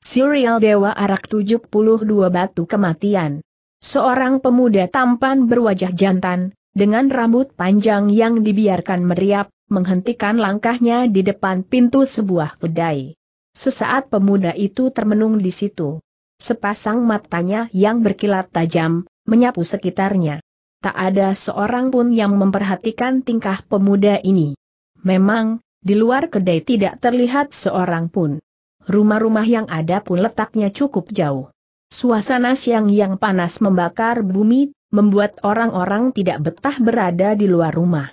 Serial Dewa Arak 72 Batu Kematian. Seorang pemuda tampan berwajah jantan, dengan rambut panjang yang dibiarkan meriap, menghentikan langkahnya di depan pintu sebuah kedai. Sesaat pemuda itu termenung di situ. Sepasang matanya yang berkilat tajam, menyapu sekitarnya. Tak ada seorang pun yang memperhatikan tingkah pemuda ini. Memang, di luar kedai tidak terlihat seorang pun rumah-rumah yang ada pun letaknya cukup jauh. Suasana siang yang panas membakar bumi, membuat orang-orang tidak betah berada di luar rumah.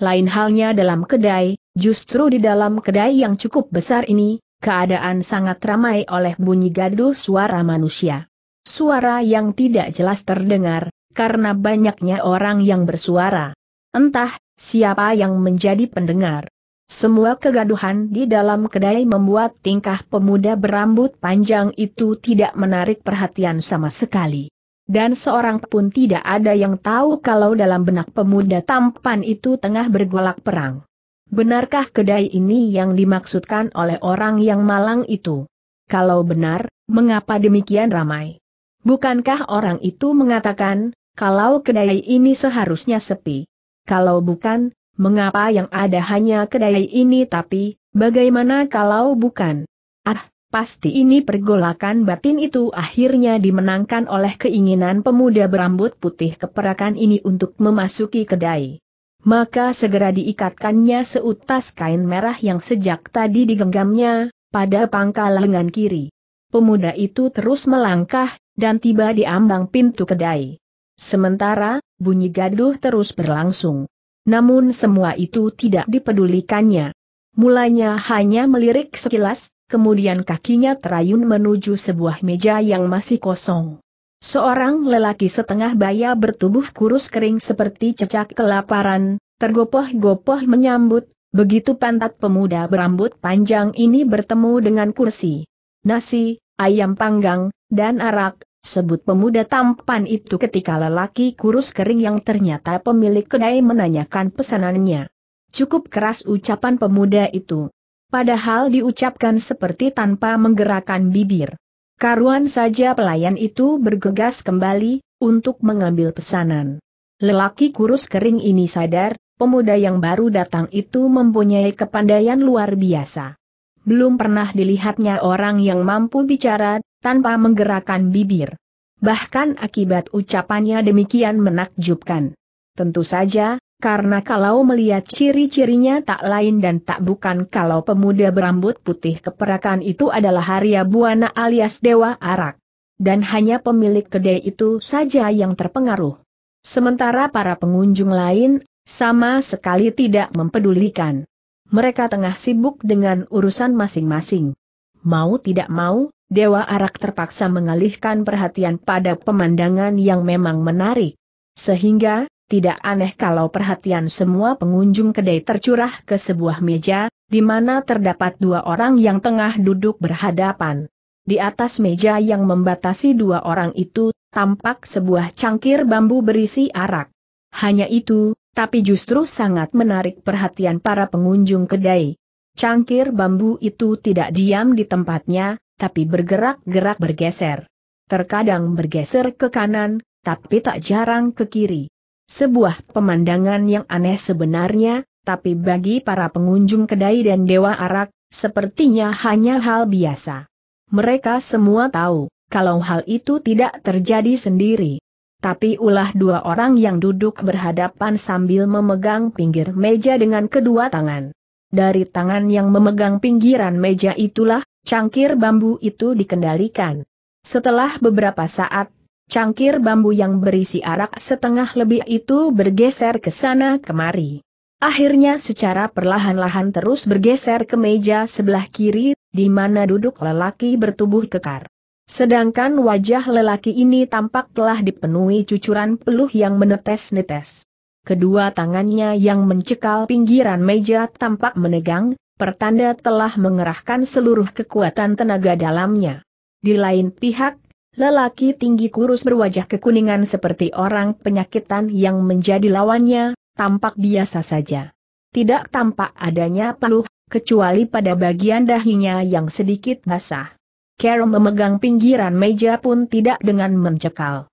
Lain halnya dalam kedai, justru di dalam kedai yang cukup besar ini, keadaan sangat ramai oleh bunyi gaduh suara manusia. Suara yang tidak jelas terdengar, karena banyaknya orang yang bersuara. Entah, siapa yang menjadi pendengar. Semua kegaduhan di dalam kedai membuat tingkah pemuda berambut panjang itu tidak menarik perhatian sama sekali. Dan seorang pun tidak ada yang tahu kalau dalam benak pemuda tampan itu tengah bergolak perang. Benarkah kedai ini yang dimaksudkan oleh orang yang malang itu? Kalau benar, mengapa demikian ramai? Bukankah orang itu mengatakan, kalau kedai ini seharusnya sepi? Kalau bukan, mengapa yang ada hanya kedai ini tapi, bagaimana kalau bukan? Ah, pasti ini pergolakan batin itu akhirnya dimenangkan oleh keinginan pemuda berambut putih keperakan ini untuk memasuki kedai. Maka segera diikatkannya seutas kain merah yang sejak tadi digenggamnya, pada pangkal lengan kiri. Pemuda itu terus melangkah, dan tiba di ambang pintu kedai. Sementara, bunyi gaduh terus berlangsung. Namun semua itu tidak dipedulikannya. Mulanya hanya melirik sekilas, kemudian kakinya terayun menuju sebuah meja yang masih kosong. Seorang lelaki setengah baya bertubuh kurus kering seperti cecak kelaparan, tergopoh-gopoh menyambut, begitu pantat pemuda berambut panjang ini bertemu dengan kursi. Nasi, ayam panggang, dan arak, Sebut pemuda tampan itu ketika lelaki kurus kering yang ternyata pemilik kedai menanyakan pesanannya. Cukup keras ucapan pemuda itu. Padahal diucapkan seperti tanpa menggerakkan bibir. Karuan saja pelayan itu bergegas kembali, untuk mengambil pesanan. Lelaki kurus kering ini sadar, pemuda yang baru datang itu mempunyai kepandaian luar biasa. Belum pernah dilihatnya orang yang mampu bicara, tanpa menggerakkan bibir. Bahkan akibat ucapannya demikian menakjubkan. Tentu saja, karena kalau melihat ciri-cirinya tak lain dan tak bukan kalau pemuda berambut putih keperakan itu adalah Arya Buana alias Dewa Arak. Dan hanya pemilik kedai itu saja yang terpengaruh. Sementara para pengunjung lain, sama sekali tidak mempedulikan. Mereka tengah sibuk dengan urusan masing-masing. Mau tidak mau, Dewa Arak terpaksa mengalihkan perhatian pada pemandangan yang memang menarik. Sehingga, tidak aneh kalau perhatian semua pengunjung kedai tercurah ke sebuah meja, di mana terdapat dua orang yang tengah duduk berhadapan. Di atas meja yang membatasi dua orang itu, tampak sebuah cangkir bambu berisi arak. Hanya itu, tapi justru sangat menarik perhatian para pengunjung kedai. Cangkir bambu itu tidak diam di tempatnya, tapi bergerak-gerak bergeser. Terkadang bergeser ke kanan, tapi tak jarang ke kiri. Sebuah pemandangan yang aneh sebenarnya, tapi bagi para pengunjung kedai dan dewa arak, sepertinya hanya hal biasa. Mereka semua tahu, kalau hal itu tidak terjadi sendiri. Tapi ulah dua orang yang duduk berhadapan sambil memegang pinggir meja dengan kedua tangan. Dari tangan yang memegang pinggiran meja itulah, Cangkir bambu itu dikendalikan. Setelah beberapa saat, cangkir bambu yang berisi arak setengah lebih itu bergeser ke sana kemari. Akhirnya secara perlahan-lahan terus bergeser ke meja sebelah kiri, di mana duduk lelaki bertubuh kekar. Sedangkan wajah lelaki ini tampak telah dipenuhi cucuran peluh yang menetes-netes. Kedua tangannya yang mencekal pinggiran meja tampak menegang, pertanda telah mengerahkan seluruh kekuatan tenaga dalamnya. Di lain pihak, lelaki tinggi kurus berwajah kekuningan seperti orang penyakitan yang menjadi lawannya, tampak biasa saja. Tidak tampak adanya peluh, kecuali pada bagian dahinya yang sedikit basah. Carol memegang pinggiran meja pun tidak dengan mencekal.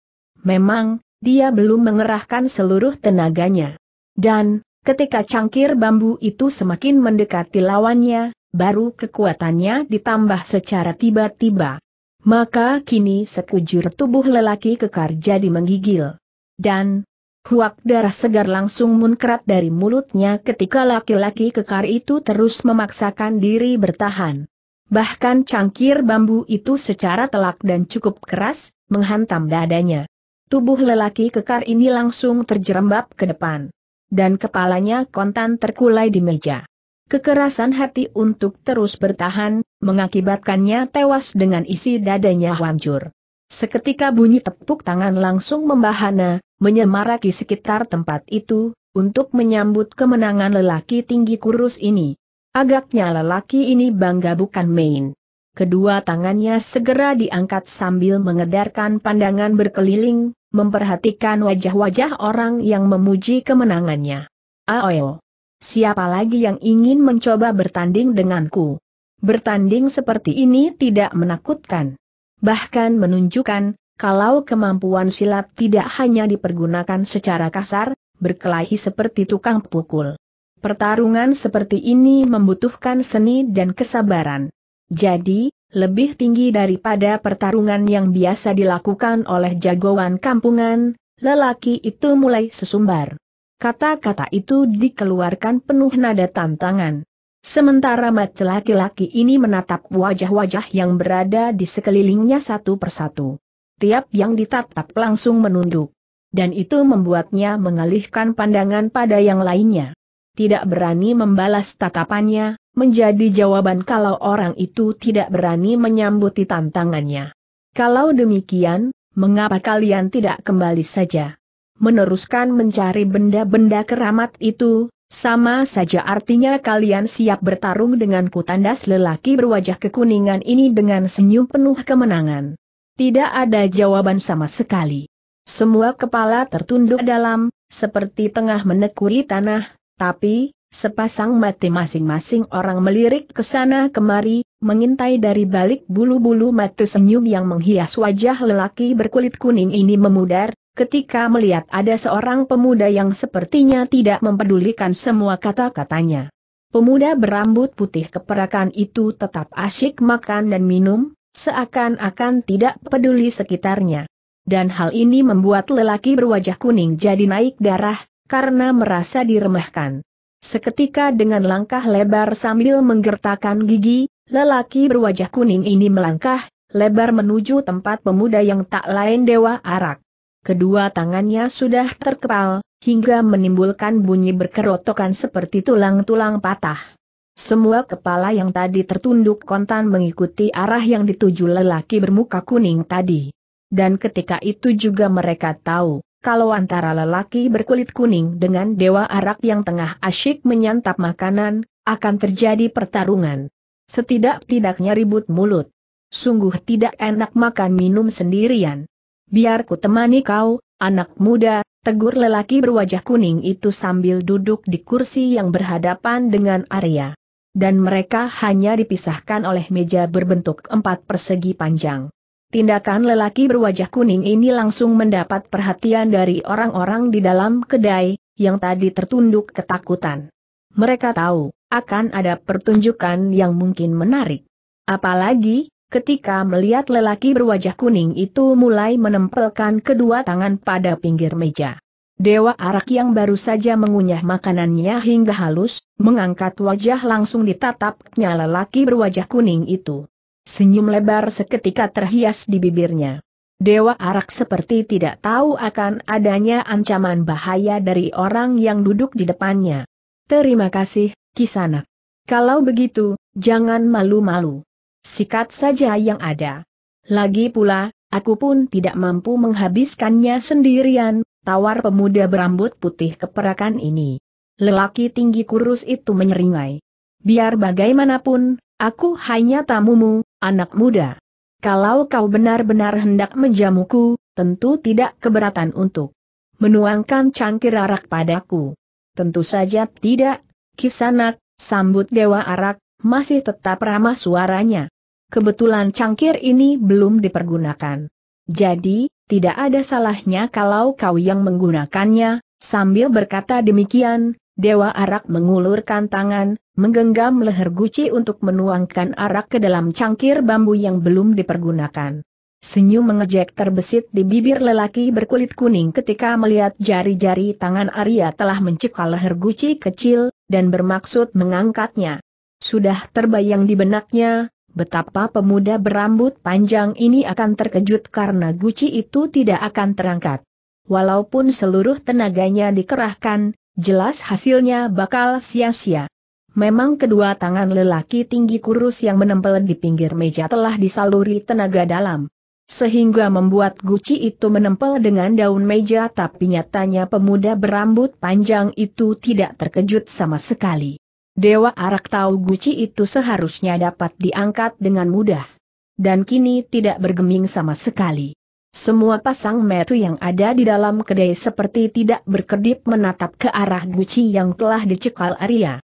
Memang, dia belum mengerahkan seluruh tenaganya. Dan, Ketika cangkir bambu itu semakin mendekati lawannya, baru kekuatannya ditambah secara tiba-tiba. Maka kini sekujur tubuh lelaki kekar jadi menggigil. Dan, huak darah segar langsung munkrat dari mulutnya ketika laki-laki kekar itu terus memaksakan diri bertahan. Bahkan cangkir bambu itu secara telak dan cukup keras, menghantam dadanya. Tubuh lelaki kekar ini langsung terjerembab ke depan dan kepalanya kontan terkulai di meja. Kekerasan hati untuk terus bertahan, mengakibatkannya tewas dengan isi dadanya hancur. Seketika bunyi tepuk tangan langsung membahana, menyemaraki sekitar tempat itu, untuk menyambut kemenangan lelaki tinggi kurus ini. Agaknya lelaki ini bangga bukan main. Kedua tangannya segera diangkat sambil mengedarkan pandangan berkeliling, memperhatikan wajah-wajah orang yang memuji kemenangannya. Aoyo. Siapa lagi yang ingin mencoba bertanding denganku? Bertanding seperti ini tidak menakutkan. Bahkan menunjukkan, kalau kemampuan silat tidak hanya dipergunakan secara kasar, berkelahi seperti tukang pukul. Pertarungan seperti ini membutuhkan seni dan kesabaran. Jadi, lebih tinggi daripada pertarungan yang biasa dilakukan oleh jagoan kampungan, lelaki itu mulai sesumbar. Kata-kata itu dikeluarkan penuh nada tantangan. Sementara mat laki-laki ini menatap wajah-wajah yang berada di sekelilingnya satu persatu. Tiap yang ditatap langsung menunduk. Dan itu membuatnya mengalihkan pandangan pada yang lainnya. Tidak berani membalas tatapannya, menjadi jawaban kalau orang itu tidak berani menyambut tantangannya. Kalau demikian, mengapa kalian tidak kembali saja? Meneruskan mencari benda-benda keramat itu, sama saja artinya kalian siap bertarung dengan kutandas lelaki berwajah kekuningan ini dengan senyum penuh kemenangan. Tidak ada jawaban sama sekali. Semua kepala tertunduk dalam, seperti tengah menekuri tanah, tapi, Sepasang mati masing-masing orang melirik ke sana kemari, mengintai dari balik bulu-bulu mata senyum yang menghias wajah lelaki berkulit kuning ini memudar, ketika melihat ada seorang pemuda yang sepertinya tidak mempedulikan semua kata-katanya. Pemuda berambut putih keperakan itu tetap asyik makan dan minum, seakan-akan tidak peduli sekitarnya. Dan hal ini membuat lelaki berwajah kuning jadi naik darah, karena merasa diremehkan. Seketika dengan langkah lebar sambil menggertakkan gigi, lelaki berwajah kuning ini melangkah, lebar menuju tempat pemuda yang tak lain Dewa Arak. Kedua tangannya sudah terkepal, hingga menimbulkan bunyi berkerotokan seperti tulang-tulang patah. Semua kepala yang tadi tertunduk kontan mengikuti arah yang dituju lelaki bermuka kuning tadi. Dan ketika itu juga mereka tahu, kalau antara lelaki berkulit kuning dengan dewa arak yang tengah asyik menyantap makanan, akan terjadi pertarungan. Setidak-tidaknya ribut mulut. Sungguh tidak enak makan minum sendirian. Biar ku temani kau, anak muda, tegur lelaki berwajah kuning itu sambil duduk di kursi yang berhadapan dengan Arya. Dan mereka hanya dipisahkan oleh meja berbentuk empat persegi panjang. Tindakan lelaki berwajah kuning ini langsung mendapat perhatian dari orang-orang di dalam kedai, yang tadi tertunduk ketakutan. Mereka tahu, akan ada pertunjukan yang mungkin menarik. Apalagi, ketika melihat lelaki berwajah kuning itu mulai menempelkan kedua tangan pada pinggir meja. Dewa arak yang baru saja mengunyah makanannya hingga halus, mengangkat wajah langsung ditatapnya lelaki berwajah kuning itu. Senyum lebar seketika terhias di bibirnya. Dewa Arak seperti tidak tahu akan adanya ancaman bahaya dari orang yang duduk di depannya. Terima kasih, Kisana. Kalau begitu, jangan malu-malu. Sikat saja yang ada. Lagi pula, aku pun tidak mampu menghabiskannya sendirian, tawar pemuda berambut putih keperakan ini. Lelaki tinggi kurus itu menyeringai. Biar bagaimanapun, Aku hanya tamumu, anak muda. Kalau kau benar-benar hendak menjamuku, tentu tidak keberatan untuk menuangkan cangkir arak padaku. Tentu saja tidak, kisanak, sambut Dewa Arak, masih tetap ramah suaranya. Kebetulan cangkir ini belum dipergunakan. Jadi, tidak ada salahnya kalau kau yang menggunakannya, sambil berkata demikian, Dewa Arak mengulurkan tangan, menggenggam leher guci untuk menuangkan arak ke dalam cangkir bambu yang belum dipergunakan. Senyum mengejek terbesit di bibir lelaki berkulit kuning ketika melihat jari-jari tangan Arya telah mencekal leher guci kecil, dan bermaksud mengangkatnya. Sudah terbayang di benaknya, betapa pemuda berambut panjang ini akan terkejut karena guci itu tidak akan terangkat. Walaupun seluruh tenaganya dikerahkan, jelas hasilnya bakal sia-sia. Memang kedua tangan lelaki tinggi kurus yang menempel di pinggir meja telah disaluri tenaga dalam. Sehingga membuat guci itu menempel dengan daun meja tapi nyatanya pemuda berambut panjang itu tidak terkejut sama sekali. Dewa arak tahu guci itu seharusnya dapat diangkat dengan mudah. Dan kini tidak bergeming sama sekali. Semua pasang metu yang ada di dalam kedai seperti tidak berkedip menatap ke arah guci yang telah dicekal Arya.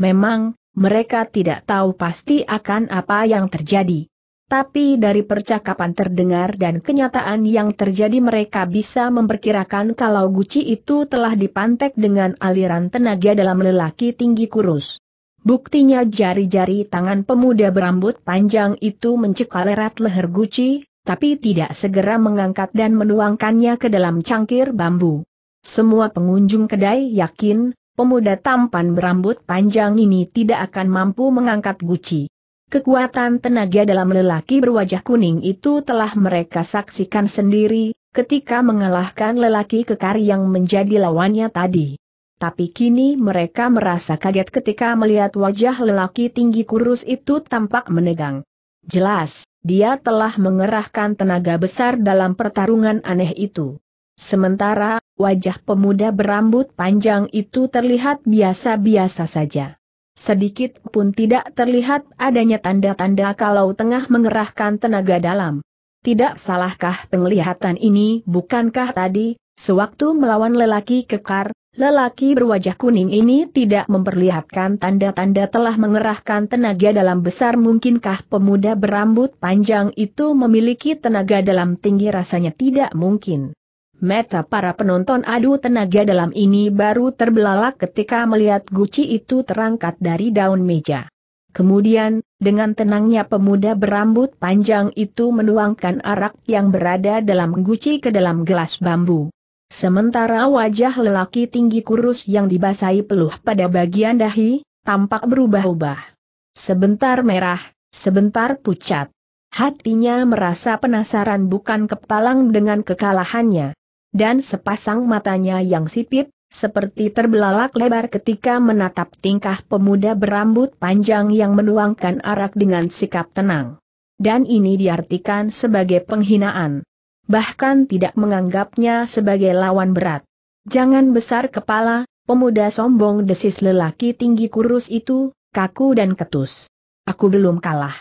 Memang, mereka tidak tahu pasti akan apa yang terjadi. Tapi dari percakapan terdengar dan kenyataan yang terjadi mereka bisa memperkirakan kalau Gucci itu telah dipantek dengan aliran tenaga dalam lelaki tinggi kurus. Buktinya jari-jari tangan pemuda berambut panjang itu mencekal erat leher Gucci, tapi tidak segera mengangkat dan menuangkannya ke dalam cangkir bambu. Semua pengunjung kedai yakin, pemuda tampan berambut panjang ini tidak akan mampu mengangkat guci. Kekuatan tenaga dalam lelaki berwajah kuning itu telah mereka saksikan sendiri, ketika mengalahkan lelaki kekar yang menjadi lawannya tadi. Tapi kini mereka merasa kaget ketika melihat wajah lelaki tinggi kurus itu tampak menegang. Jelas, dia telah mengerahkan tenaga besar dalam pertarungan aneh itu. Sementara, wajah pemuda berambut panjang itu terlihat biasa-biasa saja. Sedikit pun tidak terlihat adanya tanda-tanda kalau tengah mengerahkan tenaga dalam. Tidak salahkah penglihatan ini bukankah tadi, sewaktu melawan lelaki kekar, lelaki berwajah kuning ini tidak memperlihatkan tanda-tanda telah mengerahkan tenaga dalam besar mungkinkah pemuda berambut panjang itu memiliki tenaga dalam tinggi rasanya tidak mungkin. Meta para penonton adu tenaga dalam ini baru terbelalak ketika melihat guci itu terangkat dari daun meja. Kemudian, dengan tenangnya pemuda berambut panjang itu menuangkan arak yang berada dalam guci ke dalam gelas bambu. Sementara wajah lelaki tinggi kurus yang dibasahi peluh pada bagian dahi, tampak berubah-ubah. Sebentar merah, sebentar pucat. Hatinya merasa penasaran bukan kepalang dengan kekalahannya dan sepasang matanya yang sipit, seperti terbelalak lebar ketika menatap tingkah pemuda berambut panjang yang menuangkan arak dengan sikap tenang. Dan ini diartikan sebagai penghinaan. Bahkan tidak menganggapnya sebagai lawan berat. Jangan besar kepala, pemuda sombong desis lelaki tinggi kurus itu, kaku dan ketus. Aku belum kalah.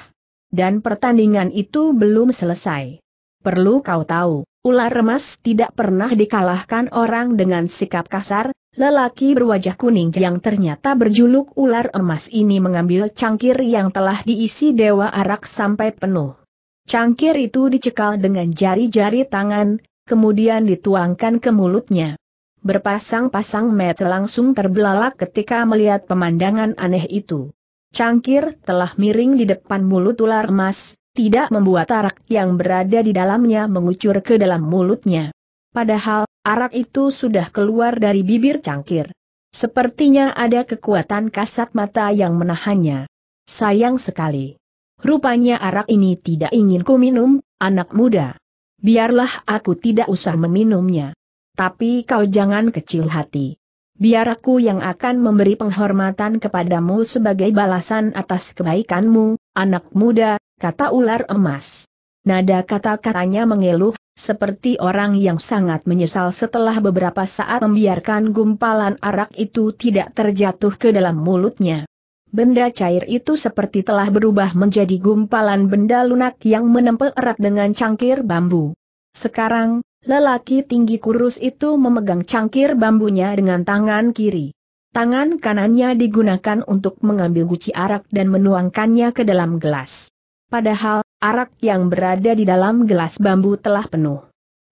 Dan pertandingan itu belum selesai. Perlu kau tahu, ular remas tidak pernah dikalahkan orang dengan sikap kasar, lelaki berwajah kuning yang ternyata berjuluk ular emas ini mengambil cangkir yang telah diisi dewa arak sampai penuh. Cangkir itu dicekal dengan jari-jari tangan, kemudian dituangkan ke mulutnya. Berpasang-pasang mata langsung terbelalak ketika melihat pemandangan aneh itu. Cangkir telah miring di depan mulut ular emas, tidak membuat arak yang berada di dalamnya mengucur ke dalam mulutnya. Padahal, arak itu sudah keluar dari bibir cangkir. Sepertinya ada kekuatan kasat mata yang menahannya. Sayang sekali. Rupanya arak ini tidak ingin ku minum, anak muda. Biarlah aku tidak usah meminumnya. Tapi kau jangan kecil hati biar aku yang akan memberi penghormatan kepadamu sebagai balasan atas kebaikanmu, anak muda, kata ular emas. Nada kata-katanya mengeluh, seperti orang yang sangat menyesal setelah beberapa saat membiarkan gumpalan arak itu tidak terjatuh ke dalam mulutnya. Benda cair itu seperti telah berubah menjadi gumpalan benda lunak yang menempel erat dengan cangkir bambu. Sekarang, Lelaki tinggi kurus itu memegang cangkir bambunya dengan tangan kiri. Tangan kanannya digunakan untuk mengambil guci arak dan menuangkannya ke dalam gelas. Padahal, arak yang berada di dalam gelas bambu telah penuh.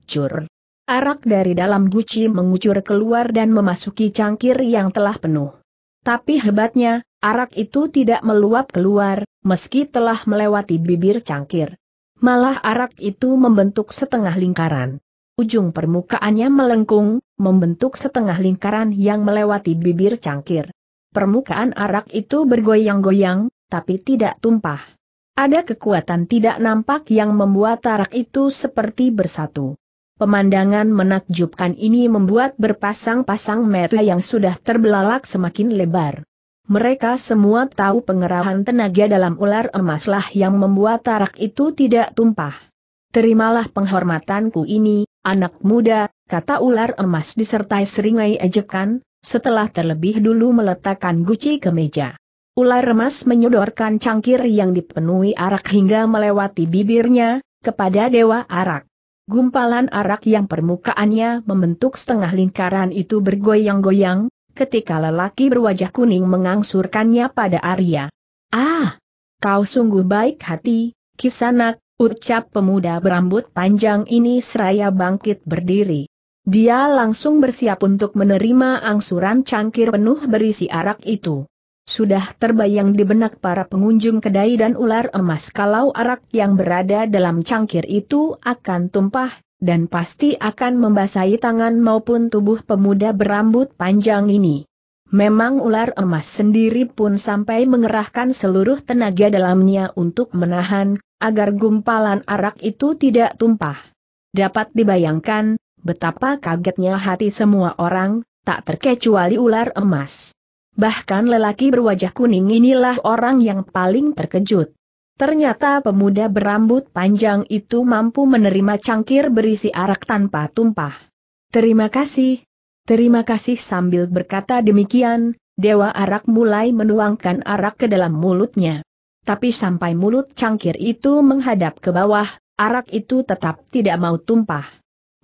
Cur. Arak dari dalam guci mengucur keluar dan memasuki cangkir yang telah penuh. Tapi hebatnya, arak itu tidak meluap keluar, meski telah melewati bibir cangkir. Malah arak itu membentuk setengah lingkaran. Ujung permukaannya melengkung, membentuk setengah lingkaran yang melewati bibir cangkir. Permukaan arak itu bergoyang-goyang, tapi tidak tumpah. Ada kekuatan tidak nampak yang membuat arak itu seperti bersatu. Pemandangan menakjubkan ini membuat berpasang-pasang mata yang sudah terbelalak semakin lebar. Mereka semua tahu pengerahan tenaga dalam ular emaslah yang membuat arak itu tidak tumpah. Terimalah penghormatanku ini, Anak muda, kata ular emas disertai seringai ejekan, setelah terlebih dulu meletakkan guci ke meja. Ular emas menyodorkan cangkir yang dipenuhi arak hingga melewati bibirnya, kepada Dewa Arak. Gumpalan arak yang permukaannya membentuk setengah lingkaran itu bergoyang-goyang, ketika lelaki berwajah kuning mengangsurkannya pada Arya. Ah! Kau sungguh baik hati, Kisanak, Ucap pemuda berambut panjang ini seraya bangkit berdiri. Dia langsung bersiap untuk menerima angsuran cangkir penuh berisi arak itu. Sudah terbayang di benak para pengunjung kedai dan ular emas kalau arak yang berada dalam cangkir itu akan tumpah, dan pasti akan membasahi tangan maupun tubuh pemuda berambut panjang ini. Memang ular emas sendiri pun sampai mengerahkan seluruh tenaga dalamnya untuk menahan agar gumpalan arak itu tidak tumpah. Dapat dibayangkan, betapa kagetnya hati semua orang, tak terkecuali ular emas. Bahkan lelaki berwajah kuning inilah orang yang paling terkejut. Ternyata pemuda berambut panjang itu mampu menerima cangkir berisi arak tanpa tumpah. Terima kasih. Terima kasih sambil berkata demikian, Dewa Arak mulai menuangkan arak ke dalam mulutnya. Tapi sampai mulut cangkir itu menghadap ke bawah, arak itu tetap tidak mau tumpah.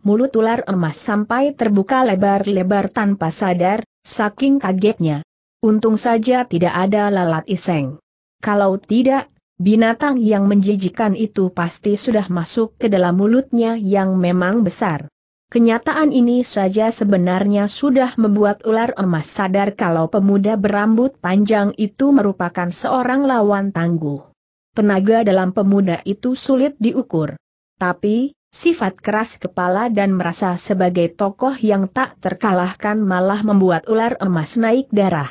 Mulut ular emas sampai terbuka lebar-lebar tanpa sadar, saking kagetnya. Untung saja tidak ada lalat iseng. Kalau tidak, binatang yang menjijikan itu pasti sudah masuk ke dalam mulutnya yang memang besar. Kenyataan ini saja sebenarnya sudah membuat ular emas sadar kalau pemuda berambut panjang itu merupakan seorang lawan tangguh. Tenaga dalam pemuda itu sulit diukur. Tapi, sifat keras kepala dan merasa sebagai tokoh yang tak terkalahkan malah membuat ular emas naik darah.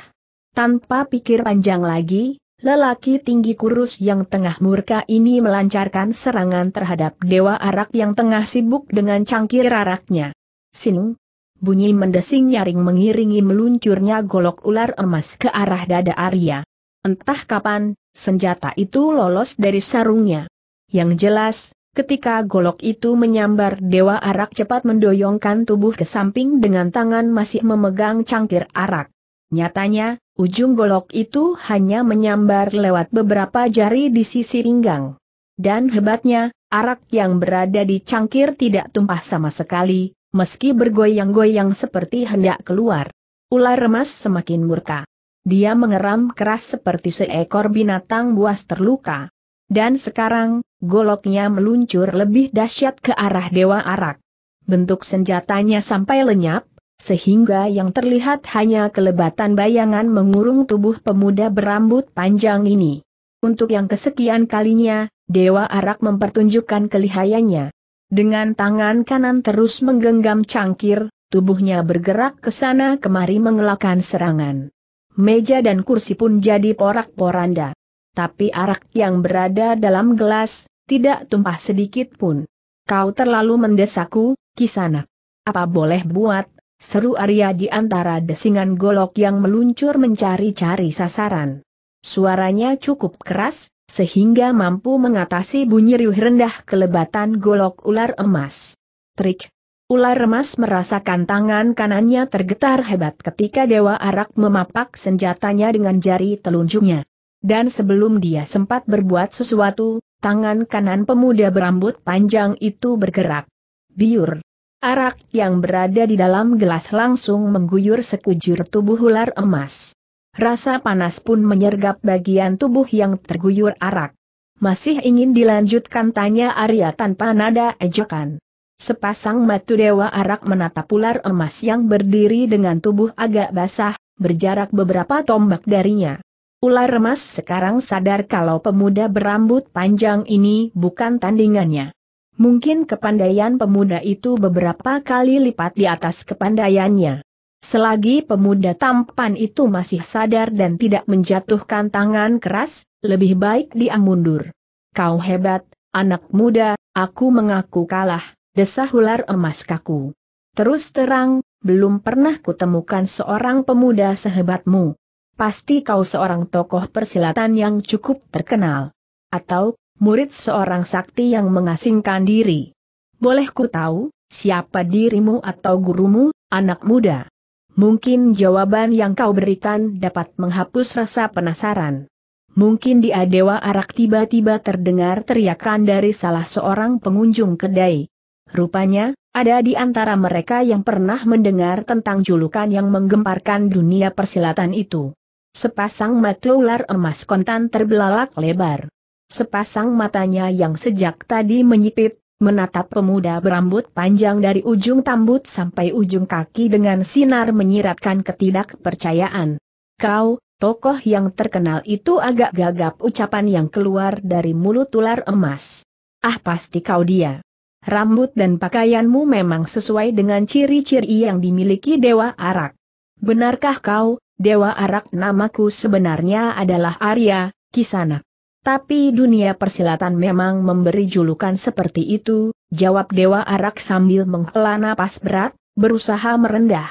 Tanpa pikir panjang lagi, Lelaki tinggi kurus yang tengah murka ini melancarkan serangan terhadap dewa arak yang tengah sibuk dengan cangkir araknya. Sing! Bunyi mendesing nyaring mengiringi meluncurnya golok ular emas ke arah dada Arya. Entah kapan, senjata itu lolos dari sarungnya. Yang jelas, ketika golok itu menyambar dewa arak cepat mendoyongkan tubuh ke samping dengan tangan masih memegang cangkir arak. Nyatanya, ujung golok itu hanya menyambar lewat beberapa jari di sisi pinggang. Dan hebatnya, arak yang berada di cangkir tidak tumpah sama sekali, meski bergoyang-goyang seperti hendak keluar. Ular remas semakin murka. Dia mengeram keras seperti seekor binatang buas terluka. Dan sekarang, goloknya meluncur lebih dahsyat ke arah Dewa Arak. Bentuk senjatanya sampai lenyap, sehingga yang terlihat hanya kelebatan bayangan mengurung tubuh pemuda berambut panjang ini. Untuk yang kesekian kalinya, Dewa Arak mempertunjukkan kelihayannya. Dengan tangan kanan terus menggenggam cangkir, tubuhnya bergerak ke sana kemari mengelakkan serangan. Meja dan kursi pun jadi porak-poranda. Tapi arak yang berada dalam gelas, tidak tumpah sedikit pun. Kau terlalu mendesakku, Kisana. Apa boleh buat, Seru Arya di antara desingan golok yang meluncur mencari-cari sasaran. Suaranya cukup keras, sehingga mampu mengatasi bunyi riuh rendah kelebatan golok ular emas. Trik, Ular emas merasakan tangan kanannya tergetar hebat ketika Dewa Arak memapak senjatanya dengan jari telunjuknya. Dan sebelum dia sempat berbuat sesuatu, tangan kanan pemuda berambut panjang itu bergerak. Biur! Arak yang berada di dalam gelas langsung mengguyur sekujur tubuh ular emas. Rasa panas pun menyergap bagian tubuh yang terguyur arak. Masih ingin dilanjutkan tanya Arya tanpa nada ejekan. Sepasang matu dewa arak menatap ular emas yang berdiri dengan tubuh agak basah, berjarak beberapa tombak darinya. Ular emas sekarang sadar kalau pemuda berambut panjang ini bukan tandingannya. Mungkin kepandaian pemuda itu beberapa kali lipat di atas kepandaiannya. Selagi pemuda tampan itu masih sadar dan tidak menjatuhkan tangan keras, lebih baik dia mundur. Kau hebat, anak muda, aku mengaku kalah, desah ular emas kaku. Terus terang, belum pernah kutemukan seorang pemuda sehebatmu. Pasti kau seorang tokoh persilatan yang cukup terkenal. Atau, murid seorang sakti yang mengasingkan diri. Boleh ku tahu, siapa dirimu atau gurumu, anak muda? Mungkin jawaban yang kau berikan dapat menghapus rasa penasaran. Mungkin diadewa Adewa Arak tiba-tiba terdengar teriakan dari salah seorang pengunjung kedai. Rupanya, ada di antara mereka yang pernah mendengar tentang julukan yang menggemparkan dunia persilatan itu. Sepasang mata ular emas kontan terbelalak lebar. Sepasang matanya yang sejak tadi menyipit, menatap pemuda berambut panjang dari ujung tambut sampai ujung kaki dengan sinar menyiratkan ketidakpercayaan. Kau, tokoh yang terkenal itu agak gagap ucapan yang keluar dari mulut ular emas. Ah pasti kau dia. Rambut dan pakaianmu memang sesuai dengan ciri-ciri yang dimiliki Dewa Arak. Benarkah kau, Dewa Arak namaku sebenarnya adalah Arya, Kisanak. Tapi dunia persilatan memang memberi julukan seperti itu, jawab Dewa Arak sambil menghela napas berat, berusaha merendah.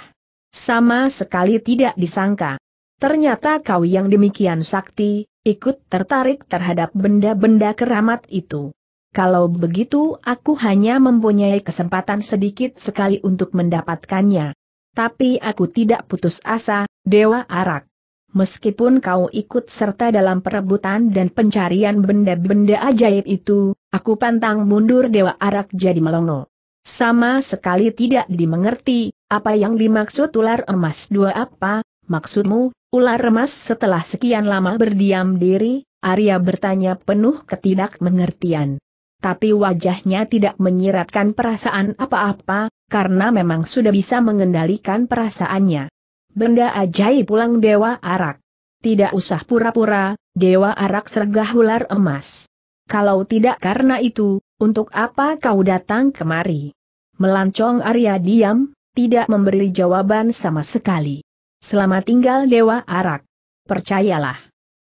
Sama sekali tidak disangka. Ternyata kau yang demikian sakti, ikut tertarik terhadap benda-benda keramat itu. Kalau begitu aku hanya mempunyai kesempatan sedikit sekali untuk mendapatkannya. Tapi aku tidak putus asa, Dewa Arak. Meskipun kau ikut serta dalam perebutan dan pencarian benda-benda ajaib itu, aku pantang mundur Dewa Arak jadi melongo. Sama sekali tidak dimengerti, apa yang dimaksud ular emas dua apa, maksudmu, ular emas setelah sekian lama berdiam diri, Arya bertanya penuh ketidakmengertian. Tapi wajahnya tidak menyiratkan perasaan apa-apa, karena memang sudah bisa mengendalikan perasaannya. Benda ajaib pulang Dewa Arak. Tidak usah pura-pura, Dewa Arak sergah ular emas. Kalau tidak karena itu, untuk apa kau datang kemari? Melancong Arya diam, tidak memberi jawaban sama sekali. Selama tinggal Dewa Arak. Percayalah.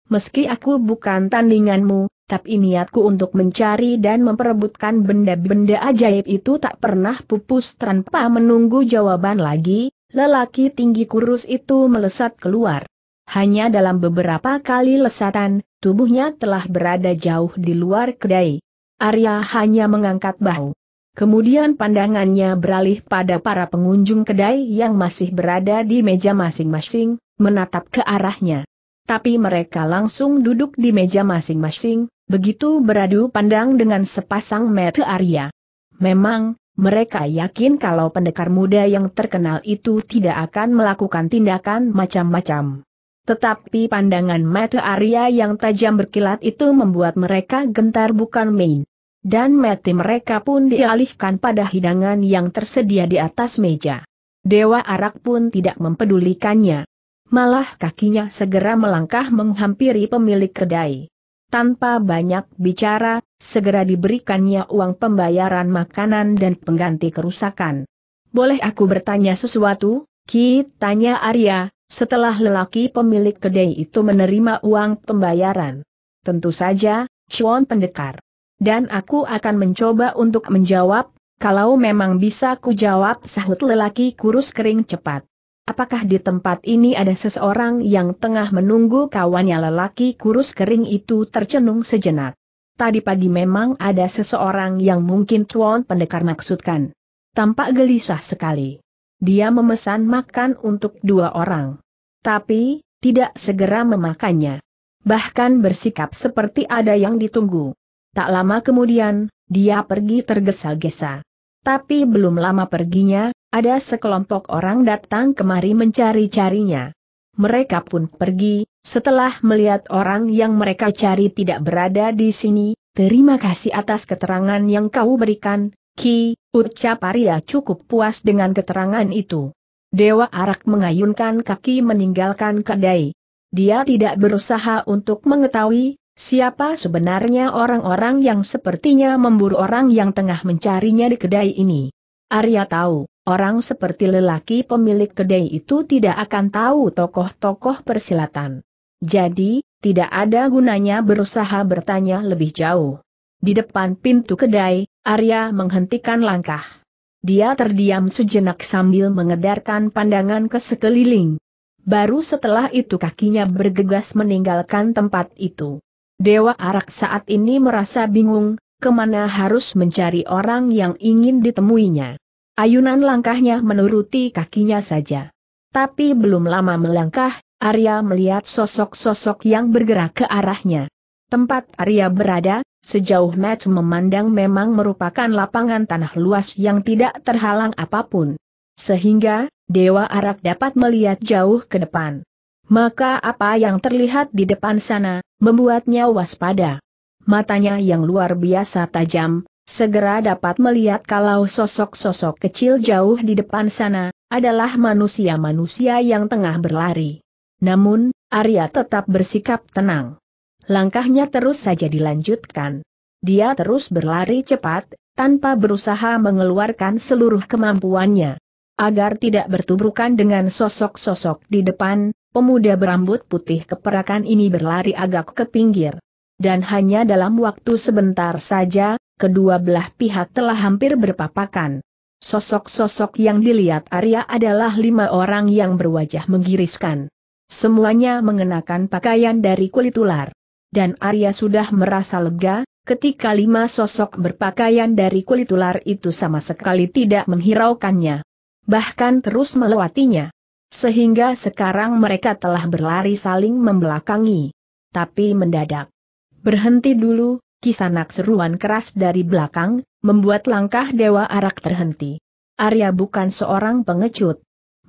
Meski aku bukan tandinganmu, tapi niatku untuk mencari dan memperebutkan benda-benda ajaib itu tak pernah pupus tanpa menunggu jawaban lagi, Lelaki tinggi kurus itu melesat keluar. Hanya dalam beberapa kali lesatan, tubuhnya telah berada jauh di luar kedai. Arya hanya mengangkat bahu. Kemudian pandangannya beralih pada para pengunjung kedai yang masih berada di meja masing-masing, menatap ke arahnya. Tapi mereka langsung duduk di meja masing-masing, begitu beradu pandang dengan sepasang mata Arya. Memang, mereka yakin kalau pendekar muda yang terkenal itu tidak akan melakukan tindakan macam-macam. Tetapi pandangan mata Arya yang tajam berkilat itu membuat mereka gentar bukan main. Dan mati mereka pun dialihkan pada hidangan yang tersedia di atas meja. Dewa Arak pun tidak mempedulikannya. Malah kakinya segera melangkah menghampiri pemilik kedai. Tanpa banyak bicara, segera diberikannya uang pembayaran makanan dan pengganti kerusakan. Boleh aku bertanya sesuatu? Ki, tanya Arya, setelah lelaki pemilik kedai itu menerima uang pembayaran. Tentu saja, Chuan pendekar. Dan aku akan mencoba untuk menjawab, kalau memang bisa ku jawab sahut lelaki kurus kering cepat. Apakah di tempat ini ada seseorang yang tengah menunggu kawannya lelaki kurus kering itu tercenung sejenak? Tadi pagi memang ada seseorang yang mungkin Tuan Pendekar maksudkan. Tampak gelisah sekali. Dia memesan makan untuk dua orang. Tapi, tidak segera memakannya. Bahkan bersikap seperti ada yang ditunggu. Tak lama kemudian, dia pergi tergesa-gesa. Tapi belum lama perginya, ada sekelompok orang datang kemari mencari-carinya mereka pun pergi, setelah melihat orang yang mereka cari tidak berada di sini, terima kasih atas keterangan yang kau berikan, Ki, ucap Arya cukup puas dengan keterangan itu. Dewa Arak mengayunkan kaki meninggalkan kedai. Dia tidak berusaha untuk mengetahui, siapa sebenarnya orang-orang yang sepertinya memburu orang yang tengah mencarinya di kedai ini. Arya tahu, Orang seperti lelaki pemilik kedai itu tidak akan tahu tokoh-tokoh persilatan. Jadi, tidak ada gunanya berusaha bertanya lebih jauh. Di depan pintu kedai, Arya menghentikan langkah. Dia terdiam sejenak sambil mengedarkan pandangan ke sekeliling. Baru setelah itu kakinya bergegas meninggalkan tempat itu. Dewa Arak saat ini merasa bingung, kemana harus mencari orang yang ingin ditemuinya. Ayunan langkahnya menuruti kakinya saja. Tapi belum lama melangkah, Arya melihat sosok-sosok yang bergerak ke arahnya. Tempat Arya berada, sejauh Matt memandang memang merupakan lapangan tanah luas yang tidak terhalang apapun. Sehingga, Dewa Arak dapat melihat jauh ke depan. Maka apa yang terlihat di depan sana, membuatnya waspada. Matanya yang luar biasa tajam, segera dapat melihat kalau sosok-sosok kecil jauh di depan sana, adalah manusia-manusia yang tengah berlari. Namun, Arya tetap bersikap tenang. Langkahnya terus saja dilanjutkan. Dia terus berlari cepat, tanpa berusaha mengeluarkan seluruh kemampuannya. Agar tidak bertubrukan dengan sosok-sosok di depan, pemuda berambut putih keperakan ini berlari agak ke pinggir. Dan hanya dalam waktu sebentar saja, kedua belah pihak telah hampir berpapakan. Sosok-sosok yang dilihat Arya adalah lima orang yang berwajah menggiriskan. Semuanya mengenakan pakaian dari kulit ular. Dan Arya sudah merasa lega, ketika lima sosok berpakaian dari kulit ular itu sama sekali tidak menghiraukannya. Bahkan terus melewatinya. Sehingga sekarang mereka telah berlari saling membelakangi. Tapi mendadak. Berhenti dulu, kisanak seruan keras dari belakang, membuat langkah Dewa Arak terhenti. Arya bukan seorang pengecut.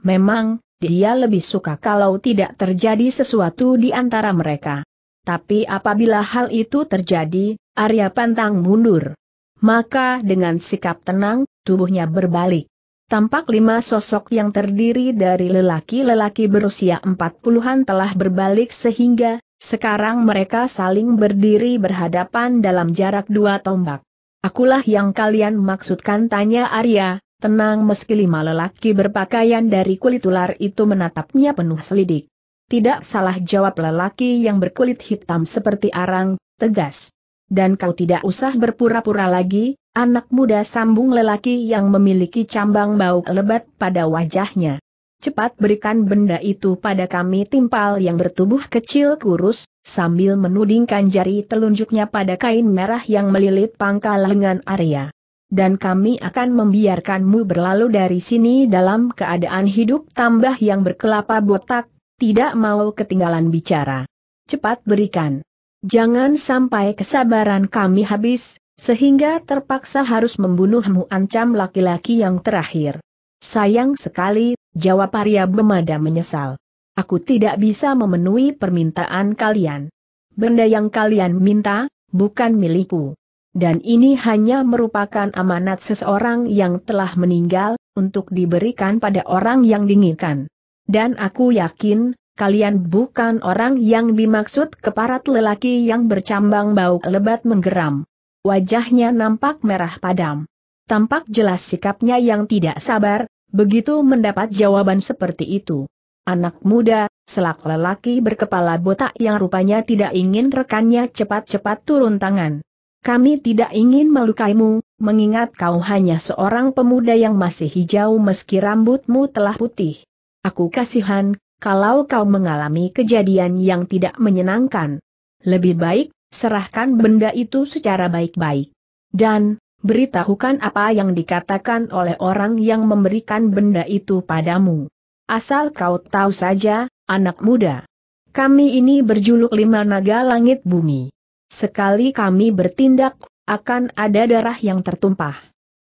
Memang, dia lebih suka kalau tidak terjadi sesuatu di antara mereka. Tapi apabila hal itu terjadi, Arya pantang mundur. Maka dengan sikap tenang, tubuhnya berbalik. Tampak lima sosok yang terdiri dari lelaki-lelaki berusia empat puluhan telah berbalik sehingga sekarang mereka saling berdiri berhadapan dalam jarak dua tombak. Akulah yang kalian maksudkan tanya Arya, tenang meski lima lelaki berpakaian dari kulit ular itu menatapnya penuh selidik. Tidak salah jawab lelaki yang berkulit hitam seperti arang, tegas. Dan kau tidak usah berpura-pura lagi, anak muda sambung lelaki yang memiliki cambang bau lebat pada wajahnya cepat berikan benda itu pada kami timpal yang bertubuh kecil kurus, sambil menudingkan jari telunjuknya pada kain merah yang melilit pangkal lengan Arya. Dan kami akan membiarkanmu berlalu dari sini dalam keadaan hidup tambah yang berkelapa botak, tidak mau ketinggalan bicara. Cepat berikan. Jangan sampai kesabaran kami habis, sehingga terpaksa harus membunuhmu ancam laki-laki yang terakhir. Sayang sekali, jawab Arya Bemada menyesal. Aku tidak bisa memenuhi permintaan kalian. Benda yang kalian minta, bukan milikku. Dan ini hanya merupakan amanat seseorang yang telah meninggal, untuk diberikan pada orang yang diinginkan. Dan aku yakin, kalian bukan orang yang dimaksud keparat lelaki yang bercambang bau lebat menggeram. Wajahnya nampak merah padam. Tampak jelas sikapnya yang tidak sabar, Begitu mendapat jawaban seperti itu. Anak muda, selak lelaki berkepala botak yang rupanya tidak ingin rekannya cepat-cepat turun tangan. Kami tidak ingin melukaimu, mengingat kau hanya seorang pemuda yang masih hijau meski rambutmu telah putih. Aku kasihan, kalau kau mengalami kejadian yang tidak menyenangkan. Lebih baik, serahkan benda itu secara baik-baik. Dan, beritahukan apa yang dikatakan oleh orang yang memberikan benda itu padamu. Asal kau tahu saja, anak muda. Kami ini berjuluk lima naga langit bumi. Sekali kami bertindak, akan ada darah yang tertumpah.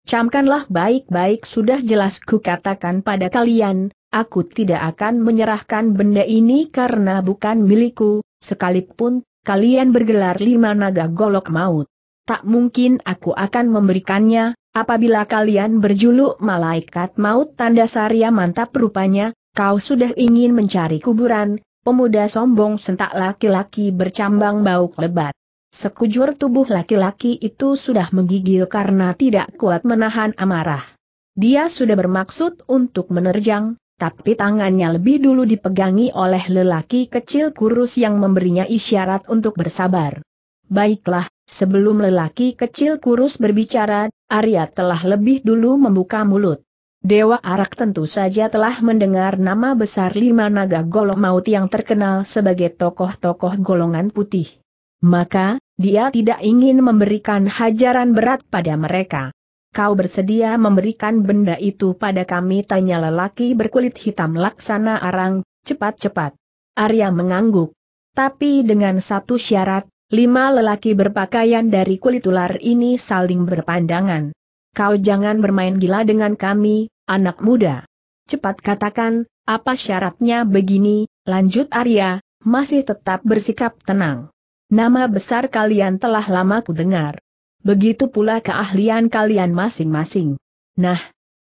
Camkanlah baik-baik sudah jelas katakan pada kalian, aku tidak akan menyerahkan benda ini karena bukan milikku, sekalipun, kalian bergelar lima naga golok maut tak mungkin aku akan memberikannya, apabila kalian berjuluk malaikat maut tanda saria mantap rupanya, kau sudah ingin mencari kuburan, pemuda sombong sentak laki-laki bercambang bau lebat. Sekujur tubuh laki-laki itu sudah menggigil karena tidak kuat menahan amarah. Dia sudah bermaksud untuk menerjang, tapi tangannya lebih dulu dipegangi oleh lelaki kecil kurus yang memberinya isyarat untuk bersabar. Baiklah, Sebelum lelaki kecil kurus berbicara, Arya telah lebih dulu membuka mulut. Dewa Arak tentu saja telah mendengar nama besar lima naga golok maut yang terkenal sebagai tokoh-tokoh golongan putih. Maka, dia tidak ingin memberikan hajaran berat pada mereka. Kau bersedia memberikan benda itu pada kami tanya lelaki berkulit hitam laksana arang, cepat-cepat. Arya mengangguk. Tapi dengan satu syarat, Lima lelaki berpakaian dari kulit ular ini saling berpandangan. Kau jangan bermain gila dengan kami, anak muda. Cepat katakan, apa syaratnya begini, lanjut Arya, masih tetap bersikap tenang. Nama besar kalian telah lama kudengar. Begitu pula keahlian kalian masing-masing. Nah,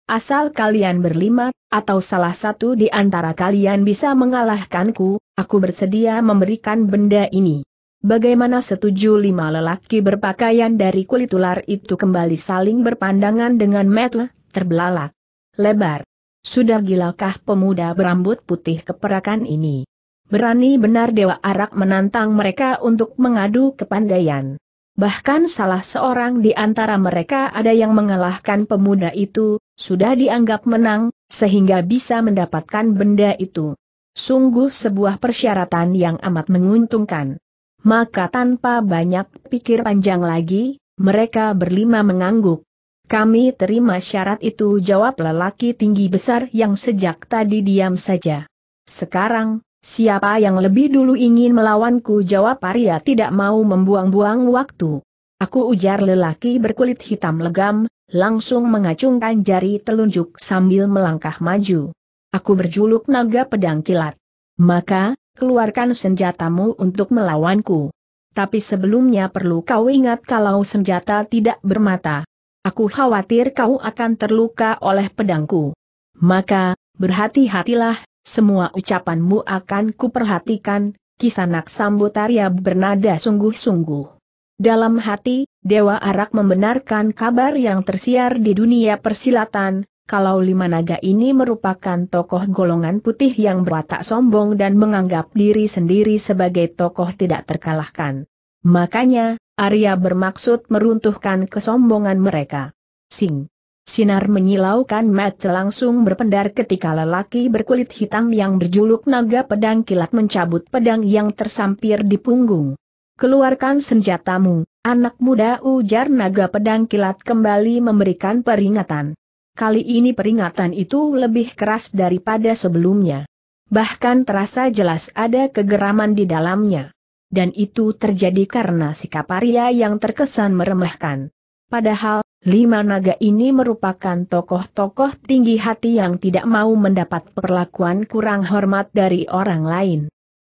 asal kalian berlima, atau salah satu di antara kalian bisa mengalahkanku, aku bersedia memberikan benda ini. Bagaimana setuju lima lelaki berpakaian dari kulit ular itu kembali saling berpandangan dengan metle, terbelalak, lebar. Sudah gilakah pemuda berambut putih keperakan ini? Berani benar Dewa Arak menantang mereka untuk mengadu kepandaian. Bahkan salah seorang di antara mereka ada yang mengalahkan pemuda itu, sudah dianggap menang, sehingga bisa mendapatkan benda itu. Sungguh sebuah persyaratan yang amat menguntungkan. Maka tanpa banyak pikir panjang lagi, mereka berlima mengangguk. Kami terima syarat itu jawab lelaki tinggi besar yang sejak tadi diam saja. Sekarang, siapa yang lebih dulu ingin melawanku jawab Arya tidak mau membuang-buang waktu. Aku ujar lelaki berkulit hitam legam, langsung mengacungkan jari telunjuk sambil melangkah maju. Aku berjuluk naga pedang kilat. Maka, keluarkan senjatamu untuk melawanku. Tapi sebelumnya perlu kau ingat kalau senjata tidak bermata. Aku khawatir kau akan terluka oleh pedangku. Maka, berhati-hatilah, semua ucapanmu akan kuperhatikan, kisanak Arya bernada sungguh-sungguh. Dalam hati, Dewa Arak membenarkan kabar yang tersiar di dunia persilatan, kalau lima naga ini merupakan tokoh golongan putih yang berwatak sombong dan menganggap diri sendiri sebagai tokoh tidak terkalahkan. Makanya, Arya bermaksud meruntuhkan kesombongan mereka. Sing. Sinar menyilaukan Matt langsung berpendar ketika lelaki berkulit hitam yang berjuluk naga pedang kilat mencabut pedang yang tersampir di punggung. Keluarkan senjatamu, anak muda ujar naga pedang kilat kembali memberikan peringatan. Kali ini peringatan itu lebih keras daripada sebelumnya. Bahkan terasa jelas ada kegeraman di dalamnya. Dan itu terjadi karena sikap Arya yang terkesan meremehkan. Padahal, lima naga ini merupakan tokoh-tokoh tinggi hati yang tidak mau mendapat perlakuan kurang hormat dari orang lain.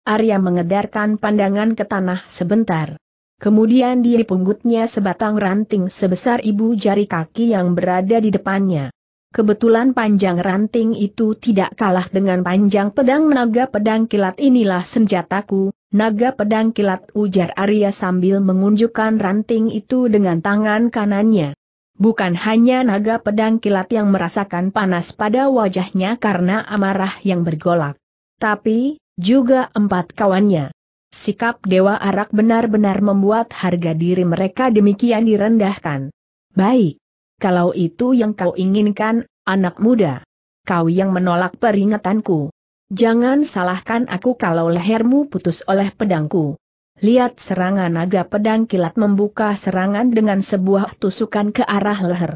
Arya mengedarkan pandangan ke tanah sebentar. Kemudian dia punggutnya sebatang ranting sebesar ibu jari kaki yang berada di depannya. Kebetulan panjang ranting itu tidak kalah dengan panjang pedang naga pedang kilat inilah senjataku, naga pedang kilat ujar Arya sambil mengunjukkan ranting itu dengan tangan kanannya. Bukan hanya naga pedang kilat yang merasakan panas pada wajahnya karena amarah yang bergolak. Tapi, juga empat kawannya. Sikap Dewa Arak benar-benar membuat harga diri mereka demikian direndahkan. Baik, kalau itu yang kau inginkan, anak muda. Kau yang menolak peringatanku. Jangan salahkan aku kalau lehermu putus oleh pedangku. Lihat serangan naga pedang kilat membuka serangan dengan sebuah tusukan ke arah leher.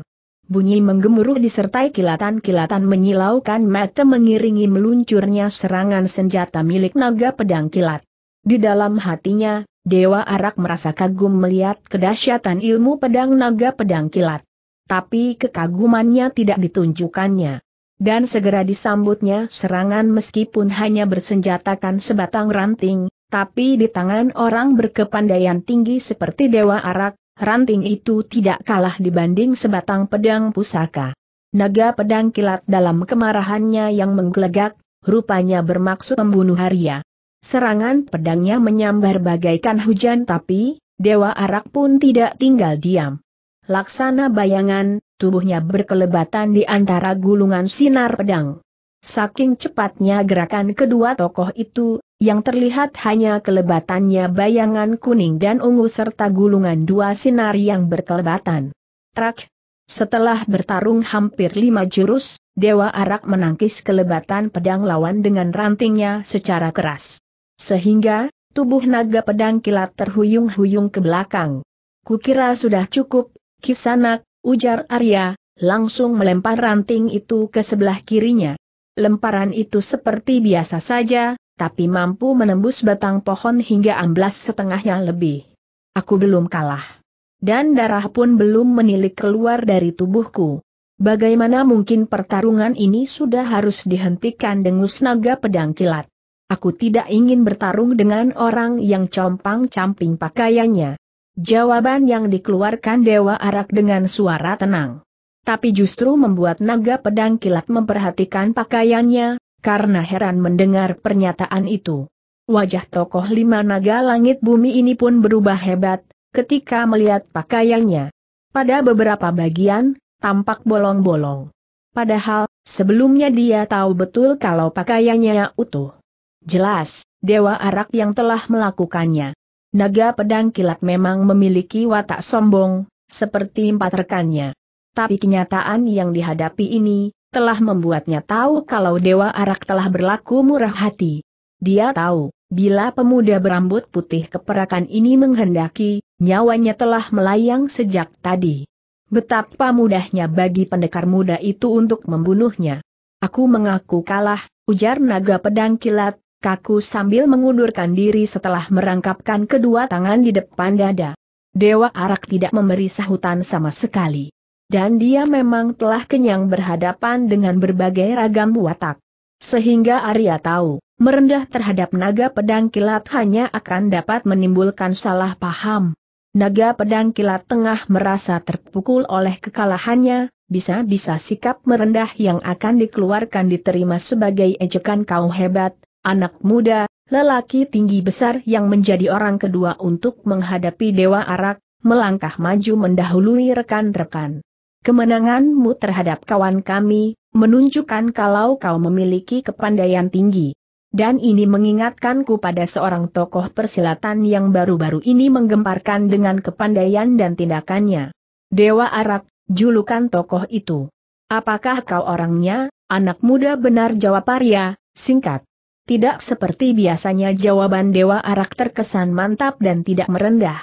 Bunyi menggemuruh disertai kilatan-kilatan menyilaukan mata mengiringi meluncurnya serangan senjata milik naga pedang kilat. Di dalam hatinya, Dewa Arak merasa kagum melihat kedahsyatan ilmu pedang naga pedang kilat tapi kekagumannya tidak ditunjukkannya. Dan segera disambutnya serangan meskipun hanya bersenjatakan sebatang ranting, tapi di tangan orang berkepandaian tinggi seperti Dewa Arak, ranting itu tidak kalah dibanding sebatang pedang pusaka. Naga pedang kilat dalam kemarahannya yang menggelegak, rupanya bermaksud membunuh Arya. Serangan pedangnya menyambar bagaikan hujan tapi, Dewa Arak pun tidak tinggal diam. Laksana bayangan, tubuhnya berkelebatan di antara gulungan sinar pedang. Saking cepatnya gerakan kedua tokoh itu, yang terlihat hanya kelebatannya bayangan kuning dan ungu serta gulungan dua sinar yang berkelebatan. Trak! Setelah bertarung hampir lima jurus, Dewa Arak menangkis kelebatan pedang lawan dengan rantingnya secara keras. Sehingga, tubuh naga pedang kilat terhuyung-huyung ke belakang. Kukira sudah cukup, Kisanak, ujar Arya, langsung melempar ranting itu ke sebelah kirinya. Lemparan itu seperti biasa saja, tapi mampu menembus batang pohon hingga amblas setengahnya lebih. Aku belum kalah. Dan darah pun belum menilik keluar dari tubuhku. Bagaimana mungkin pertarungan ini sudah harus dihentikan dengus naga pedang kilat? Aku tidak ingin bertarung dengan orang yang compang-camping pakaiannya. Jawaban yang dikeluarkan Dewa Arak dengan suara tenang. Tapi justru membuat naga pedang kilat memperhatikan pakaiannya, karena heran mendengar pernyataan itu. Wajah tokoh lima naga langit bumi ini pun berubah hebat, ketika melihat pakaiannya. Pada beberapa bagian, tampak bolong-bolong. Padahal, sebelumnya dia tahu betul kalau pakaiannya utuh. Jelas, Dewa Arak yang telah melakukannya. Naga pedang kilat memang memiliki watak sombong, seperti empat rekannya. Tapi kenyataan yang dihadapi ini, telah membuatnya tahu kalau Dewa Arak telah berlaku murah hati. Dia tahu, bila pemuda berambut putih keperakan ini menghendaki, nyawanya telah melayang sejak tadi. Betapa mudahnya bagi pendekar muda itu untuk membunuhnya. Aku mengaku kalah, ujar naga pedang kilat, kaku sambil mengundurkan diri setelah merangkapkan kedua tangan di depan dada. Dewa Arak tidak memberi sahutan sama sekali. Dan dia memang telah kenyang berhadapan dengan berbagai ragam watak. Sehingga Arya tahu, merendah terhadap naga pedang kilat hanya akan dapat menimbulkan salah paham. Naga pedang kilat tengah merasa terpukul oleh kekalahannya, bisa-bisa sikap merendah yang akan dikeluarkan diterima sebagai ejekan kau hebat, anak muda, lelaki tinggi besar yang menjadi orang kedua untuk menghadapi Dewa Arak, melangkah maju mendahului rekan-rekan. Kemenanganmu terhadap kawan kami, menunjukkan kalau kau memiliki kepandaian tinggi. Dan ini mengingatkanku pada seorang tokoh persilatan yang baru-baru ini menggemparkan dengan kepandaian dan tindakannya. Dewa Arak, julukan tokoh itu. Apakah kau orangnya, anak muda benar jawab Arya, singkat. Tidak seperti biasanya jawaban Dewa Arak terkesan mantap dan tidak merendah.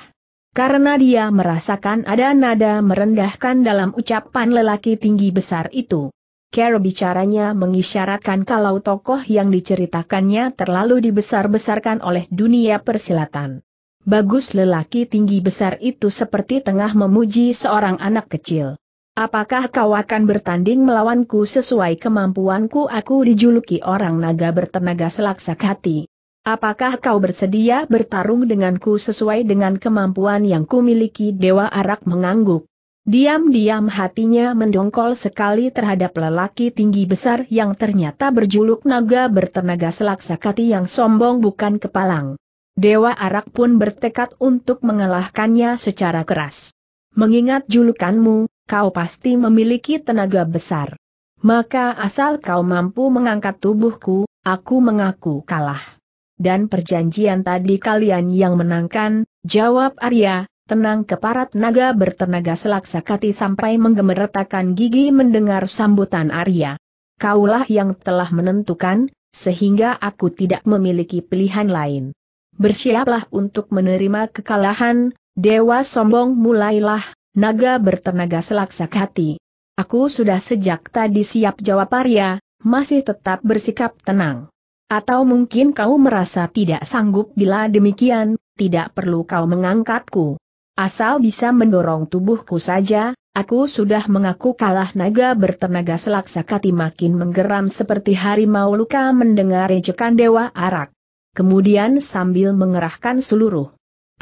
Karena dia merasakan ada nada merendahkan dalam ucapan lelaki tinggi besar itu. Cara bicaranya mengisyaratkan kalau tokoh yang diceritakannya terlalu dibesar-besarkan oleh dunia persilatan. Bagus lelaki tinggi besar itu seperti tengah memuji seorang anak kecil. Apakah kau akan bertanding melawanku sesuai kemampuanku aku dijuluki orang naga bertenaga selaksak hati? Apakah kau bersedia bertarung denganku sesuai dengan kemampuan yang kumiliki Dewa Arak mengangguk? Diam-diam hatinya mendongkol sekali terhadap lelaki tinggi besar yang ternyata berjuluk naga bertenaga selak hati yang sombong bukan kepalang. Dewa Arak pun bertekad untuk mengalahkannya secara keras. Mengingat julukanmu, kau pasti memiliki tenaga besar. Maka asal kau mampu mengangkat tubuhku, aku mengaku kalah. Dan perjanjian tadi kalian yang menangkan, jawab Arya, tenang keparat naga bertenaga bertenaga selaksakati sampai menggemeretakan gigi mendengar sambutan Arya. Kaulah yang telah menentukan, sehingga aku tidak memiliki pilihan lain. Bersiaplah untuk menerima kekalahan, Dewa Sombong mulailah, naga bertenaga selaksa hati. Aku sudah sejak tadi siap jawab Arya, masih tetap bersikap tenang. Atau mungkin kau merasa tidak sanggup bila demikian, tidak perlu kau mengangkatku. Asal bisa mendorong tubuhku saja, aku sudah mengaku kalah naga bertenaga selaksa-kati makin menggeram seperti harimau luka mendengar ejekan Dewa Arak. Kemudian sambil mengerahkan seluruh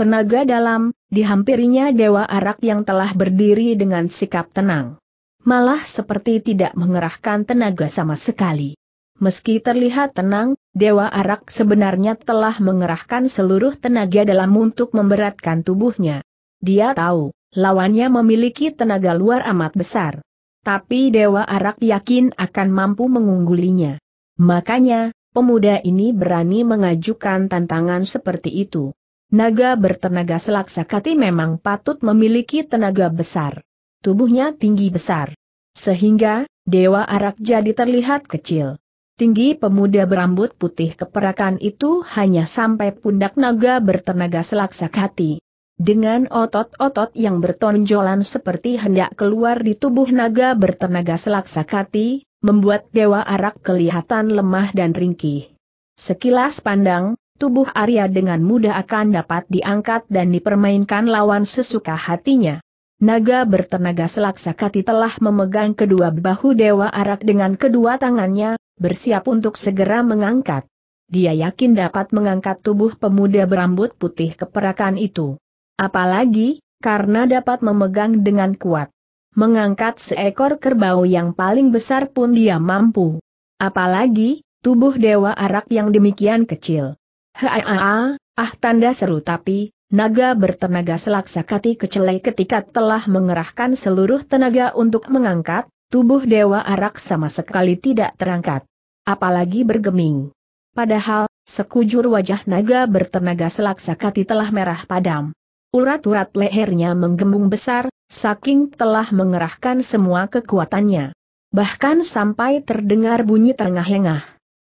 Tenaga dalam, dihampirinya Dewa Arak yang telah berdiri dengan sikap tenang. Malah seperti tidak mengerahkan tenaga sama sekali. Meski terlihat tenang, Dewa Arak sebenarnya telah mengerahkan seluruh tenaga dalam untuk memberatkan tubuhnya. Dia tahu, lawannya memiliki tenaga luar amat besar. Tapi Dewa Arak yakin akan mampu mengunggulinya. Makanya, pemuda ini berani mengajukan tantangan seperti itu. Naga bertenaga selaksakati memang patut memiliki tenaga besar. Tubuhnya tinggi besar. Sehingga, Dewa Arak jadi terlihat kecil. Tinggi pemuda berambut putih keperakan itu hanya sampai pundak naga bertenaga selaksakati. Dengan otot-otot yang bertonjolan seperti hendak keluar di tubuh naga bertenaga selaksakati, membuat Dewa Arak kelihatan lemah dan ringkih. Sekilas pandang, tubuh Arya dengan mudah akan dapat diangkat dan dipermainkan lawan sesuka hatinya. Naga bertenaga selaksakati telah memegang kedua bahu Dewa Arak dengan kedua tangannya, bersiap untuk segera mengangkat. Dia yakin dapat mengangkat tubuh pemuda berambut putih keperakan itu. Apalagi, karena dapat memegang dengan kuat. Mengangkat seekor kerbau yang paling besar pun dia mampu. Apalagi, tubuh Dewa Arak yang demikian kecil. Haa, ah tanda seru tapi, naga bertenaga selaksakati kecelai ketika telah mengerahkan seluruh tenaga untuk mengangkat, tubuh Dewa Arak sama sekali tidak terangkat. Apalagi bergeming. Padahal, sekujur wajah naga bertenaga selaksakati telah merah padam. Urat-urat lehernya menggembung besar, saking telah mengerahkan semua kekuatannya. Bahkan sampai terdengar bunyi tengah-lengah.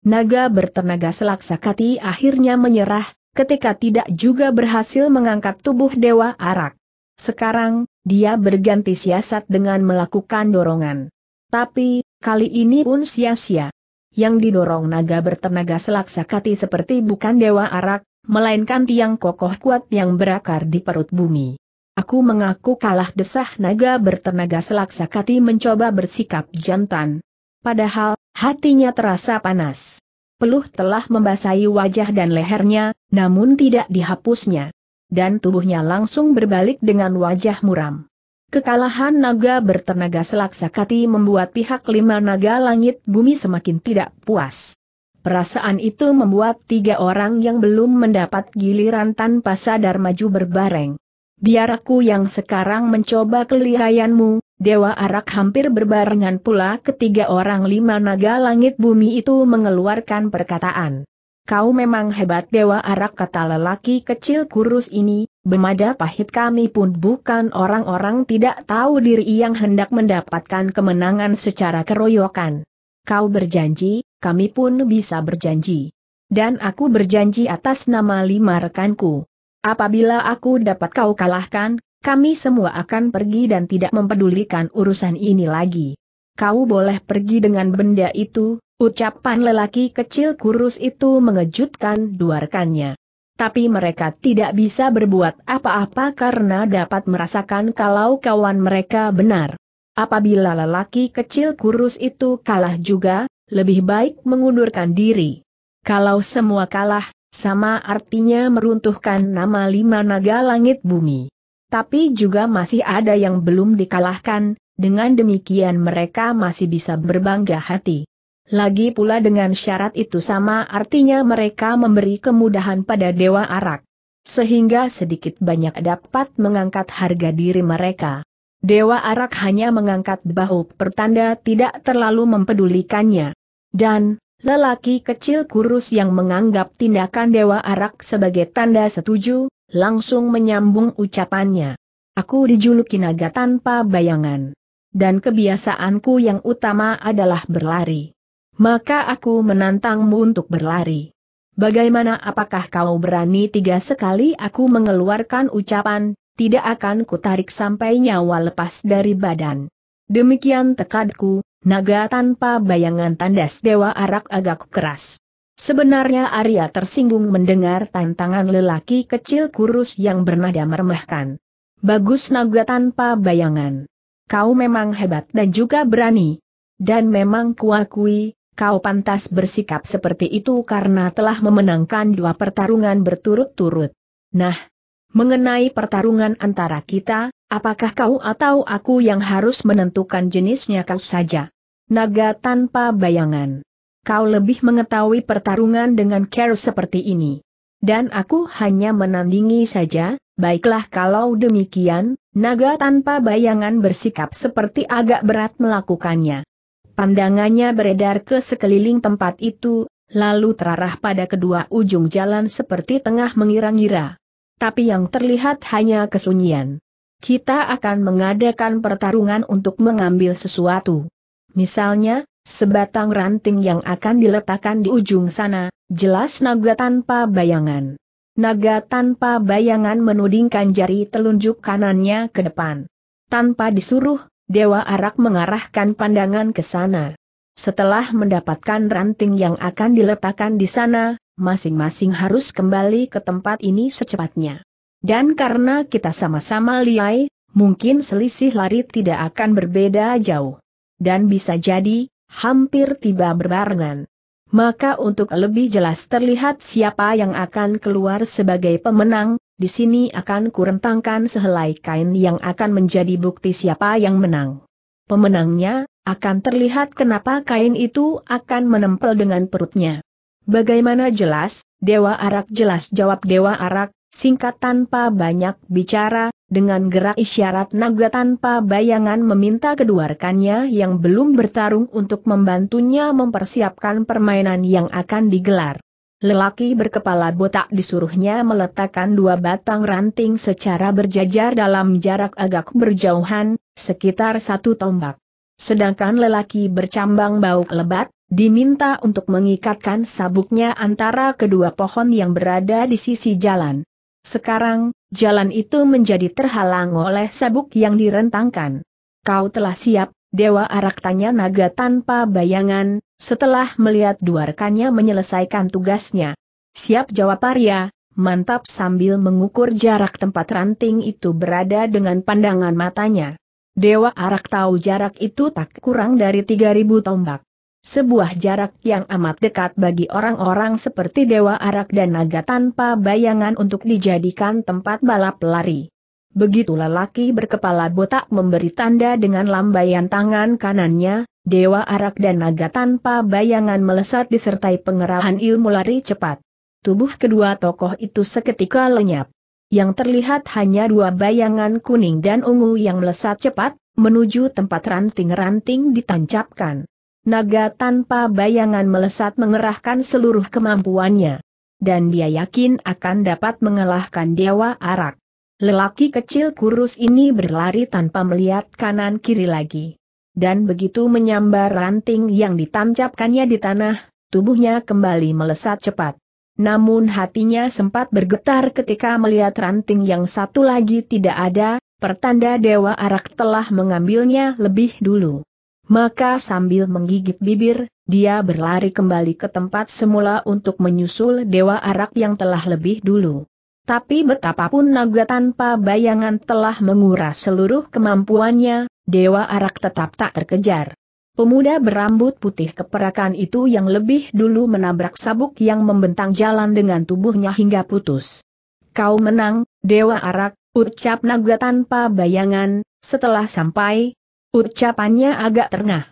Naga bertenaga selaksakati akhirnya menyerah, ketika tidak juga berhasil mengangkat tubuh Dewa Arak. Sekarang, dia berganti siasat dengan melakukan dorongan. Tapi, kali ini pun sia-sia. Yang didorong naga bertenaga selaksakati seperti bukan Dewa Arak, melainkan tiang kokoh kuat yang berakar di perut bumi. Aku mengaku kalah desah naga bertenaga selaksakati mencoba bersikap jantan, Padahal, hatinya terasa panas. Peluh telah membasahi wajah dan lehernya, namun tidak dihapusnya. Dan tubuhnya langsung berbalik dengan wajah muram. Kekalahan naga bertenaga selaksakati membuat pihak lima naga langit bumi semakin tidak puas. Perasaan itu membuat tiga orang yang belum mendapat giliran tanpa sadar maju berbareng. Biar aku yang sekarang mencoba kelihayanmu, Dewa Arak hampir berbarengan pula ketiga orang lima naga langit bumi itu mengeluarkan perkataan. Kau memang hebat Dewa Arak kata lelaki kecil kurus ini, Bemada pahit kami pun bukan orang-orang tidak tahu diri yang hendak mendapatkan kemenangan secara keroyokan. Kau berjanji, kami pun bisa berjanji. Dan aku berjanji atas nama lima rekanku. Apabila aku dapat kau kalahkan, kami semua akan pergi dan tidak mempedulikan urusan ini lagi. Kau boleh pergi dengan benda itu, ucapan lelaki kecil kurus itu mengejutkan dua rekannya. Tapi mereka tidak bisa berbuat apa-apa karena dapat merasakan kalau kawan mereka benar. Apabila lelaki kecil kurus itu kalah juga, lebih baik mengundurkan diri. Kalau semua kalah, sama artinya meruntuhkan nama lima naga langit bumi tapi juga masih ada yang belum dikalahkan, dengan demikian mereka masih bisa berbangga hati. Lagi pula dengan syarat itu sama artinya mereka memberi kemudahan pada Dewa Arak. Sehingga sedikit banyak dapat mengangkat harga diri mereka. Dewa Arak hanya mengangkat bahu pertanda tidak terlalu mempedulikannya. Dan, Lelaki kecil kurus yang menganggap tindakan Dewa Arak sebagai tanda setuju, langsung menyambung ucapannya. Aku dijuluki naga tanpa bayangan. Dan kebiasaanku yang utama adalah berlari. Maka aku menantangmu untuk berlari. Bagaimana apakah kau berani tiga sekali aku mengeluarkan ucapan, tidak akan kutarik sampai nyawa lepas dari badan. Demikian tekadku, naga tanpa bayangan tandas Dewa Arak agak keras. Sebenarnya Arya tersinggung mendengar tantangan lelaki kecil kurus yang bernada meremehkan. Bagus naga tanpa bayangan. Kau memang hebat dan juga berani. Dan memang kuakui, kau pantas bersikap seperti itu karena telah memenangkan dua pertarungan berturut-turut. Nah, mengenai pertarungan antara kita, Apakah kau atau aku yang harus menentukan jenisnya kau saja? Naga tanpa bayangan. Kau lebih mengetahui pertarungan dengan care seperti ini. Dan aku hanya menandingi saja, baiklah kalau demikian, naga tanpa bayangan bersikap seperti agak berat melakukannya. Pandangannya beredar ke sekeliling tempat itu, lalu terarah pada kedua ujung jalan seperti tengah mengira-ngira. Tapi yang terlihat hanya kesunyian kita akan mengadakan pertarungan untuk mengambil sesuatu. Misalnya, sebatang ranting yang akan diletakkan di ujung sana, jelas naga tanpa bayangan. Naga tanpa bayangan menudingkan jari telunjuk kanannya ke depan. Tanpa disuruh, Dewa Arak mengarahkan pandangan ke sana. Setelah mendapatkan ranting yang akan diletakkan di sana, masing-masing harus kembali ke tempat ini secepatnya. Dan karena kita sama-sama liai, mungkin selisih lari tidak akan berbeda jauh. Dan bisa jadi, hampir tiba berbarengan. Maka untuk lebih jelas terlihat siapa yang akan keluar sebagai pemenang, di sini akan kurentangkan sehelai kain yang akan menjadi bukti siapa yang menang. Pemenangnya, akan terlihat kenapa kain itu akan menempel dengan perutnya. Bagaimana jelas, Dewa Arak jelas jawab Dewa Arak, Singkat tanpa banyak bicara, dengan gerak isyarat naga tanpa bayangan meminta kedua rekannya yang belum bertarung untuk membantunya mempersiapkan permainan yang akan digelar. Lelaki berkepala botak disuruhnya meletakkan dua batang ranting secara berjajar dalam jarak agak berjauhan, sekitar satu tombak. Sedangkan lelaki bercambang bau lebat, diminta untuk mengikatkan sabuknya antara kedua pohon yang berada di sisi jalan. Sekarang, jalan itu menjadi terhalang oleh sabuk yang direntangkan. Kau telah siap, Dewa Arak tanya naga tanpa bayangan, setelah melihat dua rekannya menyelesaikan tugasnya. Siap jawab Arya, mantap sambil mengukur jarak tempat ranting itu berada dengan pandangan matanya. Dewa Arak tahu jarak itu tak kurang dari 3000 tombak sebuah jarak yang amat dekat bagi orang-orang seperti Dewa Arak dan Naga tanpa bayangan untuk dijadikan tempat balap lari. Begitu laki berkepala botak memberi tanda dengan lambaian tangan kanannya, Dewa Arak dan Naga tanpa bayangan melesat disertai pengerahan ilmu lari cepat. Tubuh kedua tokoh itu seketika lenyap. Yang terlihat hanya dua bayangan kuning dan ungu yang melesat cepat, menuju tempat ranting-ranting ditancapkan naga tanpa bayangan melesat mengerahkan seluruh kemampuannya. Dan dia yakin akan dapat mengalahkan Dewa Arak. Lelaki kecil kurus ini berlari tanpa melihat kanan kiri lagi. Dan begitu menyambar ranting yang ditancapkannya di tanah, tubuhnya kembali melesat cepat. Namun hatinya sempat bergetar ketika melihat ranting yang satu lagi tidak ada, pertanda Dewa Arak telah mengambilnya lebih dulu. Maka sambil menggigit bibir, dia berlari kembali ke tempat semula untuk menyusul Dewa Arak yang telah lebih dulu. Tapi betapapun naga tanpa bayangan telah menguras seluruh kemampuannya, Dewa Arak tetap tak terkejar. Pemuda berambut putih keperakan itu yang lebih dulu menabrak sabuk yang membentang jalan dengan tubuhnya hingga putus. Kau menang, Dewa Arak, ucap naga tanpa bayangan, setelah sampai, Ucapannya agak terengah.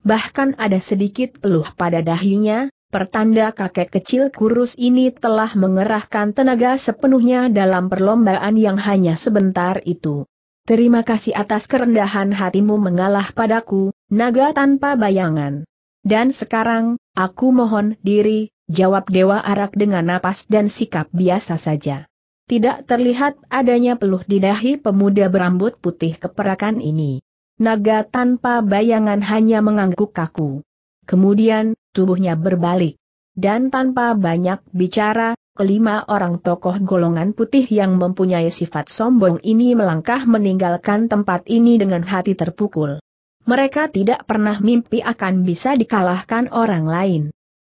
Bahkan ada sedikit peluh pada dahinya, pertanda kakek kecil kurus ini telah mengerahkan tenaga sepenuhnya dalam perlombaan yang hanya sebentar itu. Terima kasih atas kerendahan hatimu mengalah padaku, naga tanpa bayangan. Dan sekarang, aku mohon diri, jawab Dewa Arak dengan napas dan sikap biasa saja. Tidak terlihat adanya peluh di dahi pemuda berambut putih keperakan ini. Naga tanpa bayangan hanya mengangguk kaku. Kemudian, tubuhnya berbalik. Dan tanpa banyak bicara, kelima orang tokoh golongan putih yang mempunyai sifat sombong ini melangkah meninggalkan tempat ini dengan hati terpukul. Mereka tidak pernah mimpi akan bisa dikalahkan orang lain.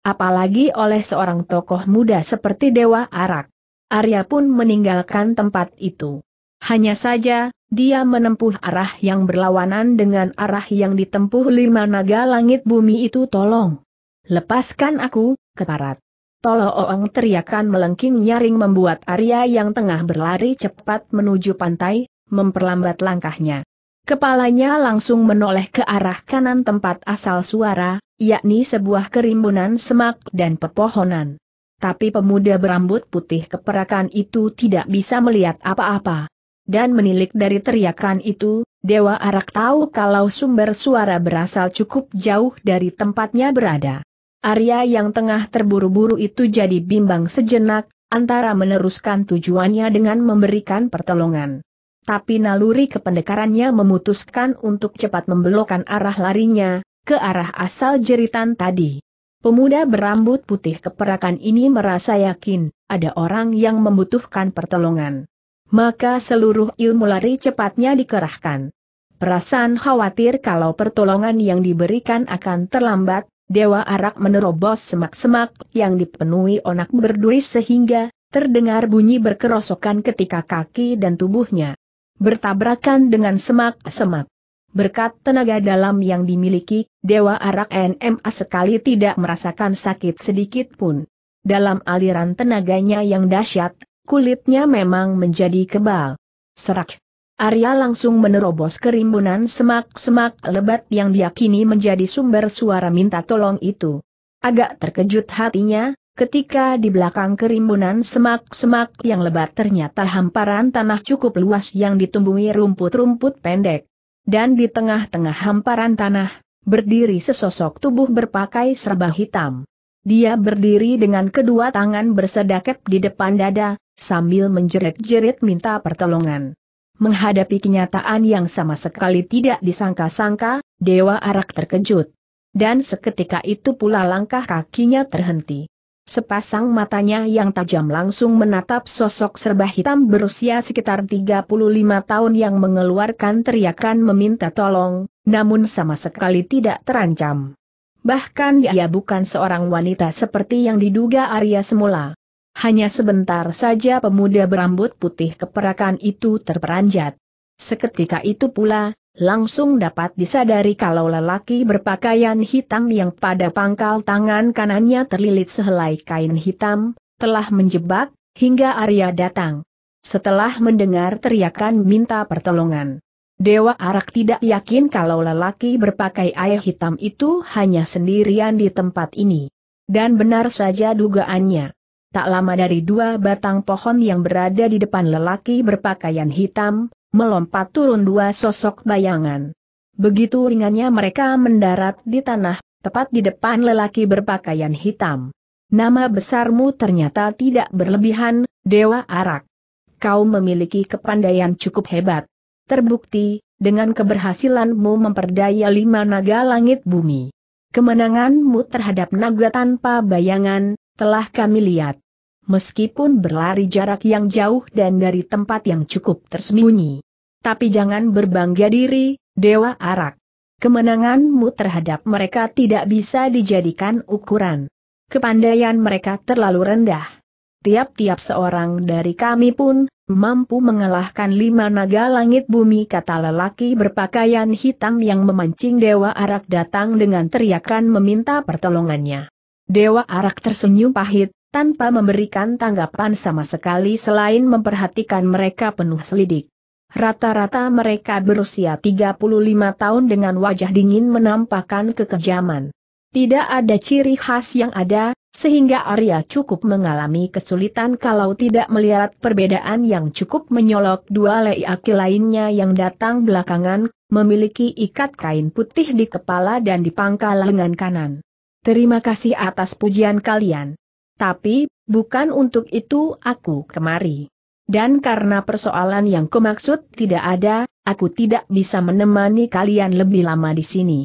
Apalagi oleh seorang tokoh muda seperti Dewa Arak. Arya pun meninggalkan tempat itu. Hanya saja, dia menempuh arah yang berlawanan dengan arah yang ditempuh lima naga langit bumi itu tolong. Lepaskan aku, keparat. Tolong teriakan melengking nyaring membuat Arya yang tengah berlari cepat menuju pantai, memperlambat langkahnya. Kepalanya langsung menoleh ke arah kanan tempat asal suara, yakni sebuah kerimbunan semak dan pepohonan. Tapi pemuda berambut putih keperakan itu tidak bisa melihat apa-apa dan menilik dari teriakan itu, Dewa Arak tahu kalau sumber suara berasal cukup jauh dari tempatnya berada. Arya yang tengah terburu-buru itu jadi bimbang sejenak, antara meneruskan tujuannya dengan memberikan pertolongan. Tapi naluri kependekarannya memutuskan untuk cepat membelokkan arah larinya, ke arah asal jeritan tadi. Pemuda berambut putih keperakan ini merasa yakin, ada orang yang membutuhkan pertolongan maka seluruh ilmu lari cepatnya dikerahkan. Perasaan khawatir kalau pertolongan yang diberikan akan terlambat, Dewa Arak menerobos semak-semak yang dipenuhi onak berduri sehingga terdengar bunyi berkerosokan ketika kaki dan tubuhnya bertabrakan dengan semak-semak. Berkat tenaga dalam yang dimiliki, Dewa Arak NMA sekali tidak merasakan sakit sedikit pun. Dalam aliran tenaganya yang dahsyat, kulitnya memang menjadi kebal. Serak. Arya langsung menerobos kerimbunan semak-semak lebat yang diakini menjadi sumber suara minta tolong itu. Agak terkejut hatinya, ketika di belakang kerimbunan semak-semak yang lebat ternyata hamparan tanah cukup luas yang ditumbuhi rumput-rumput pendek. Dan di tengah-tengah hamparan tanah, berdiri sesosok tubuh berpakai serba hitam. Dia berdiri dengan kedua tangan bersedakep di depan dada, sambil menjerit-jerit minta pertolongan. Menghadapi kenyataan yang sama sekali tidak disangka-sangka, Dewa Arak terkejut. Dan seketika itu pula langkah kakinya terhenti. Sepasang matanya yang tajam langsung menatap sosok serba hitam berusia sekitar 35 tahun yang mengeluarkan teriakan meminta tolong, namun sama sekali tidak terancam. Bahkan ia bukan seorang wanita seperti yang diduga Arya semula. Hanya sebentar saja pemuda berambut putih keperakan itu terperanjat. Seketika itu pula, langsung dapat disadari kalau lelaki berpakaian hitam yang pada pangkal tangan kanannya terlilit sehelai kain hitam, telah menjebak, hingga Arya datang. Setelah mendengar teriakan minta pertolongan. Dewa Arak tidak yakin kalau lelaki berpakaian hitam itu hanya sendirian di tempat ini. Dan benar saja dugaannya. Tak lama dari dua batang pohon yang berada di depan lelaki berpakaian hitam, melompat turun dua sosok bayangan. Begitu ringannya mereka mendarat di tanah, tepat di depan lelaki berpakaian hitam. Nama besarmu ternyata tidak berlebihan, Dewa Arak. Kau memiliki kepandaian cukup hebat. Terbukti, dengan keberhasilanmu memperdaya lima naga langit bumi. Kemenanganmu terhadap naga tanpa bayangan, telah kami lihat meskipun berlari jarak yang jauh dan dari tempat yang cukup tersembunyi. Tapi jangan berbangga diri, Dewa Arak. Kemenanganmu terhadap mereka tidak bisa dijadikan ukuran. Kepandaian mereka terlalu rendah. Tiap-tiap seorang dari kami pun, mampu mengalahkan lima naga langit bumi kata lelaki berpakaian hitam yang memancing Dewa Arak datang dengan teriakan meminta pertolongannya. Dewa Arak tersenyum pahit, tanpa memberikan tanggapan sama sekali selain memperhatikan mereka penuh selidik. Rata-rata mereka berusia 35 tahun dengan wajah dingin menampakkan kekejaman. Tidak ada ciri khas yang ada, sehingga Arya cukup mengalami kesulitan kalau tidak melihat perbedaan yang cukup menyolok dua leiaki lainnya yang datang belakangan, memiliki ikat kain putih di kepala dan di pangkal lengan kanan. Terima kasih atas pujian kalian. Tapi, bukan untuk itu aku kemari. Dan karena persoalan yang kumaksud tidak ada, aku tidak bisa menemani kalian lebih lama di sini.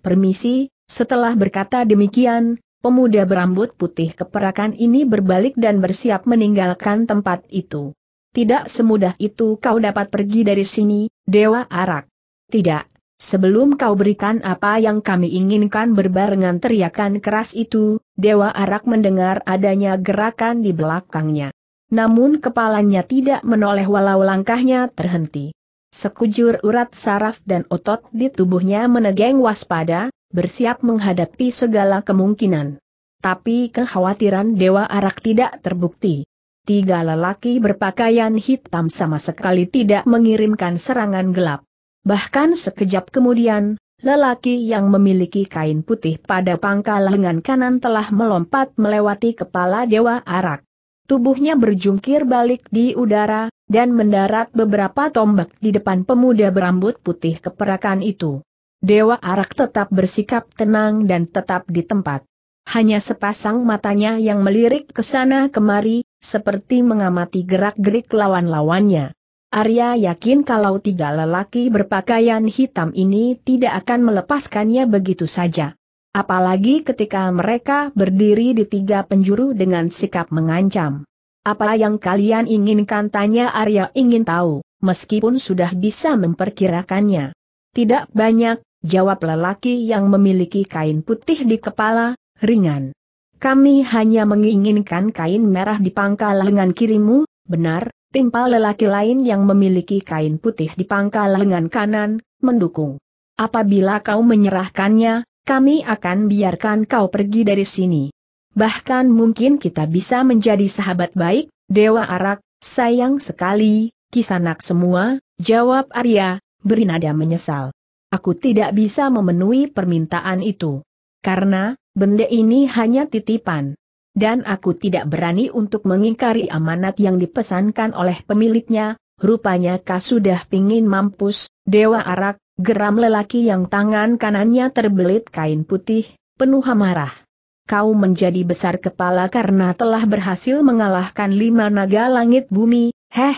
Permisi, setelah berkata demikian, pemuda berambut putih keperakan ini berbalik dan bersiap meninggalkan tempat itu. Tidak semudah itu kau dapat pergi dari sini, Dewa Arak. Tidak, Sebelum kau berikan apa yang kami inginkan berbarengan teriakan keras itu, Dewa Arak mendengar adanya gerakan di belakangnya. Namun kepalanya tidak menoleh walau langkahnya terhenti. Sekujur urat saraf dan otot di tubuhnya menegeng waspada, bersiap menghadapi segala kemungkinan. Tapi kekhawatiran Dewa Arak tidak terbukti. Tiga lelaki berpakaian hitam sama sekali tidak mengirimkan serangan gelap. Bahkan sekejap kemudian, lelaki yang memiliki kain putih pada pangkal lengan kanan telah melompat melewati kepala Dewa Arak. Tubuhnya berjungkir balik di udara, dan mendarat beberapa tombak di depan pemuda berambut putih keperakan itu. Dewa Arak tetap bersikap tenang dan tetap di tempat. Hanya sepasang matanya yang melirik ke sana kemari, seperti mengamati gerak-gerik lawan-lawannya. Arya yakin kalau tiga lelaki berpakaian hitam ini tidak akan melepaskannya begitu saja. Apalagi ketika mereka berdiri di tiga penjuru dengan sikap mengancam. Apa yang kalian inginkan tanya Arya ingin tahu, meskipun sudah bisa memperkirakannya. Tidak banyak, jawab lelaki yang memiliki kain putih di kepala, ringan. Kami hanya menginginkan kain merah di pangkal lengan kirimu, benar, Timpal lelaki lain yang memiliki kain putih di pangkal lengan kanan, mendukung. Apabila kau menyerahkannya, kami akan biarkan kau pergi dari sini. Bahkan mungkin kita bisa menjadi sahabat baik, Dewa Arak, sayang sekali, kisanak semua, jawab Arya, berinada menyesal. Aku tidak bisa memenuhi permintaan itu. Karena, benda ini hanya titipan dan aku tidak berani untuk mengingkari amanat yang dipesankan oleh pemiliknya, rupanya kau sudah pingin mampus, Dewa Arak, geram lelaki yang tangan kanannya terbelit kain putih, penuh amarah. Kau menjadi besar kepala karena telah berhasil mengalahkan lima naga langit bumi, heh,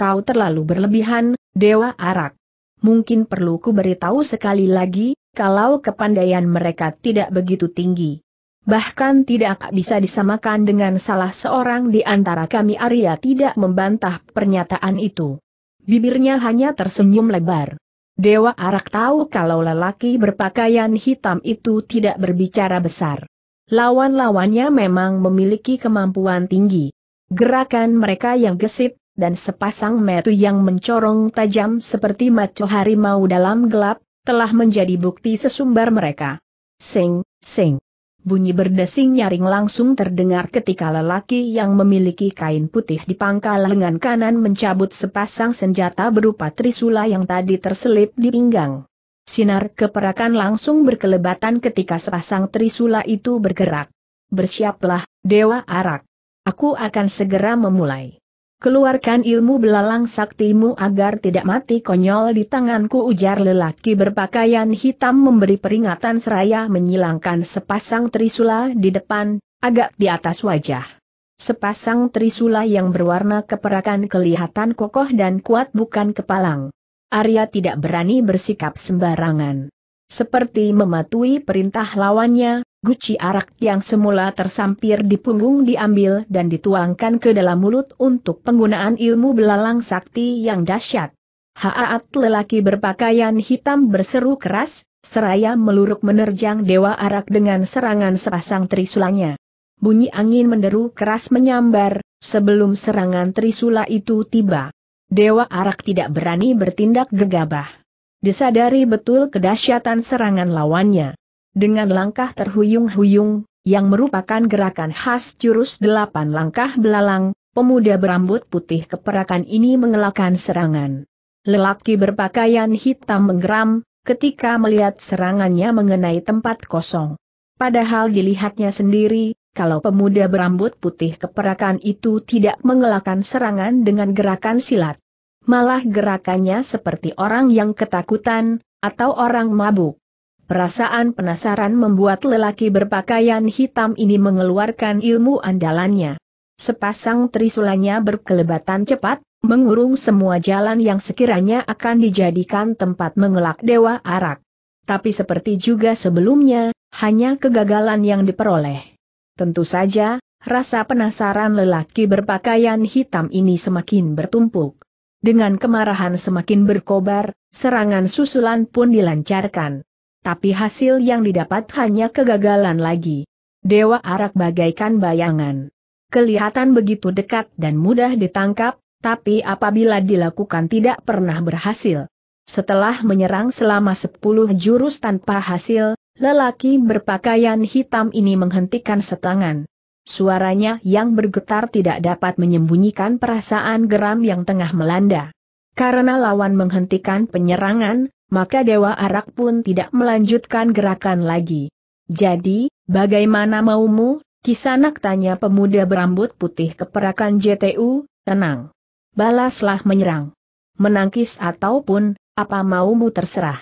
kau terlalu berlebihan, Dewa Arak. Mungkin perlu ku beritahu sekali lagi, kalau kepandaian mereka tidak begitu tinggi bahkan tidak bisa disamakan dengan salah seorang di antara kami Arya tidak membantah pernyataan itu. Bibirnya hanya tersenyum lebar. Dewa Arak tahu kalau lelaki berpakaian hitam itu tidak berbicara besar. Lawan-lawannya memang memiliki kemampuan tinggi. Gerakan mereka yang gesit, dan sepasang metu yang mencorong tajam seperti maco harimau dalam gelap, telah menjadi bukti sesumbar mereka. Sing, sing. Bunyi berdesing nyaring langsung terdengar ketika lelaki yang memiliki kain putih di pangkal lengan kanan mencabut sepasang senjata berupa trisula yang tadi terselip di pinggang. Sinar keperakan langsung berkelebatan ketika sepasang trisula itu bergerak. Bersiaplah, Dewa Arak. Aku akan segera memulai. Keluarkan ilmu belalang saktimu agar tidak mati konyol di tanganku ujar lelaki berpakaian hitam memberi peringatan seraya menyilangkan sepasang trisula di depan, agak di atas wajah. Sepasang trisula yang berwarna keperakan kelihatan kokoh dan kuat bukan kepalang. Arya tidak berani bersikap sembarangan. Seperti mematuhi perintah lawannya, guci arak yang semula tersampir di punggung diambil dan dituangkan ke dalam mulut untuk penggunaan ilmu belalang sakti yang dahsyat. Haat lelaki berpakaian hitam berseru keras, seraya meluruk menerjang dewa arak dengan serangan sepasang trisulanya. Bunyi angin menderu keras menyambar, sebelum serangan trisula itu tiba. Dewa arak tidak berani bertindak gegabah disadari betul kedahsyatan serangan lawannya. Dengan langkah terhuyung-huyung, yang merupakan gerakan khas jurus delapan langkah belalang, pemuda berambut putih keperakan ini mengelakkan serangan. Lelaki berpakaian hitam menggeram, ketika melihat serangannya mengenai tempat kosong. Padahal dilihatnya sendiri, kalau pemuda berambut putih keperakan itu tidak mengelakkan serangan dengan gerakan silat malah gerakannya seperti orang yang ketakutan, atau orang mabuk. Perasaan penasaran membuat lelaki berpakaian hitam ini mengeluarkan ilmu andalannya. Sepasang trisulanya berkelebatan cepat, mengurung semua jalan yang sekiranya akan dijadikan tempat mengelak dewa arak. Tapi seperti juga sebelumnya, hanya kegagalan yang diperoleh. Tentu saja, rasa penasaran lelaki berpakaian hitam ini semakin bertumpuk. Dengan kemarahan semakin berkobar, serangan susulan pun dilancarkan. Tapi hasil yang didapat hanya kegagalan lagi. Dewa Arak bagaikan bayangan. Kelihatan begitu dekat dan mudah ditangkap, tapi apabila dilakukan tidak pernah berhasil. Setelah menyerang selama sepuluh jurus tanpa hasil, lelaki berpakaian hitam ini menghentikan setangan. Suaranya yang bergetar tidak dapat menyembunyikan perasaan geram yang tengah melanda. Karena lawan menghentikan penyerangan, maka Dewa Arak pun tidak melanjutkan gerakan lagi. Jadi, bagaimana maumu, kisanak tanya pemuda berambut putih keperakan JTU, tenang. Balaslah menyerang. Menangkis ataupun, apa maumu terserah.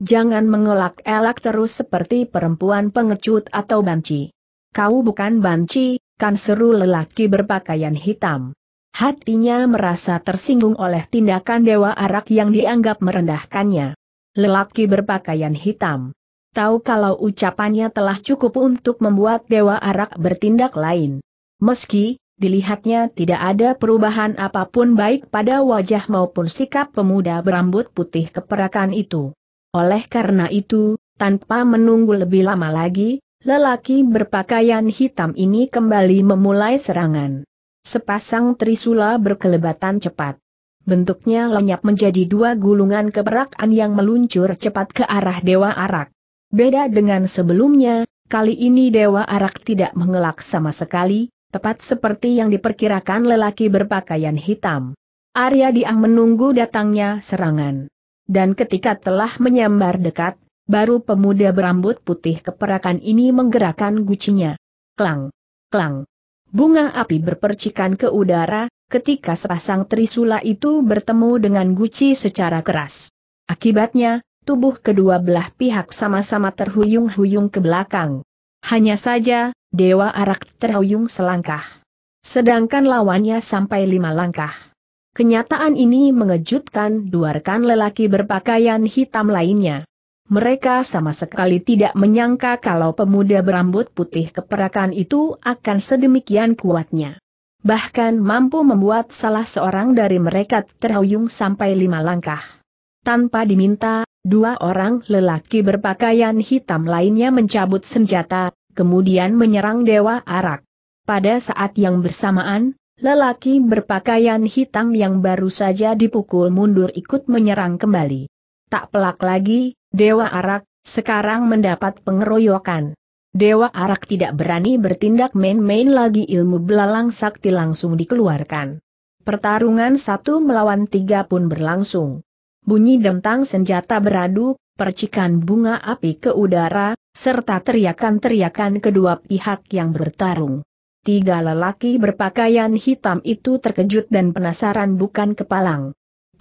Jangan mengelak elak terus seperti perempuan pengecut atau banci kau bukan banci, kan seru lelaki berpakaian hitam. Hatinya merasa tersinggung oleh tindakan Dewa Arak yang dianggap merendahkannya. Lelaki berpakaian hitam. Tahu kalau ucapannya telah cukup untuk membuat Dewa Arak bertindak lain. Meski, dilihatnya tidak ada perubahan apapun baik pada wajah maupun sikap pemuda berambut putih keperakan itu. Oleh karena itu, tanpa menunggu lebih lama lagi, Lelaki berpakaian hitam ini kembali memulai serangan. Sepasang trisula berkelebatan cepat. Bentuknya lenyap menjadi dua gulungan keberakan yang meluncur cepat ke arah Dewa Arak. Beda dengan sebelumnya, kali ini Dewa Arak tidak mengelak sama sekali, tepat seperti yang diperkirakan lelaki berpakaian hitam. Arya Diang menunggu datangnya serangan. Dan ketika telah menyambar dekat, Baru pemuda berambut putih keperakan ini menggerakkan gucinya. Klang, klang. Bunga api berpercikan ke udara, ketika sepasang trisula itu bertemu dengan guci secara keras. Akibatnya, tubuh kedua belah pihak sama-sama terhuyung-huyung ke belakang. Hanya saja, Dewa Arak terhuyung selangkah. Sedangkan lawannya sampai lima langkah. Kenyataan ini mengejutkan dua rekan lelaki berpakaian hitam lainnya. Mereka sama sekali tidak menyangka kalau pemuda berambut putih keperakan itu akan sedemikian kuatnya. Bahkan mampu membuat salah seorang dari mereka terhuyung sampai lima langkah. Tanpa diminta, dua orang lelaki berpakaian hitam lainnya mencabut senjata, kemudian menyerang Dewa Arak. Pada saat yang bersamaan, lelaki berpakaian hitam yang baru saja dipukul mundur ikut menyerang kembali. Tak pelak lagi, Dewa Arak, sekarang mendapat pengeroyokan. Dewa Arak tidak berani bertindak main-main lagi ilmu belalang sakti langsung dikeluarkan. Pertarungan satu melawan tiga pun berlangsung. Bunyi dentang senjata beradu, percikan bunga api ke udara, serta teriakan-teriakan kedua pihak yang bertarung. Tiga lelaki berpakaian hitam itu terkejut dan penasaran bukan kepalang.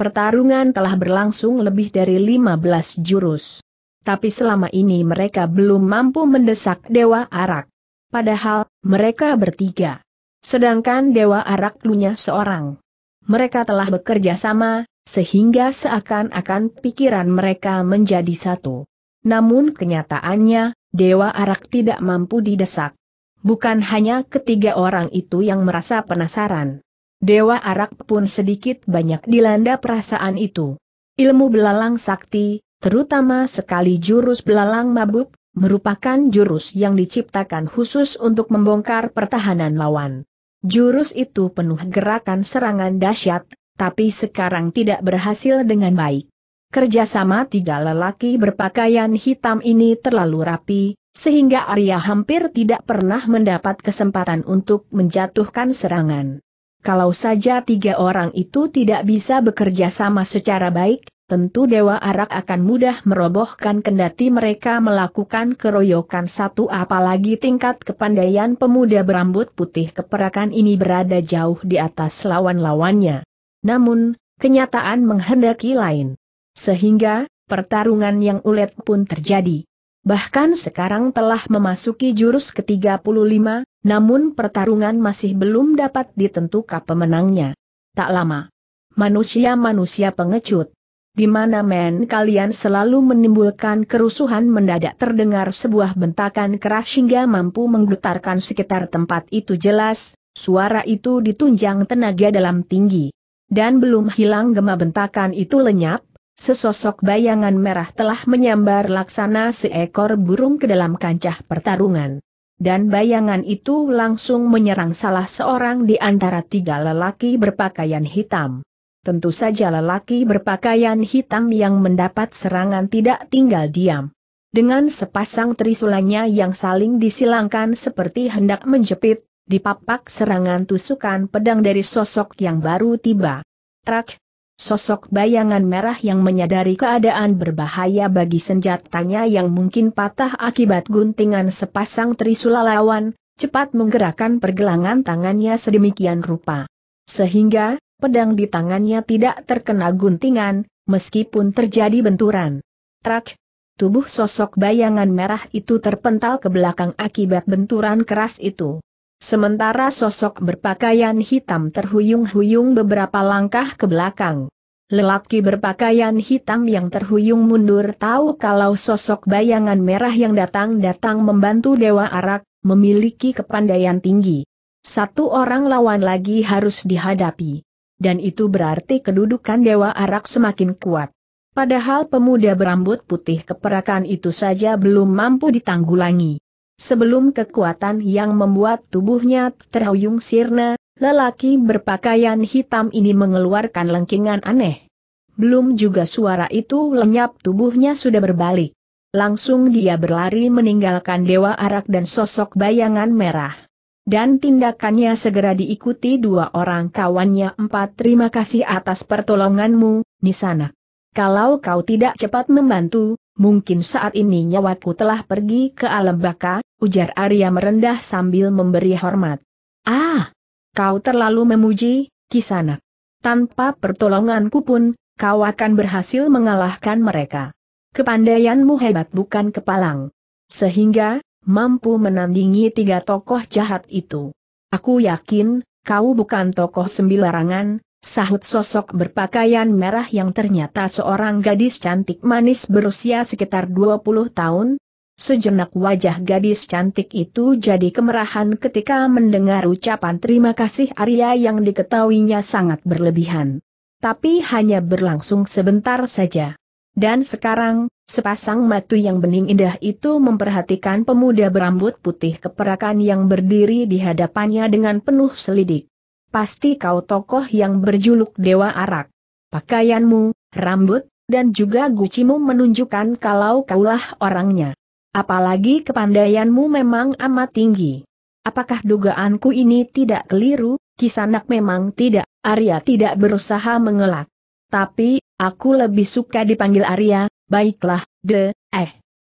Pertarungan telah berlangsung lebih dari 15 jurus. Tapi selama ini mereka belum mampu mendesak Dewa Arak. Padahal, mereka bertiga. Sedangkan Dewa Arak lunya seorang. Mereka telah bekerja sama, sehingga seakan-akan pikiran mereka menjadi satu. Namun kenyataannya, Dewa Arak tidak mampu didesak. Bukan hanya ketiga orang itu yang merasa penasaran. Dewa Arak pun sedikit banyak dilanda perasaan itu. Ilmu belalang sakti, terutama sekali jurus belalang mabuk, merupakan jurus yang diciptakan khusus untuk membongkar pertahanan lawan. Jurus itu penuh gerakan serangan dahsyat, tapi sekarang tidak berhasil dengan baik. Kerjasama tiga lelaki berpakaian hitam ini terlalu rapi, sehingga Arya hampir tidak pernah mendapat kesempatan untuk menjatuhkan serangan. Kalau saja tiga orang itu tidak bisa bekerja sama secara baik, tentu Dewa Arak akan mudah merobohkan kendati mereka melakukan keroyokan satu apalagi tingkat kepandaian pemuda berambut putih keperakan ini berada jauh di atas lawan-lawannya. Namun, kenyataan menghendaki lain. Sehingga, pertarungan yang ulet pun terjadi. Bahkan sekarang telah memasuki jurus ke-35, namun pertarungan masih belum dapat ditentukan pemenangnya. Tak lama. Manusia-manusia pengecut. Di mana men kalian selalu menimbulkan kerusuhan mendadak terdengar sebuah bentakan keras hingga mampu menggetarkan sekitar tempat itu jelas, suara itu ditunjang tenaga dalam tinggi. Dan belum hilang gema bentakan itu lenyap, sesosok bayangan merah telah menyambar laksana seekor burung ke dalam kancah pertarungan. Dan bayangan itu langsung menyerang salah seorang di antara tiga lelaki berpakaian hitam. Tentu saja lelaki berpakaian hitam yang mendapat serangan tidak tinggal diam. Dengan sepasang trisulanya yang saling disilangkan seperti hendak menjepit, dipapak serangan tusukan pedang dari sosok yang baru tiba. Trak, sosok bayangan merah yang menyadari keadaan berbahaya bagi senjatanya yang mungkin patah akibat guntingan sepasang trisula lawan, cepat menggerakkan pergelangan tangannya sedemikian rupa. Sehingga, pedang di tangannya tidak terkena guntingan, meskipun terjadi benturan. Trak, tubuh sosok bayangan merah itu terpental ke belakang akibat benturan keras itu. Sementara sosok berpakaian hitam terhuyung-huyung beberapa langkah ke belakang. Lelaki berpakaian hitam yang terhuyung mundur tahu kalau sosok bayangan merah yang datang-datang membantu Dewa Arak, memiliki kepandaian tinggi. Satu orang lawan lagi harus dihadapi. Dan itu berarti kedudukan Dewa Arak semakin kuat. Padahal pemuda berambut putih keperakan itu saja belum mampu ditanggulangi. Sebelum kekuatan yang membuat tubuhnya terhuyung sirna, lelaki berpakaian hitam ini mengeluarkan lengkingan aneh. Belum juga suara itu lenyap tubuhnya sudah berbalik. Langsung dia berlari meninggalkan Dewa Arak dan sosok bayangan merah. Dan tindakannya segera diikuti dua orang kawannya empat terima kasih atas pertolonganmu, Nisana. Kalau kau tidak cepat membantu, mungkin saat ini nyawaku telah pergi ke alam baka, ujar Arya merendah sambil memberi hormat. Ah! Kau terlalu memuji, Kisanak. Tanpa pertolonganku pun, kau akan berhasil mengalahkan mereka. Kepandaianmu hebat bukan kepalang. Sehingga, mampu menandingi tiga tokoh jahat itu. Aku yakin, kau bukan tokoh sembilarangan, sahut sosok berpakaian merah yang ternyata seorang gadis cantik manis berusia sekitar 20 tahun, Sejenak wajah gadis cantik itu jadi kemerahan ketika mendengar ucapan terima kasih Arya yang diketahuinya sangat berlebihan. Tapi hanya berlangsung sebentar saja. Dan sekarang, sepasang matu yang bening indah itu memperhatikan pemuda berambut putih keperakan yang berdiri di hadapannya dengan penuh selidik. Pasti kau tokoh yang berjuluk Dewa Arak. Pakaianmu, rambut, dan juga gucimu menunjukkan kalau kaulah orangnya. Apalagi kepandaianmu memang amat tinggi. Apakah dugaanku ini tidak keliru? Kisanak memang tidak, Arya tidak berusaha mengelak. Tapi, aku lebih suka dipanggil Arya, baiklah, de, eh,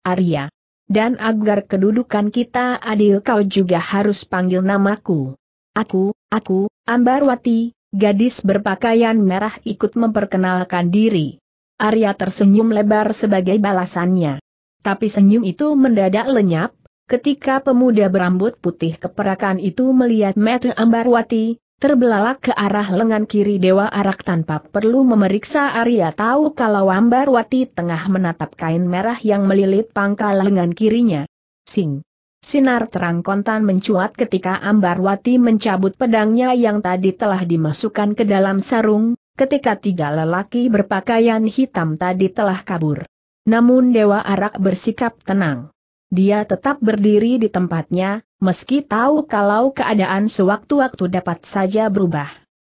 Arya. Dan agar kedudukan kita adil kau juga harus panggil namaku. Aku, aku, Ambarwati, gadis berpakaian merah ikut memperkenalkan diri. Arya tersenyum lebar sebagai balasannya. Tapi senyum itu mendadak lenyap, ketika pemuda berambut putih keperakan itu melihat mata Ambarwati, terbelalak ke arah lengan kiri Dewa Arak tanpa perlu memeriksa Arya tahu kalau Ambarwati tengah menatap kain merah yang melilit pangkal lengan kirinya. Sing! Sinar terang kontan mencuat ketika Ambarwati mencabut pedangnya yang tadi telah dimasukkan ke dalam sarung, ketika tiga lelaki berpakaian hitam tadi telah kabur. Namun Dewa Arak bersikap tenang. Dia tetap berdiri di tempatnya, meski tahu kalau keadaan sewaktu-waktu dapat saja berubah.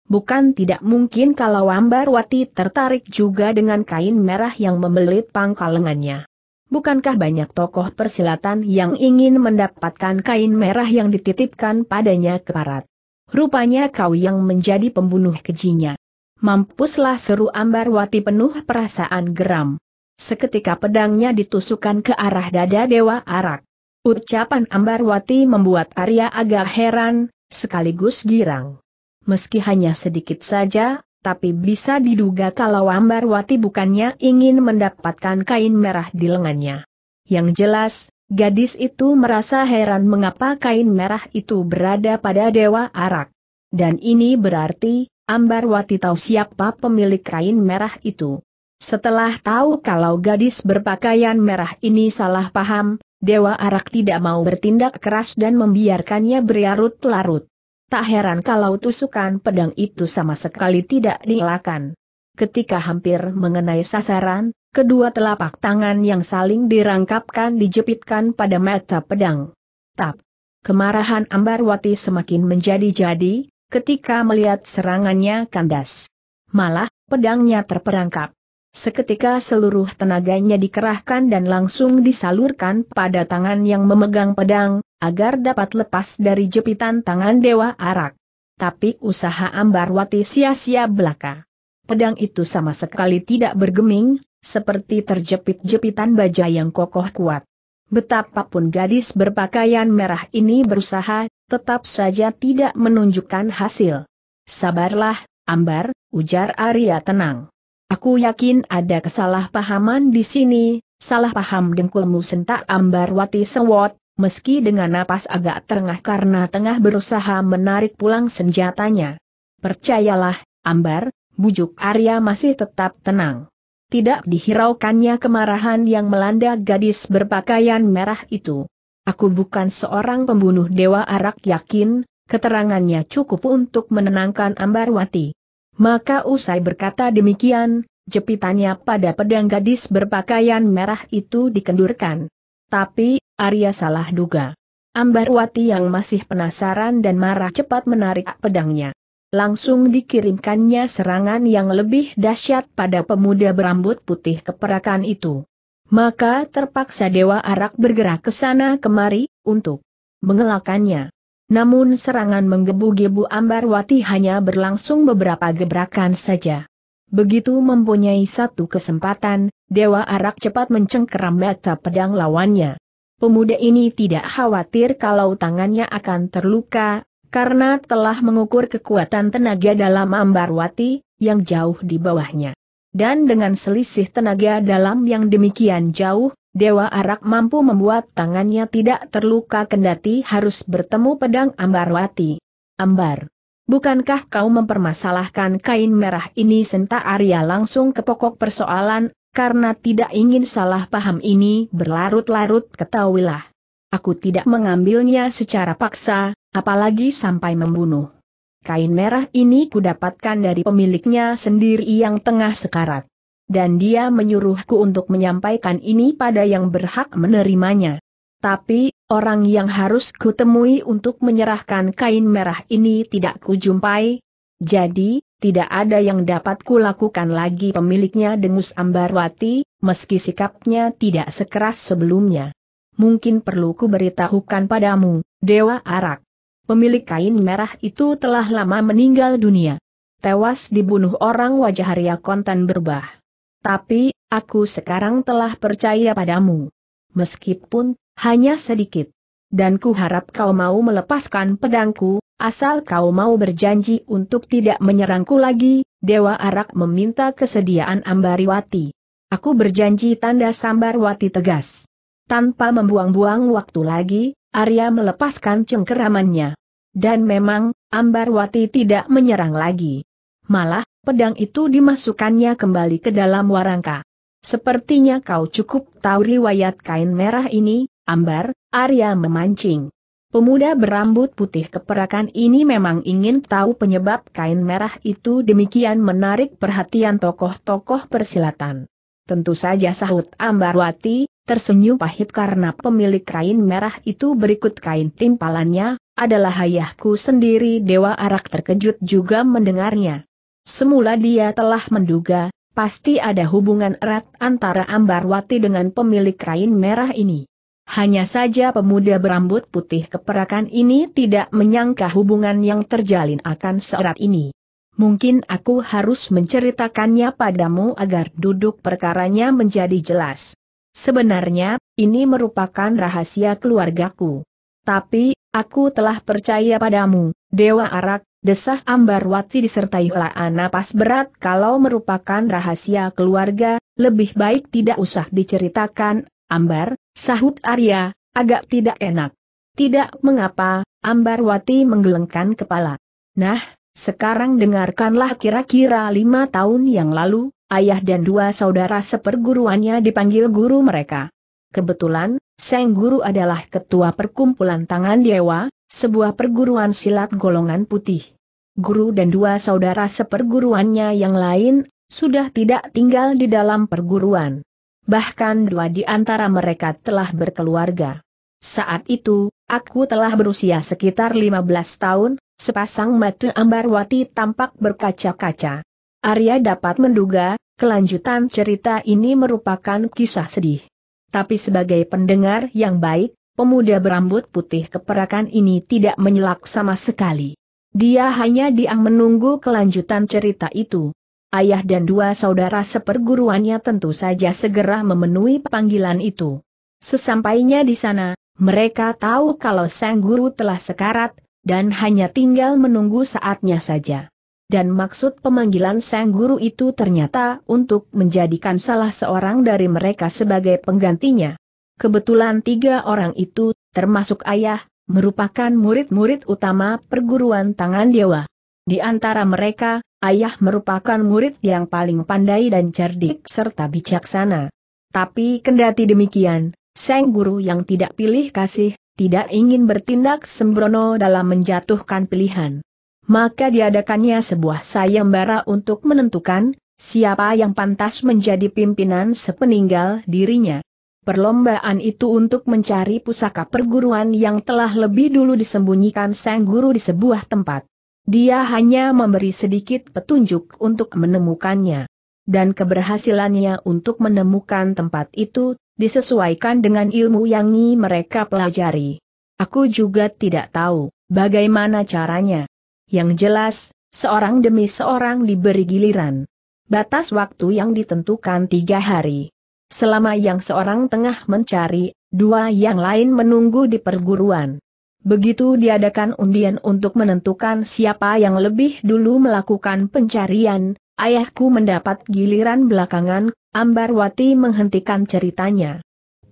Bukan tidak mungkin kalau Ambarwati tertarik juga dengan kain merah yang membelit pangkal lengannya. Bukankah banyak tokoh persilatan yang ingin mendapatkan kain merah yang dititipkan padanya ke parat? Rupanya kau yang menjadi pembunuh kejinya. Mampuslah seru Ambarwati penuh perasaan geram. Seketika pedangnya ditusukkan ke arah dada Dewa Arak. Ucapan Ambarwati membuat Arya agak heran, sekaligus girang. Meski hanya sedikit saja, tapi bisa diduga kalau Ambarwati bukannya ingin mendapatkan kain merah di lengannya. Yang jelas, gadis itu merasa heran mengapa kain merah itu berada pada Dewa Arak. Dan ini berarti, Ambarwati tahu siapa pemilik kain merah itu. Setelah tahu kalau gadis berpakaian merah ini salah paham, Dewa Arak tidak mau bertindak keras dan membiarkannya berlarut-larut. Tak heran kalau tusukan pedang itu sama sekali tidak dielakkan. Ketika hampir mengenai sasaran, kedua telapak tangan yang saling dirangkapkan dijepitkan pada mata pedang. Tap! Kemarahan Ambarwati semakin menjadi-jadi, ketika melihat serangannya kandas. Malah, pedangnya terperangkap. Seketika seluruh tenaganya dikerahkan dan langsung disalurkan pada tangan yang memegang pedang, agar dapat lepas dari jepitan tangan Dewa Arak. Tapi usaha Ambarwati sia-sia belaka. Pedang itu sama sekali tidak bergeming, seperti terjepit-jepitan baja yang kokoh kuat. Betapapun gadis berpakaian merah ini berusaha, tetap saja tidak menunjukkan hasil. Sabarlah, Ambar, ujar Arya tenang. Aku yakin ada kesalahpahaman di sini, salah paham dengkulmu sentak Ambarwati sewot, meski dengan napas agak terengah karena tengah berusaha menarik pulang senjatanya. Percayalah, Ambar, bujuk Arya masih tetap tenang. Tidak dihiraukannya kemarahan yang melanda gadis berpakaian merah itu. Aku bukan seorang pembunuh Dewa Arak yakin, keterangannya cukup untuk menenangkan Ambarwati. Maka usai berkata demikian, jepitannya pada pedang gadis berpakaian merah itu dikendurkan. Tapi, Arya salah duga. Ambarwati yang masih penasaran dan marah cepat menarik pedangnya. Langsung dikirimkannya serangan yang lebih dahsyat pada pemuda berambut putih keperakan itu. Maka terpaksa Dewa Arak bergerak ke sana kemari, untuk mengelakannya. Namun serangan menggebu-gebu Ambarwati hanya berlangsung beberapa gebrakan saja. Begitu mempunyai satu kesempatan, Dewa Arak cepat mencengkeram mata pedang lawannya. Pemuda ini tidak khawatir kalau tangannya akan terluka, karena telah mengukur kekuatan tenaga dalam Ambarwati, yang jauh di bawahnya. Dan dengan selisih tenaga dalam yang demikian jauh, Dewa Arak mampu membuat tangannya tidak terluka kendati harus bertemu pedang Ambarwati. Ambar. Bukankah kau mempermasalahkan kain merah ini senta Arya langsung ke pokok persoalan, karena tidak ingin salah paham ini berlarut-larut ketahuilah. Aku tidak mengambilnya secara paksa, apalagi sampai membunuh. Kain merah ini kudapatkan dari pemiliknya sendiri yang tengah sekarat dan dia menyuruhku untuk menyampaikan ini pada yang berhak menerimanya. Tapi, orang yang harus kutemui untuk menyerahkan kain merah ini tidak kujumpai. Jadi, tidak ada yang dapat kulakukan lagi pemiliknya dengus Ambarwati, meski sikapnya tidak sekeras sebelumnya. Mungkin perlu kuberitahukan padamu, Dewa Arak. Pemilik kain merah itu telah lama meninggal dunia. Tewas dibunuh orang wajah Arya Konten berbah. Tapi, aku sekarang telah percaya padamu. Meskipun, hanya sedikit. Dan ku harap kau mau melepaskan pedangku, asal kau mau berjanji untuk tidak menyerangku lagi, Dewa Arak meminta kesediaan Ambariwati. Aku berjanji tanda Sambarwati tegas. Tanpa membuang-buang waktu lagi, Arya melepaskan cengkeramannya. Dan memang, Ambarwati tidak menyerang lagi. Malah, pedang itu dimasukkannya kembali ke dalam warangka. Sepertinya kau cukup tahu riwayat kain merah ini, Ambar, Arya memancing. Pemuda berambut putih keperakan ini memang ingin tahu penyebab kain merah itu demikian menarik perhatian tokoh-tokoh persilatan. Tentu saja sahut Ambarwati, tersenyum pahit karena pemilik kain merah itu berikut kain timpalannya, adalah ayahku sendiri Dewa Arak terkejut juga mendengarnya. Semula dia telah menduga, pasti ada hubungan erat antara Ambarwati dengan pemilik kain merah ini. Hanya saja pemuda berambut putih keperakan ini tidak menyangka hubungan yang terjalin akan seerat ini. Mungkin aku harus menceritakannya padamu agar duduk perkaranya menjadi jelas. Sebenarnya, ini merupakan rahasia keluargaku. Tapi, aku telah percaya padamu, Dewa Arak, Desah Ambarwati disertai helaan napas berat kalau merupakan rahasia keluarga, lebih baik tidak usah diceritakan, Ambar, sahut Arya, agak tidak enak. Tidak mengapa, Ambarwati menggelengkan kepala. Nah, sekarang dengarkanlah kira-kira lima tahun yang lalu, ayah dan dua saudara seperguruannya dipanggil guru mereka. Kebetulan, Seng Guru adalah ketua perkumpulan tangan dewa, sebuah perguruan silat golongan putih guru dan dua saudara seperguruannya yang lain, sudah tidak tinggal di dalam perguruan. Bahkan dua di antara mereka telah berkeluarga. Saat itu, aku telah berusia sekitar 15 tahun, sepasang mata Ambarwati tampak berkaca-kaca. Arya dapat menduga, kelanjutan cerita ini merupakan kisah sedih. Tapi sebagai pendengar yang baik, pemuda berambut putih keperakan ini tidak menyelak sama sekali. Dia hanya diam menunggu kelanjutan cerita itu. Ayah dan dua saudara seperguruannya tentu saja segera memenuhi panggilan itu. Sesampainya di sana, mereka tahu kalau sang guru telah sekarat, dan hanya tinggal menunggu saatnya saja. Dan maksud pemanggilan sang guru itu ternyata untuk menjadikan salah seorang dari mereka sebagai penggantinya. Kebetulan tiga orang itu, termasuk ayah, merupakan murid-murid utama perguruan tangan dewa. Di antara mereka, ayah merupakan murid yang paling pandai dan cerdik serta bijaksana. Tapi kendati demikian, sang guru yang tidak pilih kasih, tidak ingin bertindak sembrono dalam menjatuhkan pilihan. Maka diadakannya sebuah sayembara untuk menentukan siapa yang pantas menjadi pimpinan sepeninggal dirinya. Perlombaan itu untuk mencari pusaka perguruan yang telah lebih dulu disembunyikan sang guru di sebuah tempat. Dia hanya memberi sedikit petunjuk untuk menemukannya. Dan keberhasilannya untuk menemukan tempat itu, disesuaikan dengan ilmu yang mereka pelajari. Aku juga tidak tahu bagaimana caranya. Yang jelas, seorang demi seorang diberi giliran. Batas waktu yang ditentukan tiga hari. Selama yang seorang tengah mencari, dua yang lain menunggu di perguruan. Begitu diadakan undian untuk menentukan siapa yang lebih dulu melakukan pencarian, ayahku mendapat giliran belakangan, Ambarwati menghentikan ceritanya.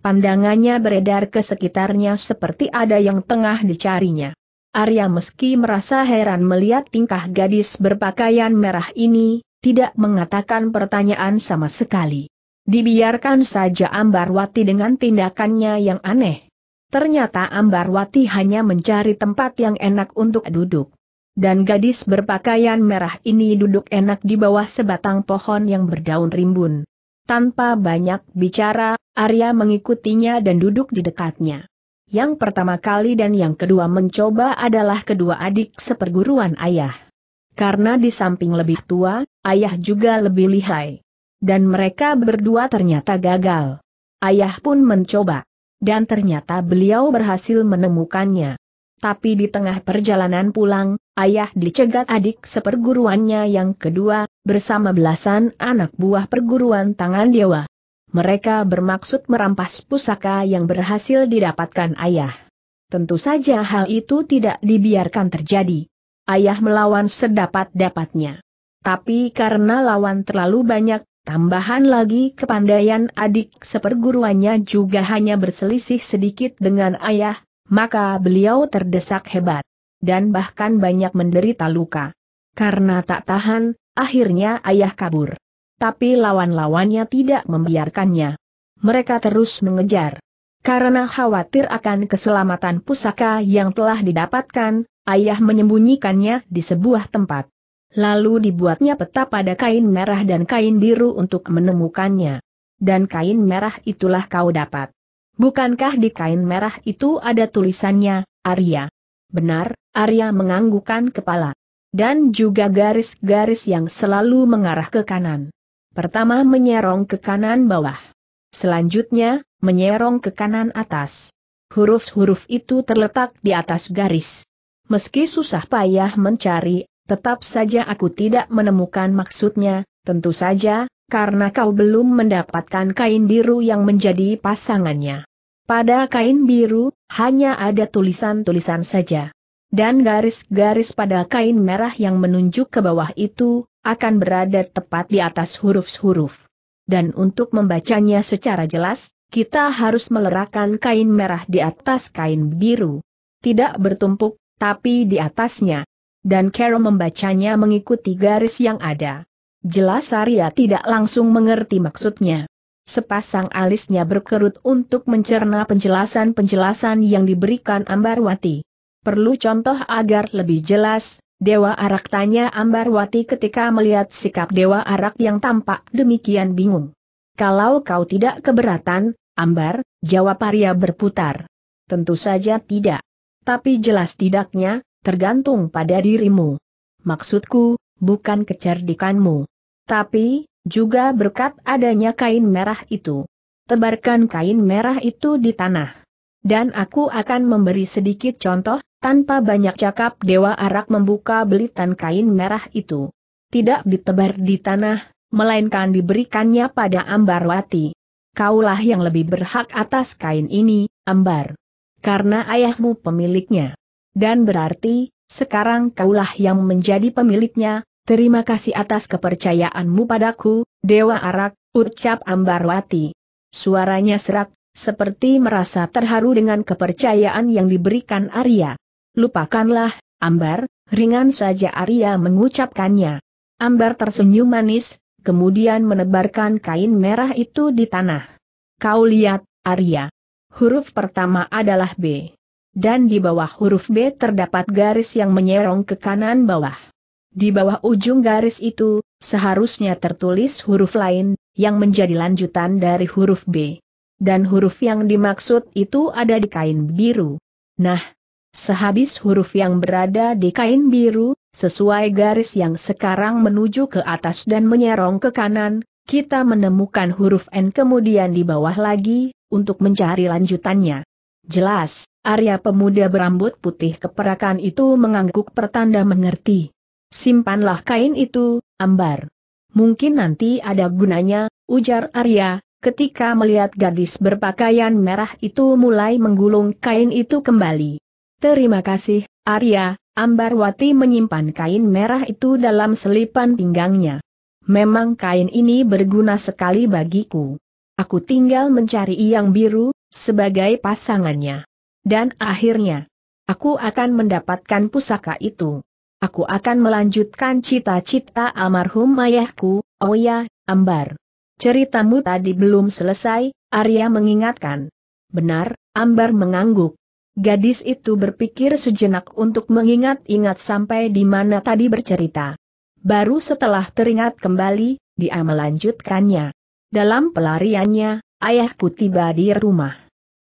Pandangannya beredar ke sekitarnya seperti ada yang tengah dicarinya. Arya meski merasa heran melihat tingkah gadis berpakaian merah ini, tidak mengatakan pertanyaan sama sekali. Dibiarkan saja Ambarwati dengan tindakannya yang aneh. Ternyata Ambarwati hanya mencari tempat yang enak untuk duduk. Dan gadis berpakaian merah ini duduk enak di bawah sebatang pohon yang berdaun rimbun. Tanpa banyak bicara, Arya mengikutinya dan duduk di dekatnya. Yang pertama kali dan yang kedua mencoba adalah kedua adik seperguruan ayah. Karena di samping lebih tua, ayah juga lebih lihai dan mereka berdua ternyata gagal. Ayah pun mencoba, dan ternyata beliau berhasil menemukannya. Tapi di tengah perjalanan pulang, ayah dicegat adik seperguruannya yang kedua, bersama belasan anak buah perguruan tangan dewa. Mereka bermaksud merampas pusaka yang berhasil didapatkan ayah. Tentu saja hal itu tidak dibiarkan terjadi. Ayah melawan sedapat-dapatnya. Tapi karena lawan terlalu banyak, Tambahan lagi kepandaian adik seperguruannya juga hanya berselisih sedikit dengan ayah, maka beliau terdesak hebat. Dan bahkan banyak menderita luka. Karena tak tahan, akhirnya ayah kabur. Tapi lawan-lawannya tidak membiarkannya. Mereka terus mengejar. Karena khawatir akan keselamatan pusaka yang telah didapatkan, ayah menyembunyikannya di sebuah tempat. Lalu dibuatnya peta pada kain merah dan kain biru untuk menemukannya. Dan kain merah itulah kau dapat. Bukankah di kain merah itu ada tulisannya, Arya? Benar, Arya menganggukan kepala. Dan juga garis-garis yang selalu mengarah ke kanan. Pertama menyerong ke kanan bawah. Selanjutnya, menyerong ke kanan atas. Huruf-huruf itu terletak di atas garis. Meski susah payah mencari, Tetap saja aku tidak menemukan maksudnya, tentu saja, karena kau belum mendapatkan kain biru yang menjadi pasangannya. Pada kain biru, hanya ada tulisan-tulisan saja. Dan garis-garis pada kain merah yang menunjuk ke bawah itu, akan berada tepat di atas huruf-huruf. Dan untuk membacanya secara jelas, kita harus melerakan kain merah di atas kain biru. Tidak bertumpuk, tapi di atasnya, dan Carol membacanya mengikuti garis yang ada. Jelas Arya tidak langsung mengerti maksudnya. Sepasang alisnya berkerut untuk mencerna penjelasan-penjelasan yang diberikan Ambarwati. Perlu contoh agar lebih jelas, Dewa Arak tanya Ambarwati ketika melihat sikap Dewa Arak yang tampak demikian bingung. Kalau kau tidak keberatan, Ambar, jawab Arya berputar. Tentu saja tidak. Tapi jelas tidaknya, tergantung pada dirimu. Maksudku, bukan kecerdikanmu. Tapi, juga berkat adanya kain merah itu. Tebarkan kain merah itu di tanah. Dan aku akan memberi sedikit contoh, tanpa banyak cakap Dewa Arak membuka belitan kain merah itu. Tidak ditebar di tanah, melainkan diberikannya pada Ambarwati. Kaulah yang lebih berhak atas kain ini, Ambar. Karena ayahmu pemiliknya. Dan berarti, sekarang kaulah yang menjadi pemiliknya, terima kasih atas kepercayaanmu padaku, Dewa Arak, ucap Ambarwati. Suaranya serak, seperti merasa terharu dengan kepercayaan yang diberikan Arya. Lupakanlah, Ambar, ringan saja Arya mengucapkannya. Ambar tersenyum manis, kemudian menebarkan kain merah itu di tanah. Kau lihat, Arya. Huruf pertama adalah B dan di bawah huruf B terdapat garis yang menyerong ke kanan bawah. Di bawah ujung garis itu, seharusnya tertulis huruf lain, yang menjadi lanjutan dari huruf B. Dan huruf yang dimaksud itu ada di kain biru. Nah, sehabis huruf yang berada di kain biru, sesuai garis yang sekarang menuju ke atas dan menyerong ke kanan, kita menemukan huruf N kemudian di bawah lagi, untuk mencari lanjutannya. Jelas. Arya pemuda berambut putih keperakan itu mengangguk pertanda mengerti. Simpanlah kain itu, ambar. Mungkin nanti ada gunanya, ujar Arya, ketika melihat gadis berpakaian merah itu mulai menggulung kain itu kembali. Terima kasih, Arya, Ambarwati menyimpan kain merah itu dalam selipan pinggangnya. Memang kain ini berguna sekali bagiku. Aku tinggal mencari yang biru, sebagai pasangannya. Dan akhirnya, aku akan mendapatkan pusaka itu. Aku akan melanjutkan cita-cita almarhum ayahku, Oh ya, Ambar. Ceritamu tadi belum selesai, Arya mengingatkan. Benar, Ambar mengangguk. Gadis itu berpikir sejenak untuk mengingat-ingat sampai di mana tadi bercerita. Baru setelah teringat kembali, dia melanjutkannya. Dalam pelariannya, ayahku tiba di rumah.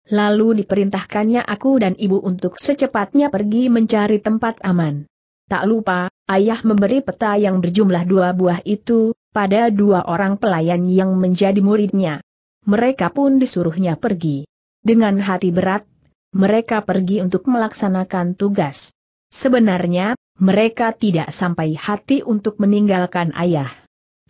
Lalu diperintahkannya aku dan ibu untuk secepatnya pergi mencari tempat aman. Tak lupa, ayah memberi peta yang berjumlah dua buah itu, pada dua orang pelayan yang menjadi muridnya. Mereka pun disuruhnya pergi. Dengan hati berat, mereka pergi untuk melaksanakan tugas. Sebenarnya, mereka tidak sampai hati untuk meninggalkan ayah.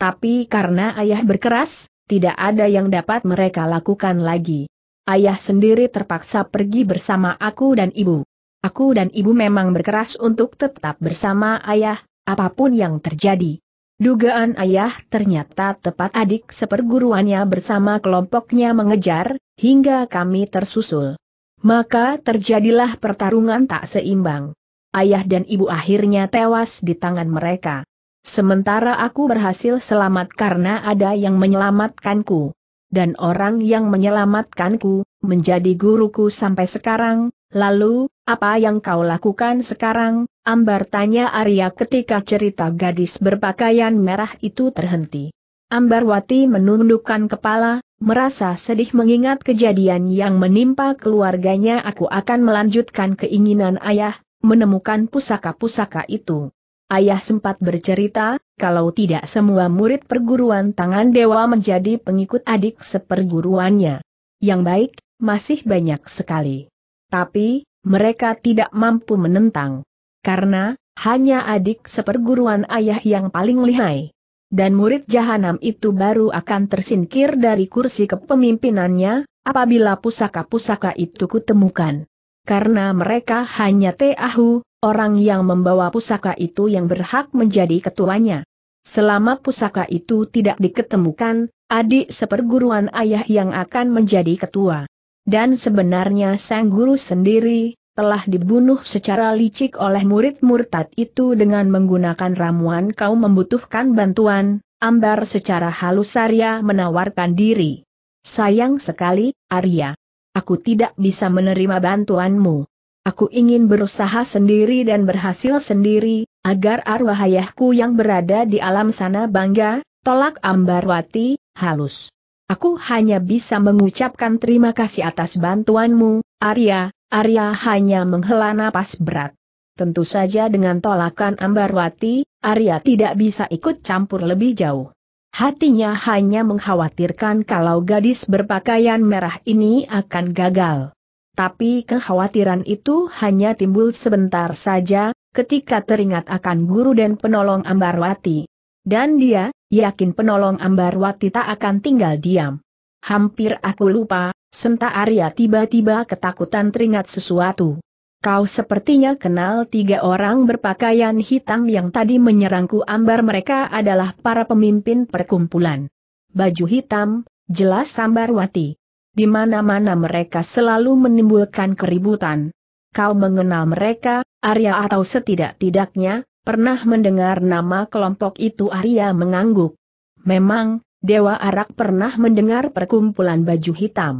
Tapi karena ayah berkeras, tidak ada yang dapat mereka lakukan lagi ayah sendiri terpaksa pergi bersama aku dan ibu. Aku dan ibu memang berkeras untuk tetap bersama ayah, apapun yang terjadi. Dugaan ayah ternyata tepat adik seperguruannya bersama kelompoknya mengejar, hingga kami tersusul. Maka terjadilah pertarungan tak seimbang. Ayah dan ibu akhirnya tewas di tangan mereka. Sementara aku berhasil selamat karena ada yang menyelamatkanku dan orang yang menyelamatkanku, menjadi guruku sampai sekarang, lalu, apa yang kau lakukan sekarang, Ambar tanya Arya ketika cerita gadis berpakaian merah itu terhenti. Ambarwati menundukkan kepala, merasa sedih mengingat kejadian yang menimpa keluarganya aku akan melanjutkan keinginan ayah, menemukan pusaka-pusaka itu. Ayah sempat bercerita, kalau tidak semua murid perguruan tangan dewa menjadi pengikut adik seperguruannya. Yang baik, masih banyak sekali. Tapi, mereka tidak mampu menentang. Karena, hanya adik seperguruan ayah yang paling lihai. Dan murid jahanam itu baru akan tersingkir dari kursi kepemimpinannya, apabila pusaka-pusaka itu kutemukan. Karena mereka hanya teahu, orang yang membawa pusaka itu yang berhak menjadi ketuanya. Selama pusaka itu tidak diketemukan, adik seperguruan ayah yang akan menjadi ketua. Dan sebenarnya sang guru sendiri, telah dibunuh secara licik oleh murid murtad itu dengan menggunakan ramuan kau membutuhkan bantuan, ambar secara halus Arya menawarkan diri. Sayang sekali, Arya. Aku tidak bisa menerima bantuanmu. Aku ingin berusaha sendiri dan berhasil sendiri, agar arwah ayahku yang berada di alam sana bangga, tolak Ambarwati, halus. Aku hanya bisa mengucapkan terima kasih atas bantuanmu, Arya, Arya hanya menghela napas berat. Tentu saja dengan tolakan Ambarwati, Arya tidak bisa ikut campur lebih jauh. Hatinya hanya mengkhawatirkan kalau gadis berpakaian merah ini akan gagal. Tapi kekhawatiran itu hanya timbul sebentar saja, ketika teringat akan guru dan penolong Ambarwati. Dan dia, yakin penolong Ambarwati tak akan tinggal diam. Hampir aku lupa, senta Arya tiba-tiba ketakutan teringat sesuatu. Kau sepertinya kenal tiga orang berpakaian hitam yang tadi menyerangku ambar mereka adalah para pemimpin perkumpulan. Baju hitam, jelas Ambarwati. Di mana-mana mereka selalu menimbulkan keributan. Kau mengenal mereka, Arya atau setidak-tidaknya, pernah mendengar nama kelompok itu Arya mengangguk. Memang, Dewa Arak pernah mendengar perkumpulan baju hitam.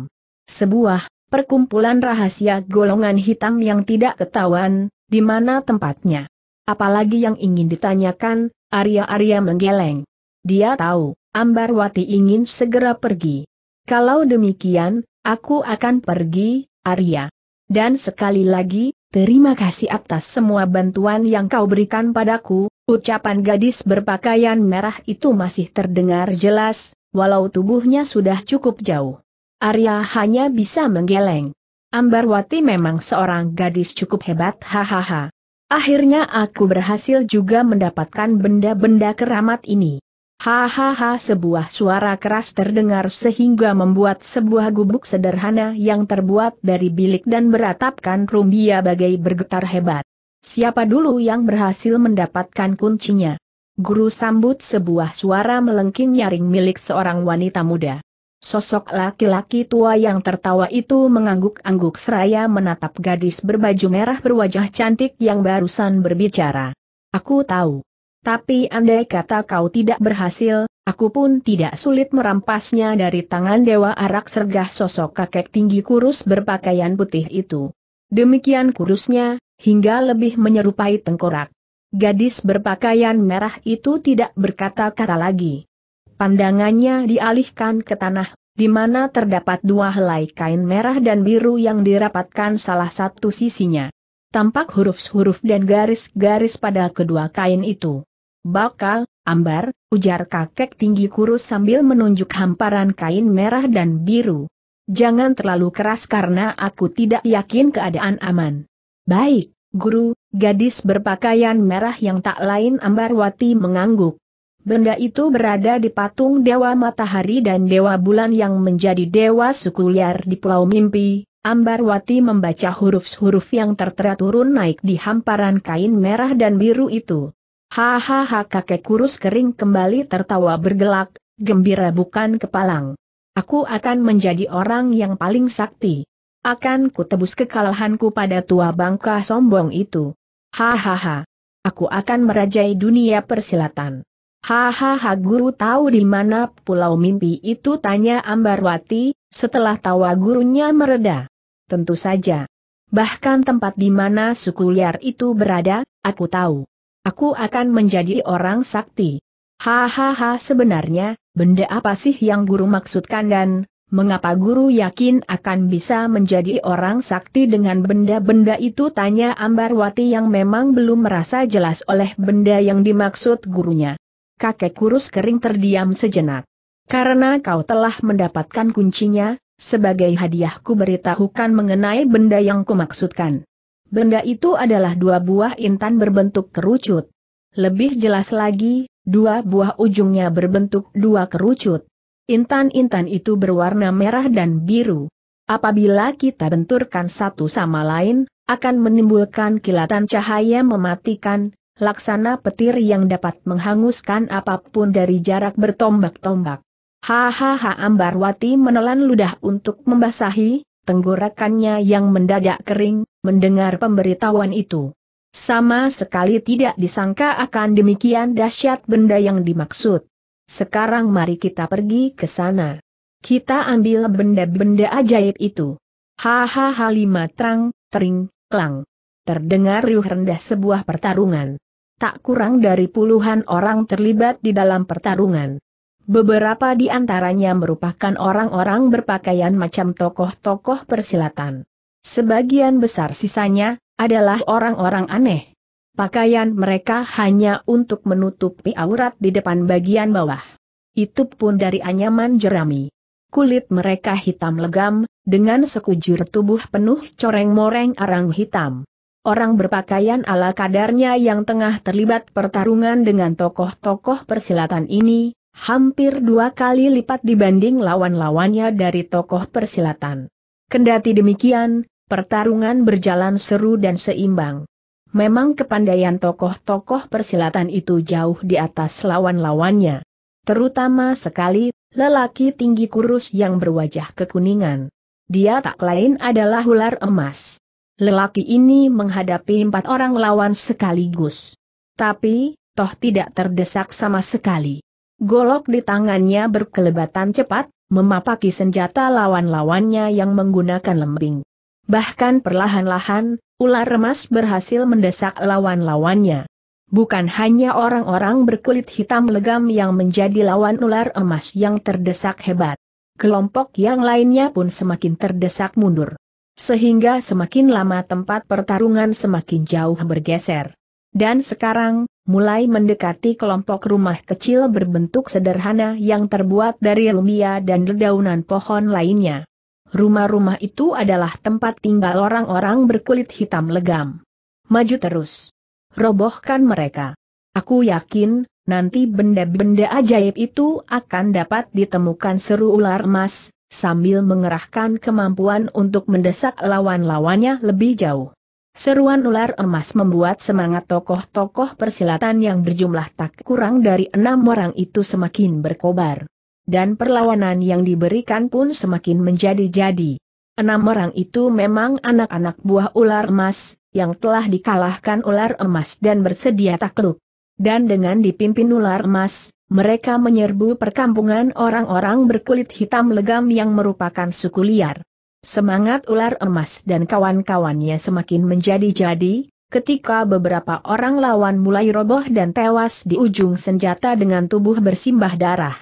Sebuah perkumpulan rahasia golongan hitam yang tidak ketahuan, di mana tempatnya. Apalagi yang ingin ditanyakan, Arya-Arya menggeleng. Dia tahu, Ambarwati ingin segera pergi. Kalau demikian, aku akan pergi, Arya. Dan sekali lagi, terima kasih atas semua bantuan yang kau berikan padaku, ucapan gadis berpakaian merah itu masih terdengar jelas, walau tubuhnya sudah cukup jauh. Arya hanya bisa menggeleng. Ambarwati memang seorang gadis cukup hebat hahaha. Akhirnya aku berhasil juga mendapatkan benda-benda keramat ini. Hahaha sebuah suara keras terdengar sehingga membuat sebuah gubuk sederhana yang terbuat dari bilik dan beratapkan rumbia bagai bergetar hebat. Siapa dulu yang berhasil mendapatkan kuncinya? Guru sambut sebuah suara melengking nyaring milik seorang wanita muda. Sosok laki-laki tua yang tertawa itu mengangguk-angguk seraya menatap gadis berbaju merah berwajah cantik yang barusan berbicara. Aku tahu. Tapi andai kata kau tidak berhasil, aku pun tidak sulit merampasnya dari tangan Dewa Arak Sergah sosok kakek tinggi kurus berpakaian putih itu. Demikian kurusnya, hingga lebih menyerupai tengkorak. Gadis berpakaian merah itu tidak berkata-kata lagi. Pandangannya dialihkan ke tanah, di mana terdapat dua helai kain merah dan biru yang dirapatkan salah satu sisinya. Tampak huruf-huruf dan garis-garis pada kedua kain itu. Bakal, ambar, ujar kakek tinggi kurus sambil menunjuk hamparan kain merah dan biru. Jangan terlalu keras karena aku tidak yakin keadaan aman. Baik, guru, gadis berpakaian merah yang tak lain Ambarwati mengangguk. Benda itu berada di patung Dewa Matahari dan Dewa Bulan yang menjadi Dewa Suku Liar di Pulau Mimpi. Ambarwati membaca huruf-huruf yang tertera turun naik di hamparan kain merah dan biru itu. Hahaha kakek kurus kering kembali tertawa bergelak, gembira bukan kepalang. Aku akan menjadi orang yang paling sakti. Akan kutebus kekalahanku pada tua bangka sombong itu. Hahaha. Aku akan merajai dunia persilatan. Hahaha guru tahu di mana pulau mimpi itu tanya Ambarwati, setelah tawa gurunya mereda. Tentu saja. Bahkan tempat di mana suku liar itu berada, aku tahu. Aku akan menjadi orang sakti. Hahaha sebenarnya, benda apa sih yang guru maksudkan dan, mengapa guru yakin akan bisa menjadi orang sakti dengan benda-benda itu tanya Ambarwati yang memang belum merasa jelas oleh benda yang dimaksud gurunya. Kakek kurus kering terdiam sejenak. Karena kau telah mendapatkan kuncinya, sebagai hadiahku beritahukan mengenai benda yang kumaksudkan. Benda itu adalah dua buah intan berbentuk kerucut. Lebih jelas lagi, dua buah ujungnya berbentuk dua kerucut. Intan-intan itu berwarna merah dan biru. Apabila kita benturkan satu sama lain, akan menimbulkan kilatan cahaya mematikan, laksana petir yang dapat menghanguskan apapun dari jarak bertombak-tombak. Hahaha Ambarwati menelan ludah untuk membasahi, tenggorakannya yang mendadak kering, mendengar pemberitahuan itu. Sama sekali tidak disangka akan demikian dahsyat benda yang dimaksud. Sekarang mari kita pergi ke sana. Kita ambil benda-benda ajaib itu. Hahaha lima terang, tering, klang. Terdengar riuh rendah sebuah pertarungan. Tak kurang dari puluhan orang terlibat di dalam pertarungan. Beberapa di antaranya merupakan orang-orang berpakaian macam tokoh-tokoh persilatan. Sebagian besar sisanya, adalah orang-orang aneh. Pakaian mereka hanya untuk menutupi aurat di depan bagian bawah. Itu pun dari anyaman jerami. Kulit mereka hitam legam, dengan sekujur tubuh penuh coreng-moreng arang hitam. Orang berpakaian ala kadarnya yang tengah terlibat pertarungan dengan tokoh-tokoh persilatan ini, hampir dua kali lipat dibanding lawan-lawannya dari tokoh persilatan. Kendati demikian, Pertarungan berjalan seru dan seimbang. Memang kepandaian tokoh-tokoh persilatan itu jauh di atas lawan-lawannya. Terutama sekali, lelaki tinggi kurus yang berwajah kekuningan. Dia tak lain adalah ular emas. Lelaki ini menghadapi empat orang lawan sekaligus. Tapi, toh tidak terdesak sama sekali. Golok di tangannya berkelebatan cepat, memapaki senjata lawan-lawannya yang menggunakan lembing. Bahkan perlahan-lahan, ular emas berhasil mendesak lawan-lawannya. Bukan hanya orang-orang berkulit hitam legam yang menjadi lawan ular emas yang terdesak hebat. Kelompok yang lainnya pun semakin terdesak mundur. Sehingga semakin lama tempat pertarungan semakin jauh bergeser. Dan sekarang, mulai mendekati kelompok rumah kecil berbentuk sederhana yang terbuat dari lumia dan dedaunan pohon lainnya. Rumah-rumah itu adalah tempat tinggal orang-orang berkulit hitam legam. Maju terus. Robohkan mereka. Aku yakin, nanti benda-benda ajaib itu akan dapat ditemukan seru ular emas, sambil mengerahkan kemampuan untuk mendesak lawan-lawannya lebih jauh. Seruan ular emas membuat semangat tokoh-tokoh persilatan yang berjumlah tak kurang dari enam orang itu semakin berkobar dan perlawanan yang diberikan pun semakin menjadi-jadi. Enam orang itu memang anak-anak buah ular emas, yang telah dikalahkan ular emas dan bersedia takluk. Dan dengan dipimpin ular emas, mereka menyerbu perkampungan orang-orang berkulit hitam legam yang merupakan suku liar. Semangat ular emas dan kawan-kawannya semakin menjadi-jadi, ketika beberapa orang lawan mulai roboh dan tewas di ujung senjata dengan tubuh bersimbah darah.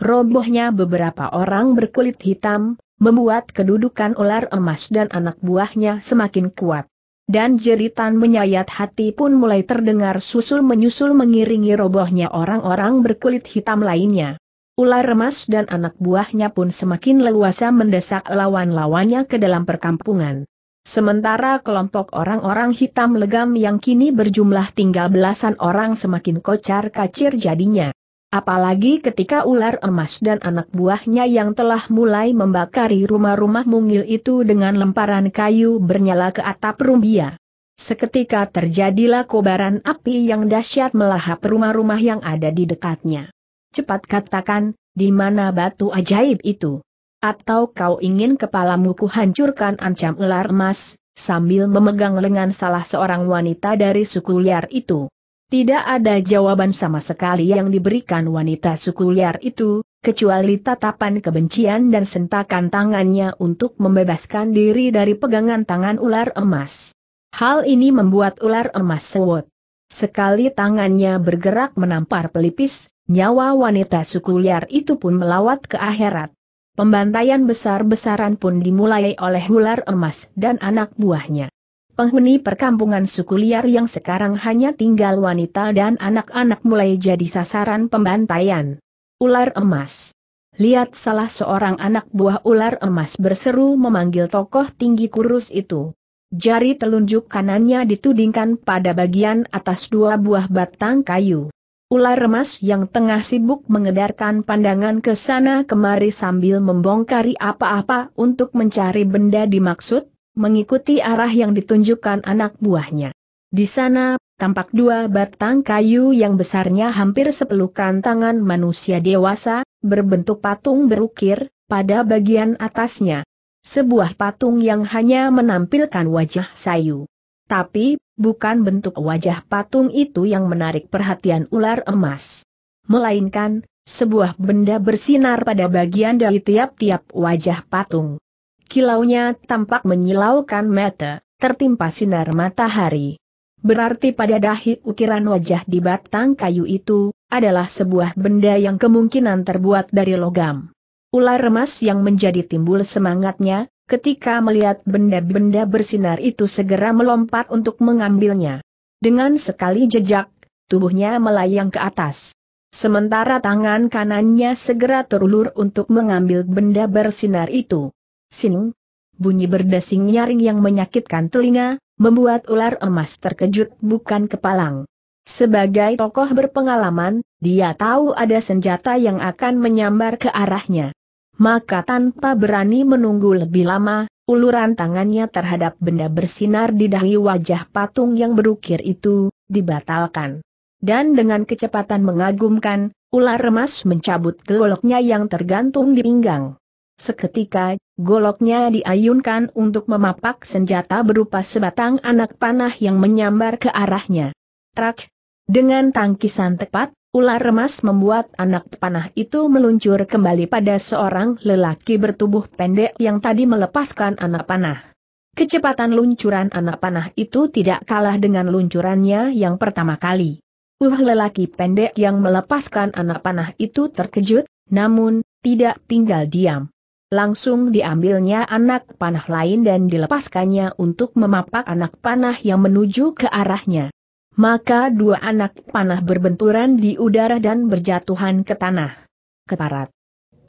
Robohnya beberapa orang berkulit hitam, membuat kedudukan ular emas dan anak buahnya semakin kuat. Dan jeritan menyayat hati pun mulai terdengar susul-menyusul mengiringi robohnya orang-orang berkulit hitam lainnya. Ular emas dan anak buahnya pun semakin leluasa mendesak lawan-lawannya ke dalam perkampungan. Sementara kelompok orang-orang hitam legam yang kini berjumlah tinggal belasan orang semakin kocar-kacir jadinya. Apalagi ketika ular emas dan anak buahnya yang telah mulai membakari rumah-rumah mungil itu dengan lemparan kayu bernyala ke atap rumbia. Seketika terjadilah kobaran api yang dahsyat melahap rumah-rumah yang ada di dekatnya. Cepat katakan, di mana batu ajaib itu? Atau kau ingin kepalamu kuhancurkan ancam ular emas, sambil memegang lengan salah seorang wanita dari suku liar itu. Tidak ada jawaban sama sekali yang diberikan wanita suku liar itu, kecuali tatapan kebencian dan sentakan tangannya untuk membebaskan diri dari pegangan tangan ular emas. Hal ini membuat ular emas sewot. Sekali tangannya bergerak menampar pelipis, nyawa wanita suku liar itu pun melawat ke akhirat. Pembantaian besar-besaran pun dimulai oleh ular emas dan anak buahnya. Penghuni perkampungan suku liar yang sekarang hanya tinggal wanita dan anak-anak mulai jadi sasaran pembantaian. Ular emas. Lihat salah seorang anak buah ular emas berseru memanggil tokoh tinggi kurus itu. Jari telunjuk kanannya ditudingkan pada bagian atas dua buah batang kayu. Ular emas yang tengah sibuk mengedarkan pandangan ke sana kemari sambil membongkari apa-apa untuk mencari benda dimaksud, mengikuti arah yang ditunjukkan anak buahnya. Di sana, tampak dua batang kayu yang besarnya hampir sepelukan tangan manusia dewasa, berbentuk patung berukir, pada bagian atasnya. Sebuah patung yang hanya menampilkan wajah sayu. Tapi, bukan bentuk wajah patung itu yang menarik perhatian ular emas. Melainkan, sebuah benda bersinar pada bagian dari tiap-tiap wajah patung kilaunya tampak menyilaukan mata, tertimpa sinar matahari. Berarti pada dahi ukiran wajah di batang kayu itu, adalah sebuah benda yang kemungkinan terbuat dari logam. Ular remas yang menjadi timbul semangatnya, ketika melihat benda-benda bersinar itu segera melompat untuk mengambilnya. Dengan sekali jejak, tubuhnya melayang ke atas. Sementara tangan kanannya segera terulur untuk mengambil benda bersinar itu. Sinung. Bunyi berdesing nyaring yang menyakitkan telinga, membuat ular emas terkejut bukan kepalang. Sebagai tokoh berpengalaman, dia tahu ada senjata yang akan menyambar ke arahnya. Maka tanpa berani menunggu lebih lama, uluran tangannya terhadap benda bersinar di dahi wajah patung yang berukir itu, dibatalkan. Dan dengan kecepatan mengagumkan, ular emas mencabut goloknya yang tergantung di pinggang. Seketika, goloknya diayunkan untuk memapak senjata berupa sebatang anak panah yang menyambar ke arahnya. Trak! Dengan tangkisan tepat, ular remas membuat anak panah itu meluncur kembali pada seorang lelaki bertubuh pendek yang tadi melepaskan anak panah. Kecepatan luncuran anak panah itu tidak kalah dengan luncurannya yang pertama kali. Uh lelaki pendek yang melepaskan anak panah itu terkejut, namun, tidak tinggal diam. Langsung diambilnya anak panah lain dan dilepaskannya untuk memapak anak panah yang menuju ke arahnya. Maka dua anak panah berbenturan di udara dan berjatuhan ke tanah. Keparat.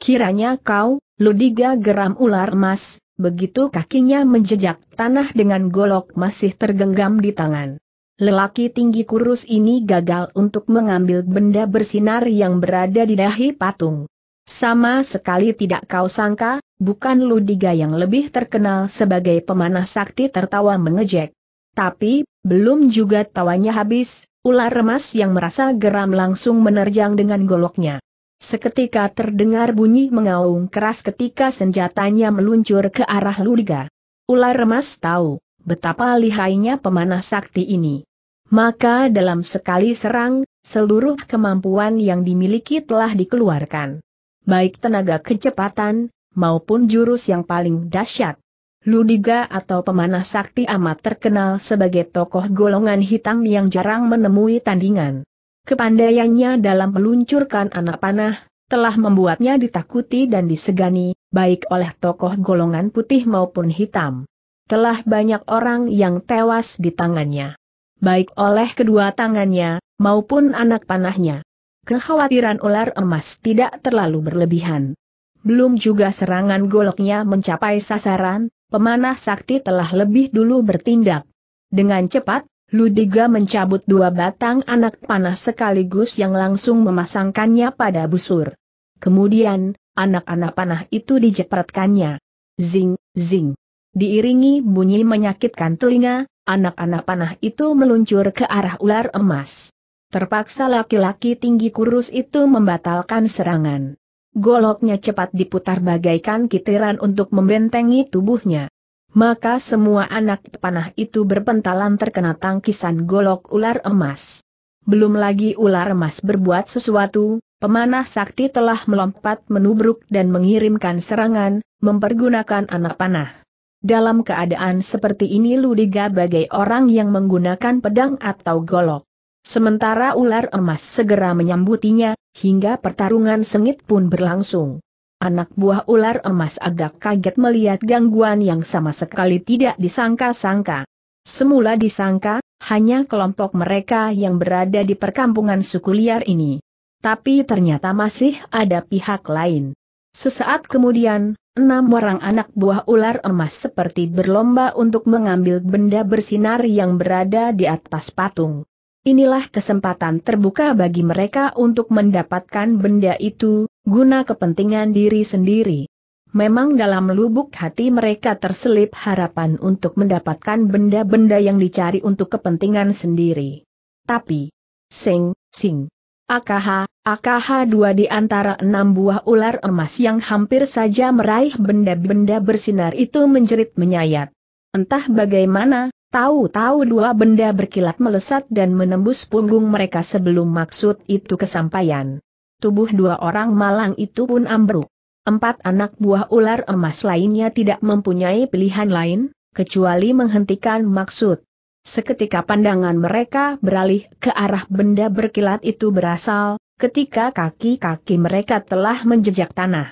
Kiranya kau, Ludiga geram ular emas, begitu kakinya menjejak tanah dengan golok masih tergenggam di tangan. Lelaki tinggi kurus ini gagal untuk mengambil benda bersinar yang berada di dahi patung. Sama sekali tidak kau sangka, bukan Ludiga yang lebih terkenal sebagai pemanah sakti tertawa mengejek. Tapi, belum juga tawanya habis, ular remas yang merasa geram langsung menerjang dengan goloknya. Seketika terdengar bunyi mengaung keras ketika senjatanya meluncur ke arah Ludiga. Ular remas tahu betapa lihainya pemanah sakti ini. Maka dalam sekali serang, seluruh kemampuan yang dimiliki telah dikeluarkan baik tenaga kecepatan, maupun jurus yang paling dahsyat. Ludiga atau pemanah sakti amat terkenal sebagai tokoh golongan hitam yang jarang menemui tandingan. Kepandaiannya dalam meluncurkan anak panah, telah membuatnya ditakuti dan disegani, baik oleh tokoh golongan putih maupun hitam. Telah banyak orang yang tewas di tangannya. Baik oleh kedua tangannya, maupun anak panahnya kekhawatiran ular emas tidak terlalu berlebihan. Belum juga serangan goloknya mencapai sasaran, pemanah sakti telah lebih dulu bertindak. Dengan cepat, Ludiga mencabut dua batang anak panah sekaligus yang langsung memasangkannya pada busur. Kemudian, anak-anak panah itu dijepretkannya. Zing, zing. Diiringi bunyi menyakitkan telinga, anak-anak panah itu meluncur ke arah ular emas. Terpaksa laki-laki tinggi kurus itu membatalkan serangan. Goloknya cepat diputar bagaikan kitiran untuk membentengi tubuhnya. Maka semua anak panah itu berpentalan terkena tangkisan golok ular emas. Belum lagi ular emas berbuat sesuatu, pemanah sakti telah melompat menubruk dan mengirimkan serangan, mempergunakan anak panah. Dalam keadaan seperti ini Ludiga bagai orang yang menggunakan pedang atau golok. Sementara ular emas segera menyambutinya, hingga pertarungan sengit pun berlangsung. Anak buah ular emas agak kaget melihat gangguan yang sama sekali tidak disangka-sangka. Semula disangka, hanya kelompok mereka yang berada di perkampungan suku liar ini. Tapi ternyata masih ada pihak lain. Sesaat kemudian, enam orang anak buah ular emas seperti berlomba untuk mengambil benda bersinar yang berada di atas patung. Inilah kesempatan terbuka bagi mereka untuk mendapatkan benda itu, guna kepentingan diri sendiri. Memang dalam lubuk hati mereka terselip harapan untuk mendapatkan benda-benda yang dicari untuk kepentingan sendiri. Tapi, sing, sing. AKH, AKH dua di antara enam buah ular emas yang hampir saja meraih benda-benda bersinar itu menjerit menyayat. Entah bagaimana, Tahu-tahu dua benda berkilat melesat dan menembus punggung mereka sebelum maksud itu kesampaian. Tubuh dua orang malang itu pun ambruk. Empat anak buah ular emas lainnya tidak mempunyai pilihan lain, kecuali menghentikan maksud. Seketika pandangan mereka beralih ke arah benda berkilat itu berasal, ketika kaki-kaki mereka telah menjejak tanah.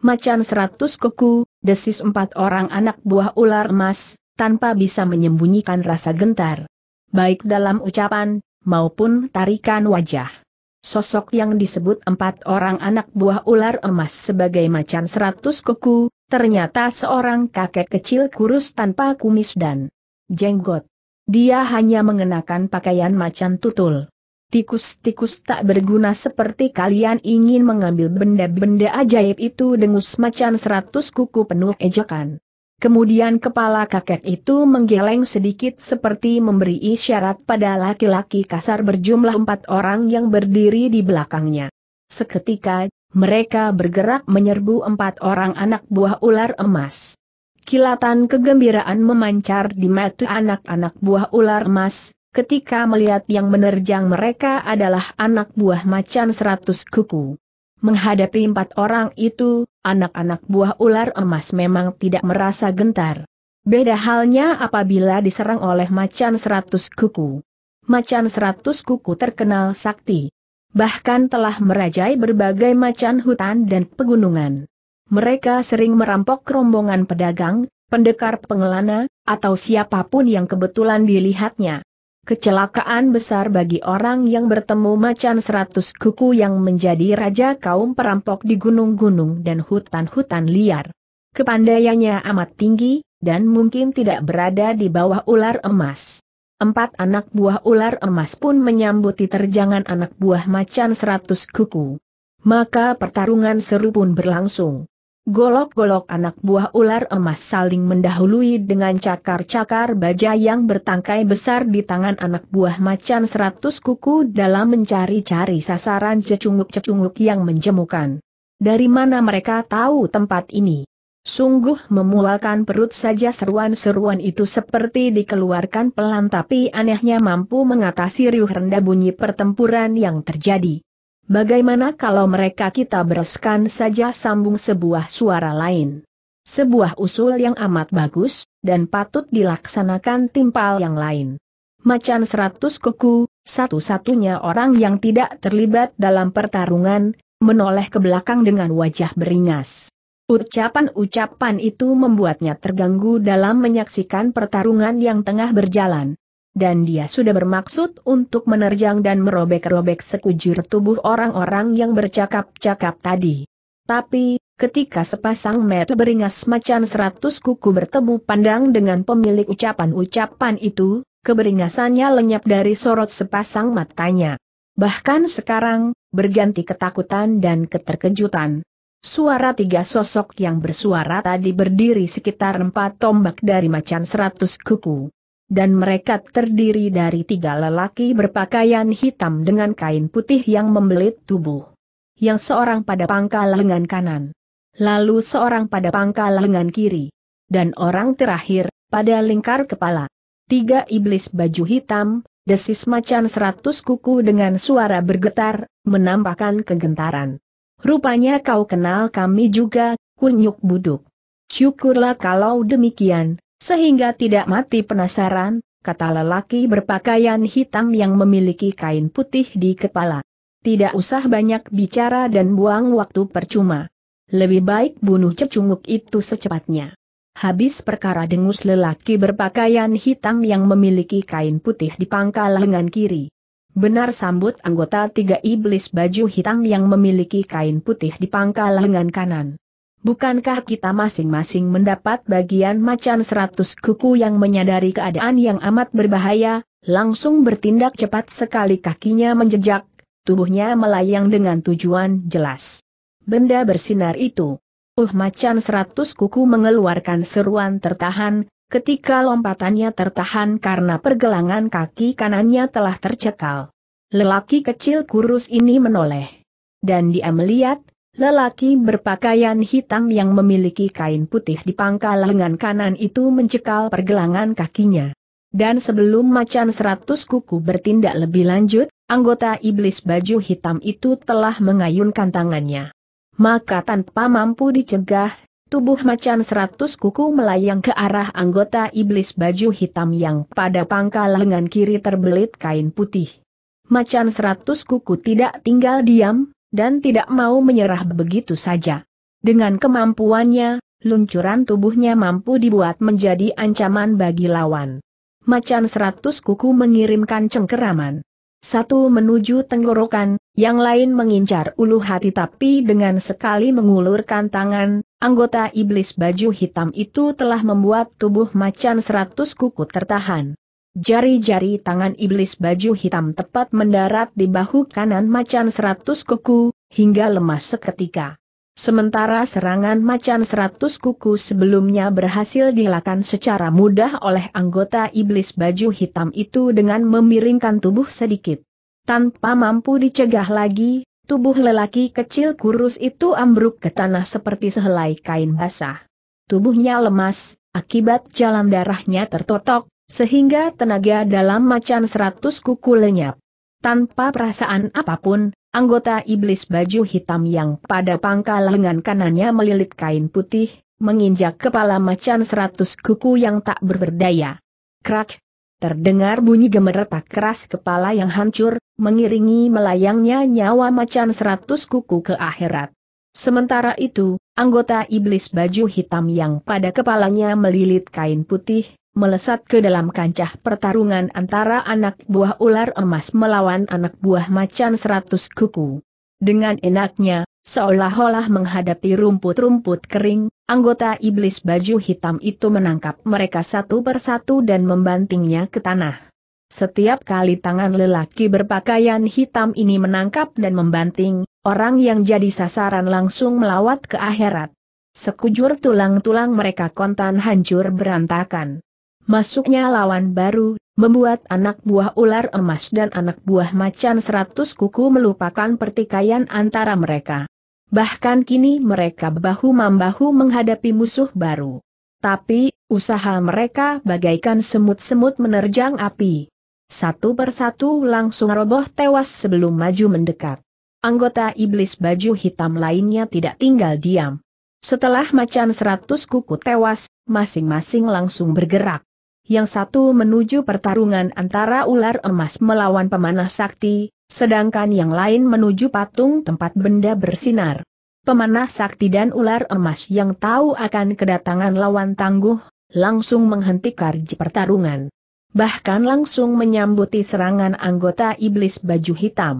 Macan seratus kuku, desis empat orang anak buah ular emas, tanpa bisa menyembunyikan rasa gentar. Baik dalam ucapan, maupun tarikan wajah. Sosok yang disebut empat orang anak buah ular emas sebagai macan seratus kuku, ternyata seorang kakek kecil kurus tanpa kumis dan jenggot. Dia hanya mengenakan pakaian macan tutul. Tikus-tikus tak berguna seperti kalian ingin mengambil benda-benda ajaib itu dengus macan seratus kuku penuh ejekan. Kemudian kepala kakek itu menggeleng sedikit seperti memberi isyarat pada laki-laki kasar berjumlah empat orang yang berdiri di belakangnya. Seketika, mereka bergerak menyerbu empat orang anak buah ular emas. Kilatan kegembiraan memancar di mata anak-anak buah ular emas, ketika melihat yang menerjang mereka adalah anak buah macan seratus kuku. Menghadapi empat orang itu, anak-anak buah ular emas memang tidak merasa gentar. Beda halnya apabila diserang oleh macan seratus kuku. Macan seratus kuku terkenal sakti. Bahkan telah merajai berbagai macan hutan dan pegunungan. Mereka sering merampok rombongan pedagang, pendekar pengelana, atau siapapun yang kebetulan dilihatnya. Kecelakaan besar bagi orang yang bertemu macan seratus kuku yang menjadi raja kaum perampok di gunung-gunung dan hutan-hutan liar. Kepandaiannya amat tinggi, dan mungkin tidak berada di bawah ular emas. Empat anak buah ular emas pun menyambuti terjangan anak buah macan seratus kuku. Maka pertarungan seru pun berlangsung. Golok-golok anak buah ular emas saling mendahului dengan cakar-cakar baja yang bertangkai besar di tangan anak buah macan seratus kuku dalam mencari-cari sasaran cecunguk-cecunguk yang menjemukan. Dari mana mereka tahu tempat ini? Sungguh memualkan perut saja seruan-seruan itu seperti dikeluarkan pelan tapi anehnya mampu mengatasi riuh rendah bunyi pertempuran yang terjadi. Bagaimana kalau mereka kita bereskan saja sambung sebuah suara lain? Sebuah usul yang amat bagus, dan patut dilaksanakan timpal yang lain. Macan seratus kuku, satu-satunya orang yang tidak terlibat dalam pertarungan, menoleh ke belakang dengan wajah beringas. Ucapan-ucapan itu membuatnya terganggu dalam menyaksikan pertarungan yang tengah berjalan dan dia sudah bermaksud untuk menerjang dan merobek-robek sekujur tubuh orang-orang yang bercakap-cakap tadi. Tapi, ketika sepasang mata beringas macan seratus kuku bertemu pandang dengan pemilik ucapan-ucapan itu, keberingasannya lenyap dari sorot sepasang matanya. Bahkan sekarang, berganti ketakutan dan keterkejutan. Suara tiga sosok yang bersuara tadi berdiri sekitar empat tombak dari macan seratus kuku dan mereka terdiri dari tiga lelaki berpakaian hitam dengan kain putih yang membelit tubuh. Yang seorang pada pangkal lengan kanan, lalu seorang pada pangkal lengan kiri, dan orang terakhir, pada lingkar kepala. Tiga iblis baju hitam, desis macan seratus kuku dengan suara bergetar, menampakkan kegentaran. Rupanya kau kenal kami juga, kunyuk buduk. Syukurlah kalau demikian, sehingga tidak mati penasaran, kata lelaki berpakaian hitam yang memiliki kain putih di kepala. Tidak usah banyak bicara dan buang waktu percuma. Lebih baik bunuh cecunguk itu secepatnya. Habis perkara dengus lelaki berpakaian hitam yang memiliki kain putih di pangkal lengan kiri. Benar sambut anggota tiga iblis baju hitam yang memiliki kain putih di pangkal lengan kanan. Bukankah kita masing-masing mendapat bagian macan seratus kuku yang menyadari keadaan yang amat berbahaya, langsung bertindak cepat sekali kakinya menjejak, tubuhnya melayang dengan tujuan jelas. Benda bersinar itu. Uh macan seratus kuku mengeluarkan seruan tertahan, ketika lompatannya tertahan karena pergelangan kaki kanannya telah tercekal. Lelaki kecil kurus ini menoleh. Dan dia melihat, Lelaki berpakaian hitam yang memiliki kain putih di pangkal lengan kanan itu mencekal pergelangan kakinya. Dan sebelum macan seratus kuku bertindak lebih lanjut, anggota iblis baju hitam itu telah mengayunkan tangannya. Maka tanpa mampu dicegah, tubuh macan seratus kuku melayang ke arah anggota iblis baju hitam yang pada pangkal lengan kiri terbelit kain putih. Macan seratus kuku tidak tinggal diam, dan tidak mau menyerah begitu saja. Dengan kemampuannya, luncuran tubuhnya mampu dibuat menjadi ancaman bagi lawan. Macan seratus kuku mengirimkan cengkeraman. Satu menuju tenggorokan, yang lain mengincar ulu hati tapi dengan sekali mengulurkan tangan, anggota iblis baju hitam itu telah membuat tubuh macan seratus kuku tertahan. Jari-jari tangan iblis baju hitam tepat mendarat di bahu kanan macan seratus kuku, hingga lemas seketika. Sementara serangan macan seratus kuku sebelumnya berhasil dilakukan secara mudah oleh anggota iblis baju hitam itu dengan memiringkan tubuh sedikit. Tanpa mampu dicegah lagi, tubuh lelaki kecil kurus itu ambruk ke tanah seperti sehelai kain basah. Tubuhnya lemas, akibat jalan darahnya tertotok, sehingga tenaga dalam macan seratus kuku lenyap. Tanpa perasaan apapun, anggota iblis baju hitam yang pada pangkal lengan kanannya melilit kain putih, menginjak kepala macan seratus kuku yang tak berberdaya. Krak! Terdengar bunyi gemeretak keras kepala yang hancur, mengiringi melayangnya nyawa macan seratus kuku ke akhirat. Sementara itu, anggota iblis baju hitam yang pada kepalanya melilit kain putih, melesat ke dalam kancah pertarungan antara anak buah ular emas melawan anak buah macan seratus kuku. Dengan enaknya, seolah-olah menghadapi rumput-rumput kering, anggota iblis baju hitam itu menangkap mereka satu persatu dan membantingnya ke tanah. Setiap kali tangan lelaki berpakaian hitam ini menangkap dan membanting, orang yang jadi sasaran langsung melawat ke akhirat. Sekujur tulang-tulang mereka kontan hancur berantakan. Masuknya lawan baru, membuat anak buah ular emas dan anak buah macan seratus kuku melupakan pertikaian antara mereka. Bahkan kini mereka bahu-membahu menghadapi musuh baru. Tapi, usaha mereka bagaikan semut-semut menerjang api. Satu persatu langsung roboh tewas sebelum maju mendekat. Anggota iblis baju hitam lainnya tidak tinggal diam. Setelah macan seratus kuku tewas, masing-masing langsung bergerak yang satu menuju pertarungan antara ular emas melawan pemanah sakti, sedangkan yang lain menuju patung tempat benda bersinar. Pemanah sakti dan ular emas yang tahu akan kedatangan lawan tangguh, langsung menghentikan pertarungan. Bahkan langsung menyambuti serangan anggota iblis baju hitam.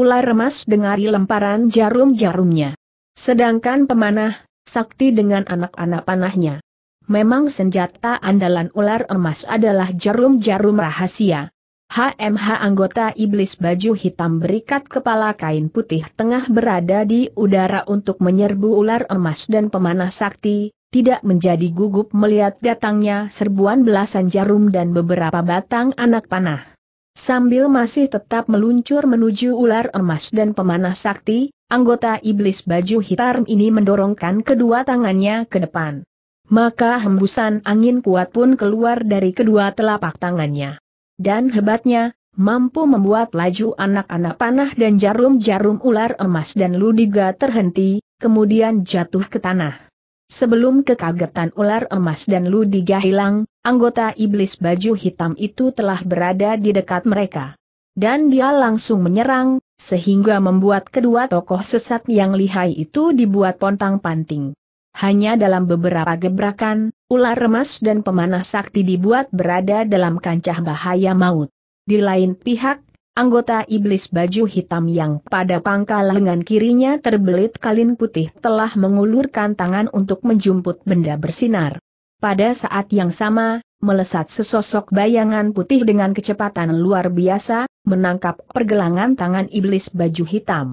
Ular emas dengari lemparan jarum-jarumnya. Sedangkan pemanah, sakti dengan anak-anak panahnya. Memang senjata andalan ular emas adalah jarum-jarum rahasia. HMH anggota iblis baju hitam berikat kepala kain putih tengah berada di udara untuk menyerbu ular emas dan pemanah sakti, tidak menjadi gugup melihat datangnya serbuan belasan jarum dan beberapa batang anak panah. Sambil masih tetap meluncur menuju ular emas dan pemanah sakti, anggota iblis baju hitam ini mendorongkan kedua tangannya ke depan maka hembusan angin kuat pun keluar dari kedua telapak tangannya. Dan hebatnya, mampu membuat laju anak-anak panah dan jarum-jarum ular emas dan ludiga terhenti, kemudian jatuh ke tanah. Sebelum kekagetan ular emas dan ludiga hilang, anggota iblis baju hitam itu telah berada di dekat mereka. Dan dia langsung menyerang, sehingga membuat kedua tokoh sesat yang lihai itu dibuat pontang-panting. Hanya dalam beberapa gebrakan, ular emas dan pemanah sakti dibuat berada dalam kancah bahaya maut. Di lain pihak, anggota iblis baju hitam yang pada pangkal lengan kirinya terbelit kalin putih telah mengulurkan tangan untuk menjumput benda bersinar. Pada saat yang sama, melesat sesosok bayangan putih dengan kecepatan luar biasa, menangkap pergelangan tangan iblis baju hitam.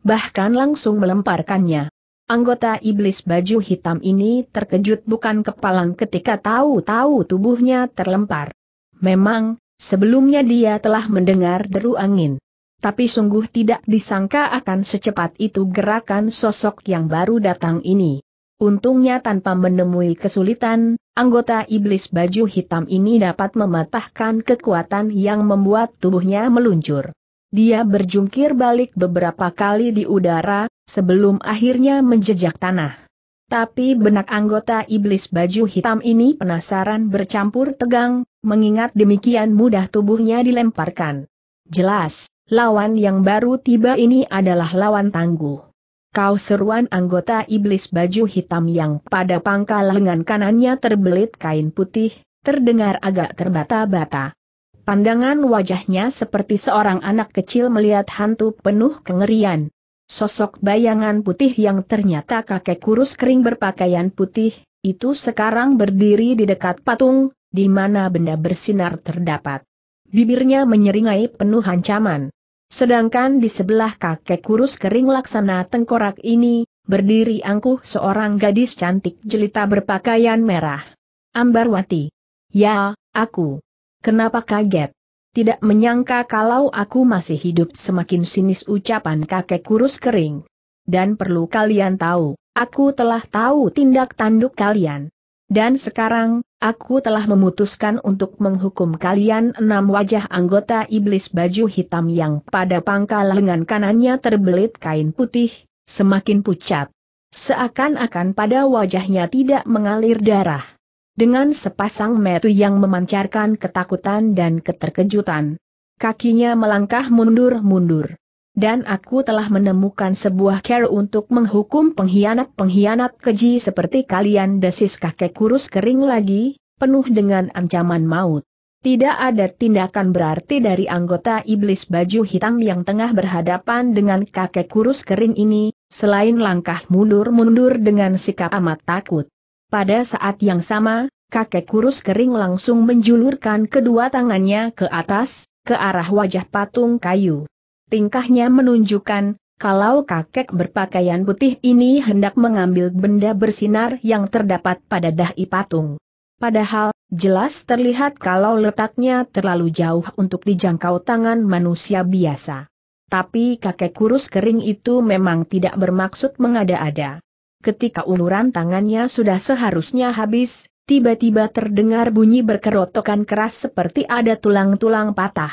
Bahkan langsung melemparkannya. Anggota iblis baju hitam ini terkejut bukan kepalang ketika tahu-tahu tubuhnya terlempar. Memang, sebelumnya dia telah mendengar deru angin. Tapi sungguh tidak disangka akan secepat itu gerakan sosok yang baru datang ini. Untungnya tanpa menemui kesulitan, anggota iblis baju hitam ini dapat mematahkan kekuatan yang membuat tubuhnya meluncur. Dia berjungkir balik beberapa kali di udara, sebelum akhirnya menjejak tanah. Tapi benak anggota iblis baju hitam ini penasaran bercampur tegang, mengingat demikian mudah tubuhnya dilemparkan. Jelas, lawan yang baru tiba ini adalah lawan tangguh. Kau seruan anggota iblis baju hitam yang pada pangkal lengan kanannya terbelit kain putih, terdengar agak terbata-bata. Pandangan wajahnya seperti seorang anak kecil melihat hantu penuh kengerian. Sosok bayangan putih yang ternyata kakek kurus kering berpakaian putih, itu sekarang berdiri di dekat patung, di mana benda bersinar terdapat. Bibirnya menyeringai penuh ancaman. Sedangkan di sebelah kakek kurus kering laksana tengkorak ini, berdiri angkuh seorang gadis cantik jelita berpakaian merah. Ambarwati. Ya, aku. Kenapa kaget? Tidak menyangka kalau aku masih hidup semakin sinis ucapan kakek kurus kering. Dan perlu kalian tahu, aku telah tahu tindak tanduk kalian. Dan sekarang, aku telah memutuskan untuk menghukum kalian enam wajah anggota iblis baju hitam yang pada pangkal lengan kanannya terbelit kain putih, semakin pucat. Seakan-akan pada wajahnya tidak mengalir darah. Dengan sepasang metu yang memancarkan ketakutan dan keterkejutan. Kakinya melangkah mundur-mundur. Dan aku telah menemukan sebuah cara untuk menghukum pengkhianat-pengkhianat keji seperti kalian desis kakek kurus kering lagi, penuh dengan ancaman maut. Tidak ada tindakan berarti dari anggota iblis baju hitam yang tengah berhadapan dengan kakek kurus kering ini, selain langkah mundur-mundur dengan sikap amat takut. Pada saat yang sama, kakek kurus kering langsung menjulurkan kedua tangannya ke atas, ke arah wajah patung kayu. Tingkahnya menunjukkan, kalau kakek berpakaian putih ini hendak mengambil benda bersinar yang terdapat pada dahi patung. Padahal, jelas terlihat kalau letaknya terlalu jauh untuk dijangkau tangan manusia biasa. Tapi kakek kurus kering itu memang tidak bermaksud mengada-ada. Ketika uluran tangannya sudah seharusnya habis, tiba-tiba terdengar bunyi berkerotokan keras seperti ada tulang-tulang patah.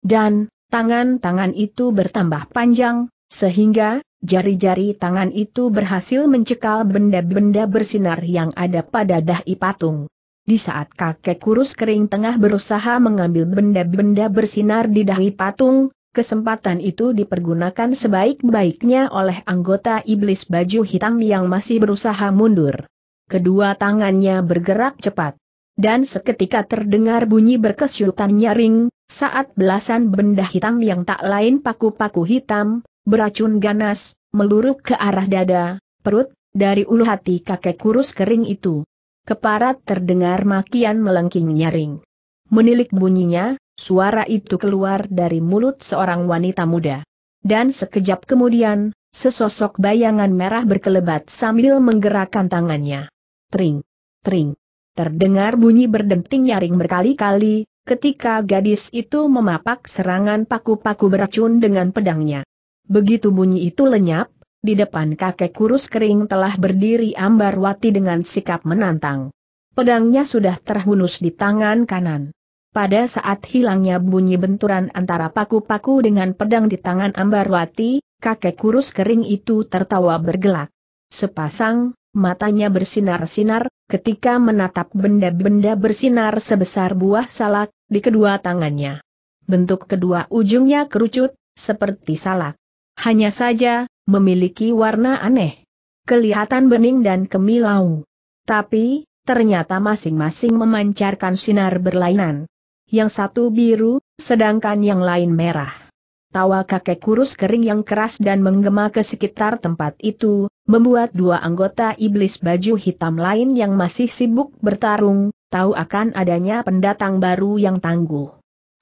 Dan, tangan-tangan itu bertambah panjang, sehingga, jari-jari tangan itu berhasil mencekal benda-benda bersinar yang ada pada dahi patung. Di saat kakek kurus kering tengah berusaha mengambil benda-benda bersinar di dahi patung, Kesempatan itu dipergunakan sebaik-baiknya oleh anggota iblis baju hitam yang masih berusaha mundur. Kedua tangannya bergerak cepat. Dan seketika terdengar bunyi berkesyutan nyaring, saat belasan benda hitam yang tak lain paku-paku hitam, beracun ganas, meluruk ke arah dada, perut, dari ulu hati kakek kurus kering itu. Keparat terdengar makian melengking nyaring. Menilik bunyinya, Suara itu keluar dari mulut seorang wanita muda. Dan sekejap kemudian, sesosok bayangan merah berkelebat sambil menggerakkan tangannya. Tring, tring. Terdengar bunyi berdenting nyaring berkali-kali, ketika gadis itu memapak serangan paku-paku beracun dengan pedangnya. Begitu bunyi itu lenyap, di depan kakek kurus kering telah berdiri Ambarwati dengan sikap menantang. Pedangnya sudah terhunus di tangan kanan. Pada saat hilangnya bunyi benturan antara paku-paku dengan pedang di tangan Ambarwati, kakek kurus kering itu tertawa bergelak. Sepasang, matanya bersinar-sinar, ketika menatap benda-benda bersinar sebesar buah salak, di kedua tangannya. Bentuk kedua ujungnya kerucut, seperti salak. Hanya saja, memiliki warna aneh. Kelihatan bening dan kemilau. Tapi, ternyata masing-masing memancarkan sinar berlainan yang satu biru, sedangkan yang lain merah. Tawa kakek kurus kering yang keras dan menggema ke sekitar tempat itu, membuat dua anggota iblis baju hitam lain yang masih sibuk bertarung, tahu akan adanya pendatang baru yang tangguh.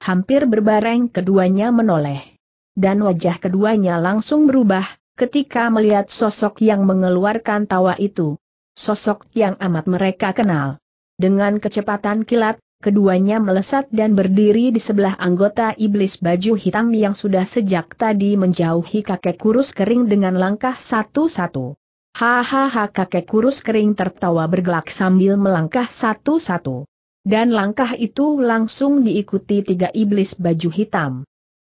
Hampir berbareng keduanya menoleh. Dan wajah keduanya langsung berubah, ketika melihat sosok yang mengeluarkan tawa itu. Sosok yang amat mereka kenal. Dengan kecepatan kilat, keduanya melesat dan berdiri di sebelah anggota iblis baju hitam yang sudah sejak tadi menjauhi kakek kurus kering dengan langkah satu-satu. Hahaha kakek kurus kering tertawa bergelak sambil melangkah satu-satu. Dan langkah itu langsung diikuti tiga iblis baju hitam.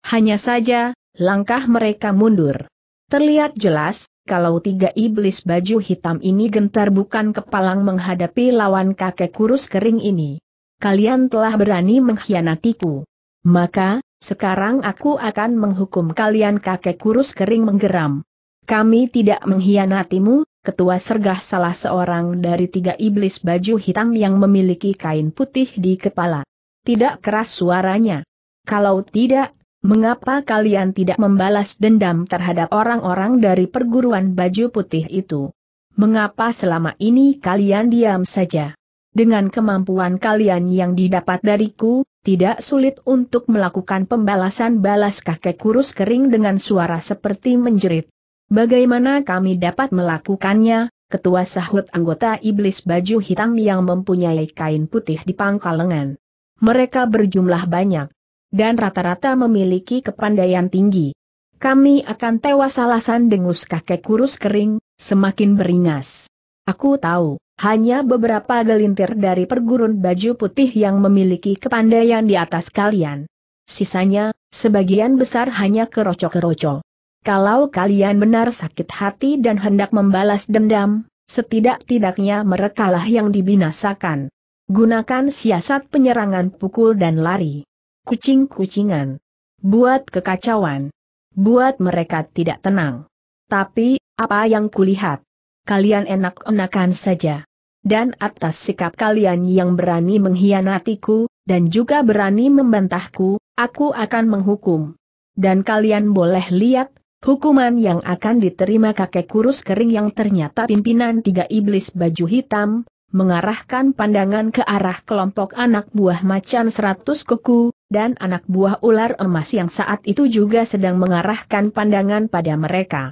Hanya saja, langkah mereka mundur. Terlihat jelas, kalau tiga iblis baju hitam ini gentar bukan kepalang menghadapi lawan kakek kurus kering ini kalian telah berani mengkhianatiku. Maka, sekarang aku akan menghukum kalian kakek kurus kering menggeram. Kami tidak mengkhianatimu, ketua sergah salah seorang dari tiga iblis baju hitam yang memiliki kain putih di kepala. Tidak keras suaranya. Kalau tidak, mengapa kalian tidak membalas dendam terhadap orang-orang dari perguruan baju putih itu? Mengapa selama ini kalian diam saja? dengan kemampuan kalian yang didapat dariku, tidak sulit untuk melakukan pembalasan balas kakek kurus kering dengan suara seperti menjerit. Bagaimana kami dapat melakukannya, ketua sahut anggota iblis baju hitam yang mempunyai kain putih di pangkal lengan. Mereka berjumlah banyak, dan rata-rata memiliki kepandaian tinggi. Kami akan tewas alasan dengus kakek kurus kering, semakin beringas. Aku tahu. Hanya beberapa gelintir dari pergurun baju putih yang memiliki kepandaian di atas kalian. Sisanya, sebagian besar hanya kerocok-kerocok. Kalau kalian benar sakit hati dan hendak membalas dendam, setidak-tidaknya merekalah yang dibinasakan. Gunakan siasat penyerangan pukul dan lari. Kucing-kucingan. Buat kekacauan. Buat mereka tidak tenang. Tapi, apa yang kulihat? Kalian enak-enakan saja dan atas sikap kalian yang berani mengkhianatiku, dan juga berani membantahku, aku akan menghukum. Dan kalian boleh lihat, hukuman yang akan diterima kakek kurus kering yang ternyata pimpinan tiga iblis baju hitam, mengarahkan pandangan ke arah kelompok anak buah macan seratus kuku, dan anak buah ular emas yang saat itu juga sedang mengarahkan pandangan pada mereka.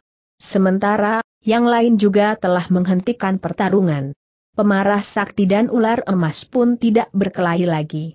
Sementara, yang lain juga telah menghentikan pertarungan pemarah sakti dan ular emas pun tidak berkelahi lagi.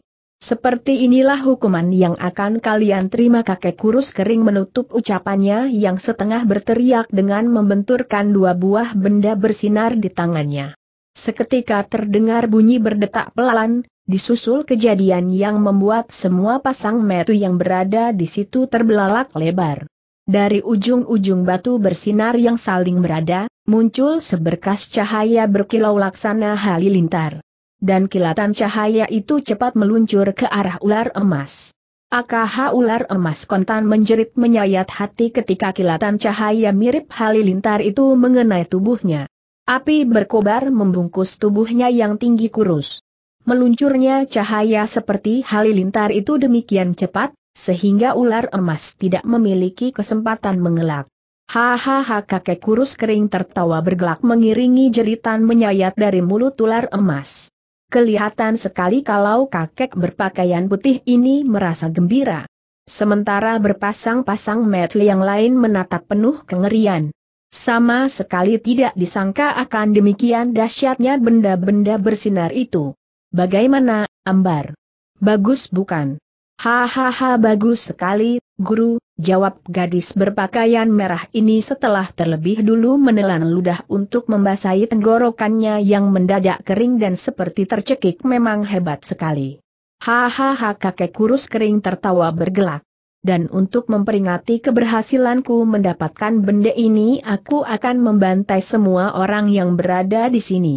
Seperti inilah hukuman yang akan kalian terima kakek kurus kering menutup ucapannya yang setengah berteriak dengan membenturkan dua buah benda bersinar di tangannya. Seketika terdengar bunyi berdetak pelan, disusul kejadian yang membuat semua pasang metu yang berada di situ terbelalak lebar. Dari ujung-ujung batu bersinar yang saling berada, muncul seberkas cahaya berkilau laksana halilintar. Dan kilatan cahaya itu cepat meluncur ke arah ular emas. AKH ular emas kontan menjerit menyayat hati ketika kilatan cahaya mirip halilintar itu mengenai tubuhnya. Api berkobar membungkus tubuhnya yang tinggi kurus. Meluncurnya cahaya seperti halilintar itu demikian cepat, sehingga ular emas tidak memiliki kesempatan mengelak. Hahaha kakek kurus kering tertawa bergelak mengiringi jeritan menyayat dari mulut ular emas. Kelihatan sekali kalau kakek berpakaian putih ini merasa gembira. Sementara berpasang-pasang metu yang lain menatap penuh kengerian. Sama sekali tidak disangka akan demikian dahsyatnya benda-benda bersinar itu. Bagaimana, Ambar? Bagus bukan? Hahaha bagus sekali, Guru, jawab gadis berpakaian merah ini setelah terlebih dulu menelan ludah untuk membasahi tenggorokannya yang mendadak kering dan seperti tercekik memang hebat sekali. Hahaha kakek kurus kering tertawa bergelak. Dan untuk memperingati keberhasilanku mendapatkan benda ini aku akan membantai semua orang yang berada di sini.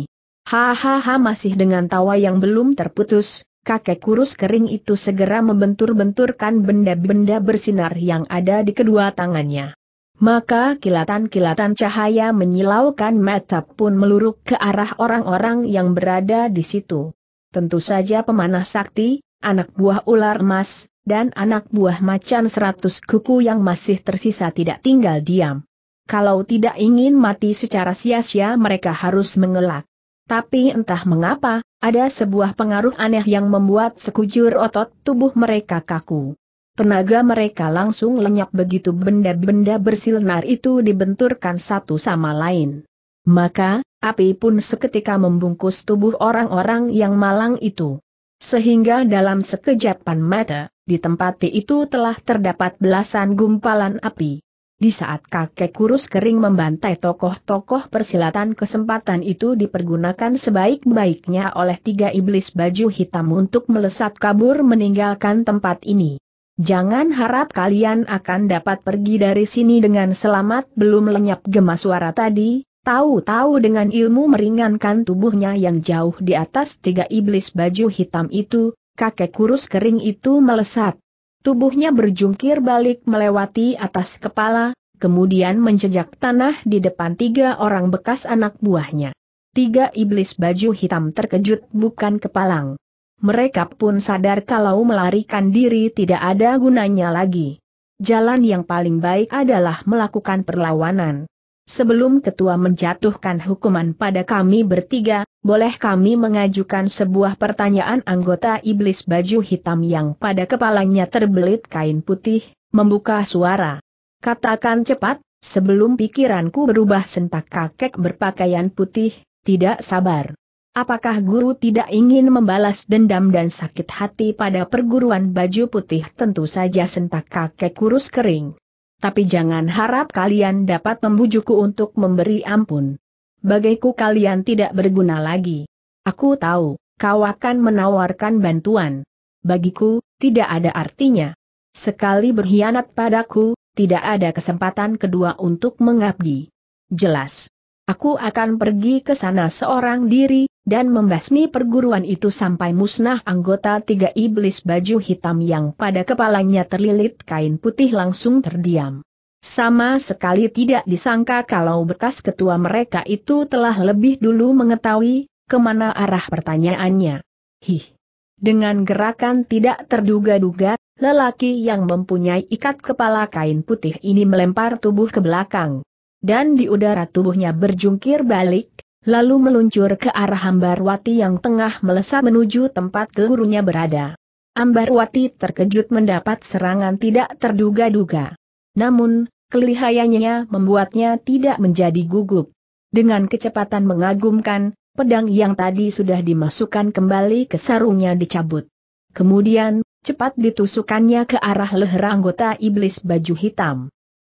Hahaha masih dengan tawa yang belum terputus, kakek kurus kering itu segera membentur-benturkan benda-benda bersinar yang ada di kedua tangannya. Maka kilatan-kilatan cahaya menyilaukan mata pun meluruk ke arah orang-orang yang berada di situ. Tentu saja pemanah sakti, anak buah ular emas, dan anak buah macan seratus kuku yang masih tersisa tidak tinggal diam. Kalau tidak ingin mati secara sia-sia mereka harus mengelak. Tapi entah mengapa, ada sebuah pengaruh aneh yang membuat sekujur otot tubuh mereka kaku. Tenaga mereka langsung lenyap begitu benda-benda bersinar itu dibenturkan satu sama lain. Maka, api pun seketika membungkus tubuh orang-orang yang malang itu. Sehingga dalam sekejapan mata, di tempat itu telah terdapat belasan gumpalan api. Di saat kakek kurus kering membantai tokoh-tokoh persilatan kesempatan itu dipergunakan sebaik-baiknya oleh tiga iblis baju hitam untuk melesat kabur meninggalkan tempat ini. Jangan harap kalian akan dapat pergi dari sini dengan selamat belum lenyap gemas suara tadi, tahu-tahu dengan ilmu meringankan tubuhnya yang jauh di atas tiga iblis baju hitam itu, kakek kurus kering itu melesat Tubuhnya berjungkir balik melewati atas kepala, kemudian menjejak tanah di depan tiga orang bekas anak buahnya. Tiga iblis baju hitam terkejut bukan kepalang. Mereka pun sadar kalau melarikan diri tidak ada gunanya lagi. Jalan yang paling baik adalah melakukan perlawanan. Sebelum ketua menjatuhkan hukuman pada kami bertiga, boleh kami mengajukan sebuah pertanyaan anggota iblis baju hitam yang pada kepalanya terbelit kain putih, membuka suara. Katakan cepat, sebelum pikiranku berubah sentak kakek berpakaian putih, tidak sabar. Apakah guru tidak ingin membalas dendam dan sakit hati pada perguruan baju putih? Tentu saja sentak kakek kurus kering tapi jangan harap kalian dapat membujukku untuk memberi ampun. Bagiku kalian tidak berguna lagi. Aku tahu, kau akan menawarkan bantuan. Bagiku, tidak ada artinya. Sekali berkhianat padaku, tidak ada kesempatan kedua untuk mengabdi. Jelas, Aku akan pergi ke sana seorang diri, dan membasmi perguruan itu sampai musnah anggota tiga iblis baju hitam yang pada kepalanya terlilit kain putih langsung terdiam. Sama sekali tidak disangka kalau bekas ketua mereka itu telah lebih dulu mengetahui, kemana arah pertanyaannya. Hih! Dengan gerakan tidak terduga-duga, lelaki yang mempunyai ikat kepala kain putih ini melempar tubuh ke belakang dan di udara tubuhnya berjungkir balik, lalu meluncur ke arah Ambarwati yang tengah melesat menuju tempat gurunya berada. Ambarwati terkejut mendapat serangan tidak terduga-duga. Namun, kelihayannya membuatnya tidak menjadi gugup. Dengan kecepatan mengagumkan, pedang yang tadi sudah dimasukkan kembali ke sarungnya dicabut. Kemudian, cepat ditusukannya ke arah leher anggota iblis baju hitam.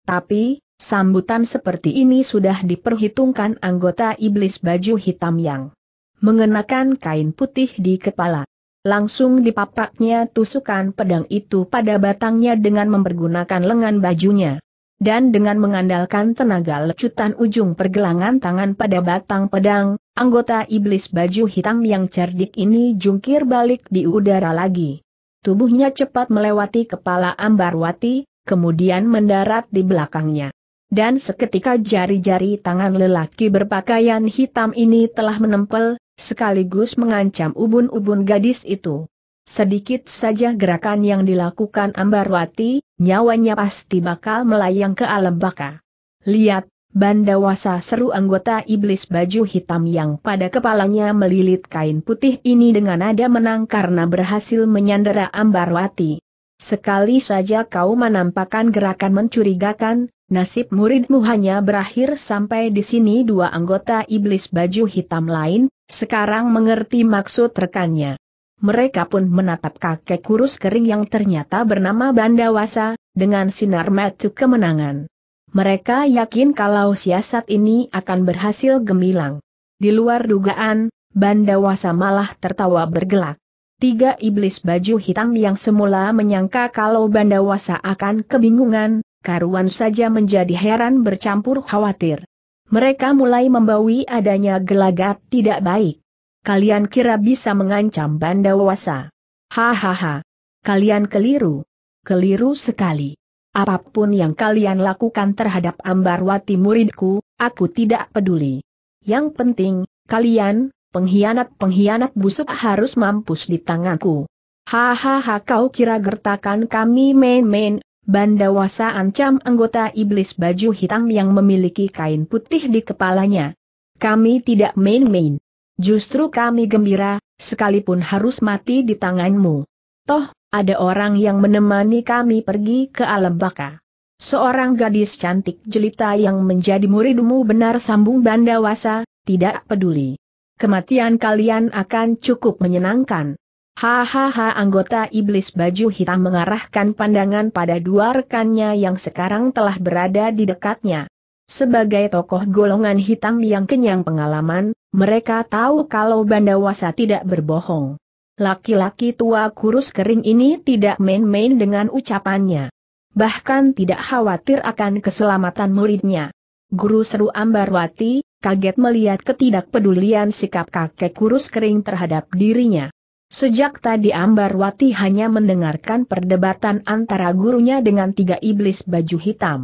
Tapi, Sambutan seperti ini sudah diperhitungkan anggota iblis baju hitam yang mengenakan kain putih di kepala. Langsung dipapaknya tusukan pedang itu pada batangnya dengan mempergunakan lengan bajunya. Dan dengan mengandalkan tenaga lecutan ujung pergelangan tangan pada batang pedang, anggota iblis baju hitam yang cerdik ini jungkir balik di udara lagi. Tubuhnya cepat melewati kepala Ambarwati, kemudian mendarat di belakangnya. Dan seketika jari-jari tangan lelaki berpakaian hitam ini telah menempel, sekaligus mengancam ubun-ubun gadis itu. Sedikit saja gerakan yang dilakukan Ambarwati, nyawanya pasti bakal melayang ke alam baka. Lihat, Bandawasa seru anggota iblis baju hitam yang pada kepalanya melilit kain putih ini dengan nada menang karena berhasil menyandera Ambarwati. Sekali saja kau menampakkan gerakan mencurigakan, Nasib muridmu hanya berakhir sampai di sini dua anggota iblis baju hitam lain, sekarang mengerti maksud rekannya. Mereka pun menatap kakek kurus kering yang ternyata bernama Bandawasa, dengan sinar mata kemenangan. Mereka yakin kalau siasat ini akan berhasil gemilang. Di luar dugaan, Bandawasa malah tertawa bergelak. Tiga iblis baju hitam yang semula menyangka kalau Bandawasa akan kebingungan, karuan saja menjadi heran bercampur khawatir. Mereka mulai membawi adanya gelagat tidak baik. Kalian kira bisa mengancam Bandawasa. Hahaha. Kalian keliru. Keliru sekali. Apapun yang kalian lakukan terhadap Ambarwati muridku, aku tidak peduli. Yang penting, kalian, pengkhianat-pengkhianat busuk harus mampus di tanganku. Hahaha kau kira gertakan kami main-main, Bandawasa ancam anggota iblis baju hitam yang memiliki kain putih di kepalanya. Kami tidak main-main. Justru kami gembira, sekalipun harus mati di tanganmu. Toh, ada orang yang menemani kami pergi ke alam baka. Seorang gadis cantik jelita yang menjadi muridmu benar sambung Bandawasa, tidak peduli. Kematian kalian akan cukup menyenangkan. Hahaha anggota iblis baju hitam mengarahkan pandangan pada dua rekannya yang sekarang telah berada di dekatnya. Sebagai tokoh golongan hitam yang kenyang pengalaman, mereka tahu kalau Bandawasa tidak berbohong. Laki-laki tua kurus kering ini tidak main-main dengan ucapannya. Bahkan tidak khawatir akan keselamatan muridnya. Guru seru Ambarwati, kaget melihat ketidakpedulian sikap kakek kurus kering terhadap dirinya. Sejak tadi Ambarwati hanya mendengarkan perdebatan antara gurunya dengan tiga iblis baju hitam.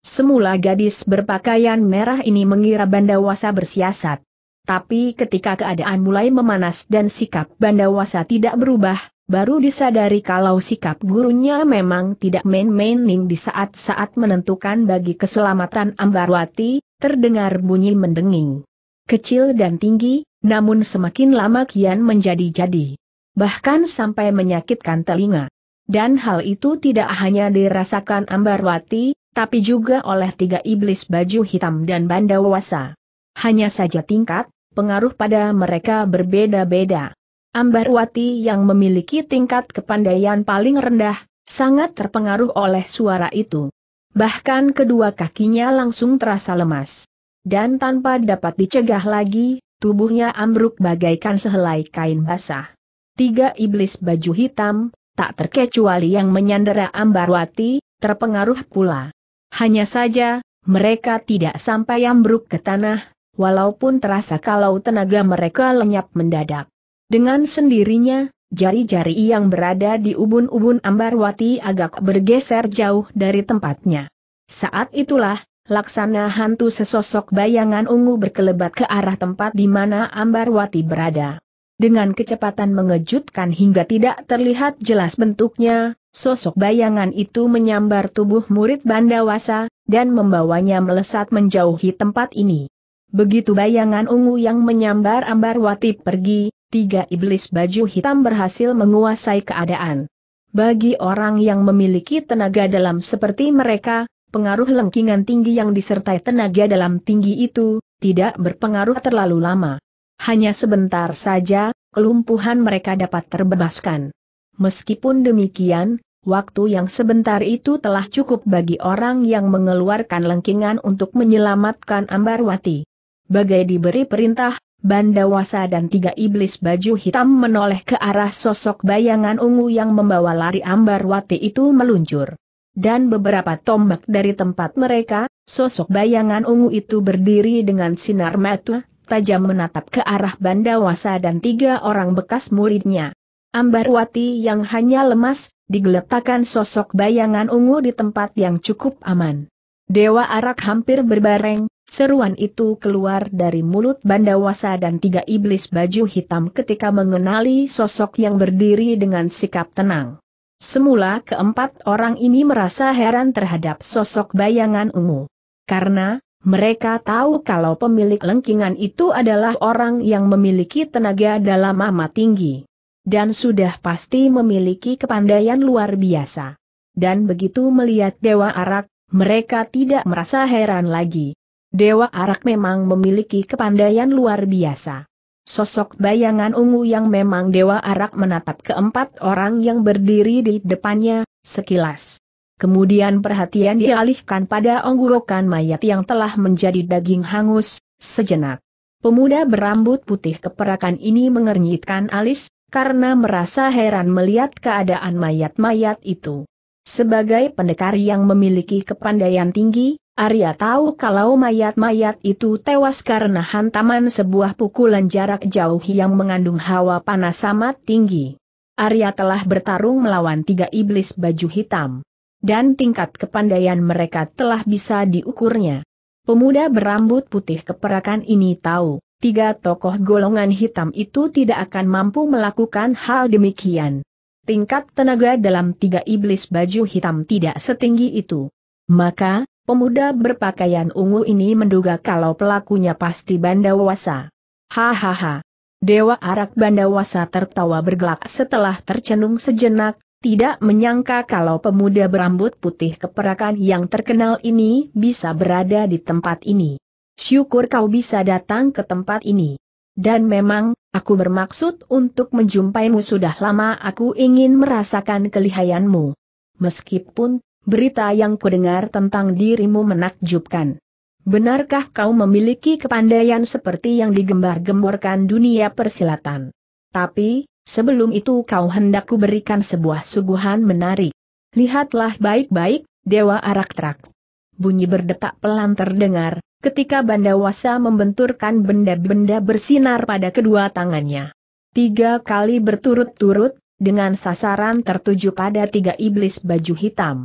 Semula gadis berpakaian merah ini mengira Bandawasa bersiasat. Tapi ketika keadaan mulai memanas dan sikap Bandawasa tidak berubah, baru disadari kalau sikap gurunya memang tidak main-maining di saat-saat menentukan bagi keselamatan Ambarwati, terdengar bunyi mendenging. Kecil dan tinggi, namun semakin lama kian menjadi-jadi bahkan sampai menyakitkan telinga. Dan hal itu tidak hanya dirasakan Ambarwati, tapi juga oleh tiga iblis baju hitam dan bandawasa. Hanya saja tingkat, pengaruh pada mereka berbeda-beda. Ambarwati yang memiliki tingkat kepandaian paling rendah, sangat terpengaruh oleh suara itu. Bahkan kedua kakinya langsung terasa lemas. Dan tanpa dapat dicegah lagi, tubuhnya ambruk bagaikan sehelai kain basah tiga iblis baju hitam, tak terkecuali yang menyandera Ambarwati, terpengaruh pula. Hanya saja, mereka tidak sampai ambruk ke tanah, walaupun terasa kalau tenaga mereka lenyap mendadak. Dengan sendirinya, jari-jari yang berada di ubun-ubun Ambarwati agak bergeser jauh dari tempatnya. Saat itulah, laksana hantu sesosok bayangan ungu berkelebat ke arah tempat di mana Ambarwati berada. Dengan kecepatan mengejutkan hingga tidak terlihat jelas bentuknya, sosok bayangan itu menyambar tubuh murid Bandawasa, dan membawanya melesat menjauhi tempat ini. Begitu bayangan ungu yang menyambar ambar watip pergi, tiga iblis baju hitam berhasil menguasai keadaan. Bagi orang yang memiliki tenaga dalam seperti mereka, pengaruh lengkingan tinggi yang disertai tenaga dalam tinggi itu, tidak berpengaruh terlalu lama. Hanya sebentar saja, kelumpuhan mereka dapat terbebaskan. Meskipun demikian, waktu yang sebentar itu telah cukup bagi orang yang mengeluarkan lengkingan untuk menyelamatkan Ambarwati. Bagai diberi perintah, Bandawasa dan tiga iblis baju hitam menoleh ke arah sosok bayangan ungu yang membawa lari Ambarwati itu meluncur. Dan beberapa tombak dari tempat mereka, sosok bayangan ungu itu berdiri dengan sinar mata, tajam menatap ke arah Bandawasa dan tiga orang bekas muridnya. Ambarwati yang hanya lemas, digeletakkan sosok bayangan ungu di tempat yang cukup aman. Dewa Arak hampir berbareng, seruan itu keluar dari mulut Bandawasa dan tiga iblis baju hitam ketika mengenali sosok yang berdiri dengan sikap tenang. Semula keempat orang ini merasa heran terhadap sosok bayangan ungu. Karena, mereka tahu kalau pemilik lengkingan itu adalah orang yang memiliki tenaga dalam amat tinggi. Dan sudah pasti memiliki kepandaian luar biasa. Dan begitu melihat Dewa Arak, mereka tidak merasa heran lagi. Dewa Arak memang memiliki kepandaian luar biasa. Sosok bayangan ungu yang memang Dewa Arak menatap keempat orang yang berdiri di depannya, sekilas. Kemudian perhatian dialihkan pada onggokan mayat yang telah menjadi daging hangus, sejenak. Pemuda berambut putih keperakan ini mengernyitkan alis, karena merasa heran melihat keadaan mayat-mayat itu. Sebagai pendekar yang memiliki kepandaian tinggi, Arya tahu kalau mayat-mayat itu tewas karena hantaman sebuah pukulan jarak jauh yang mengandung hawa panas amat tinggi. Arya telah bertarung melawan tiga iblis baju hitam dan tingkat kepandaian mereka telah bisa diukurnya. Pemuda berambut putih keperakan ini tahu, tiga tokoh golongan hitam itu tidak akan mampu melakukan hal demikian. Tingkat tenaga dalam tiga iblis baju hitam tidak setinggi itu. Maka, pemuda berpakaian ungu ini menduga kalau pelakunya pasti Bandawasa. Hahaha. Dewa Arak Bandawasa tertawa bergelak setelah tercenung sejenak, tidak menyangka kalau pemuda berambut putih keperakan yang terkenal ini bisa berada di tempat ini. Syukur kau bisa datang ke tempat ini. Dan memang, aku bermaksud untuk menjumpaimu sudah lama aku ingin merasakan kelihayanmu. Meskipun, berita yang kudengar tentang dirimu menakjubkan. Benarkah kau memiliki kepandaian seperti yang digembar-gemborkan dunia persilatan? Tapi, Sebelum itu kau hendak berikan sebuah suguhan menarik. Lihatlah baik-baik, Dewa Araktrak. Bunyi berdetak pelan terdengar, ketika Bandawasa membenturkan benda-benda bersinar pada kedua tangannya. Tiga kali berturut-turut, dengan sasaran tertuju pada tiga iblis baju hitam.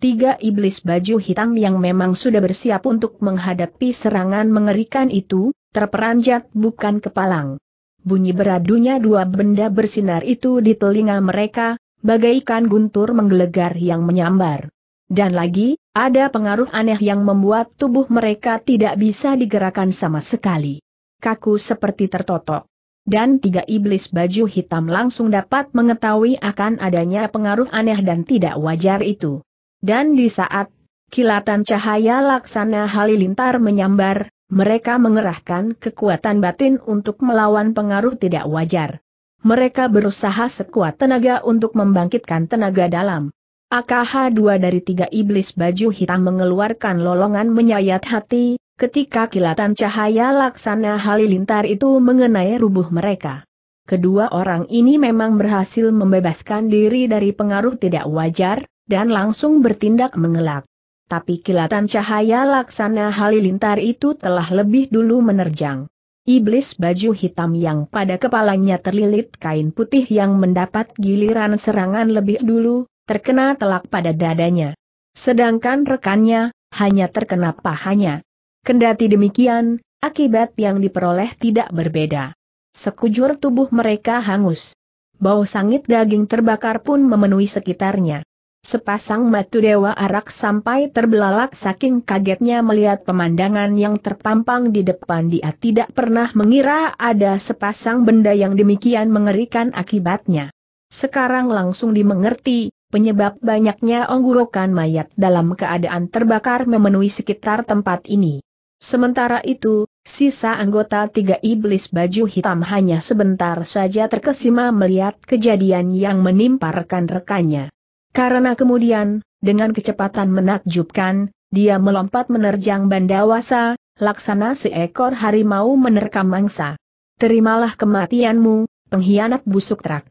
Tiga iblis baju hitam yang memang sudah bersiap untuk menghadapi serangan mengerikan itu, terperanjat bukan kepalang bunyi beradunya dua benda bersinar itu di telinga mereka, bagaikan guntur menggelegar yang menyambar. Dan lagi, ada pengaruh aneh yang membuat tubuh mereka tidak bisa digerakkan sama sekali. Kaku seperti tertotok. Dan tiga iblis baju hitam langsung dapat mengetahui akan adanya pengaruh aneh dan tidak wajar itu. Dan di saat kilatan cahaya laksana halilintar menyambar, mereka mengerahkan kekuatan batin untuk melawan pengaruh tidak wajar. Mereka berusaha sekuat tenaga untuk membangkitkan tenaga dalam. AKH dua dari tiga iblis baju hitam mengeluarkan lolongan menyayat hati, ketika kilatan cahaya laksana halilintar itu mengenai rubuh mereka. Kedua orang ini memang berhasil membebaskan diri dari pengaruh tidak wajar, dan langsung bertindak mengelak tapi kilatan cahaya laksana halilintar itu telah lebih dulu menerjang. Iblis baju hitam yang pada kepalanya terlilit kain putih yang mendapat giliran serangan lebih dulu, terkena telak pada dadanya. Sedangkan rekannya, hanya terkena pahanya. Kendati demikian, akibat yang diperoleh tidak berbeda. Sekujur tubuh mereka hangus. Bau sangit daging terbakar pun memenuhi sekitarnya. Sepasang matu dewa arak sampai terbelalak saking kagetnya melihat pemandangan yang terpampang di depan dia tidak pernah mengira ada sepasang benda yang demikian mengerikan akibatnya. Sekarang langsung dimengerti, penyebab banyaknya onggurokan mayat dalam keadaan terbakar memenuhi sekitar tempat ini. Sementara itu, sisa anggota tiga iblis baju hitam hanya sebentar saja terkesima melihat kejadian yang menimpa rekan-rekannya. Karena kemudian, dengan kecepatan menakjubkan, dia melompat menerjang Bandawasa, laksana seekor harimau menerkam mangsa. Terimalah kematianmu, pengkhianat busuk terak.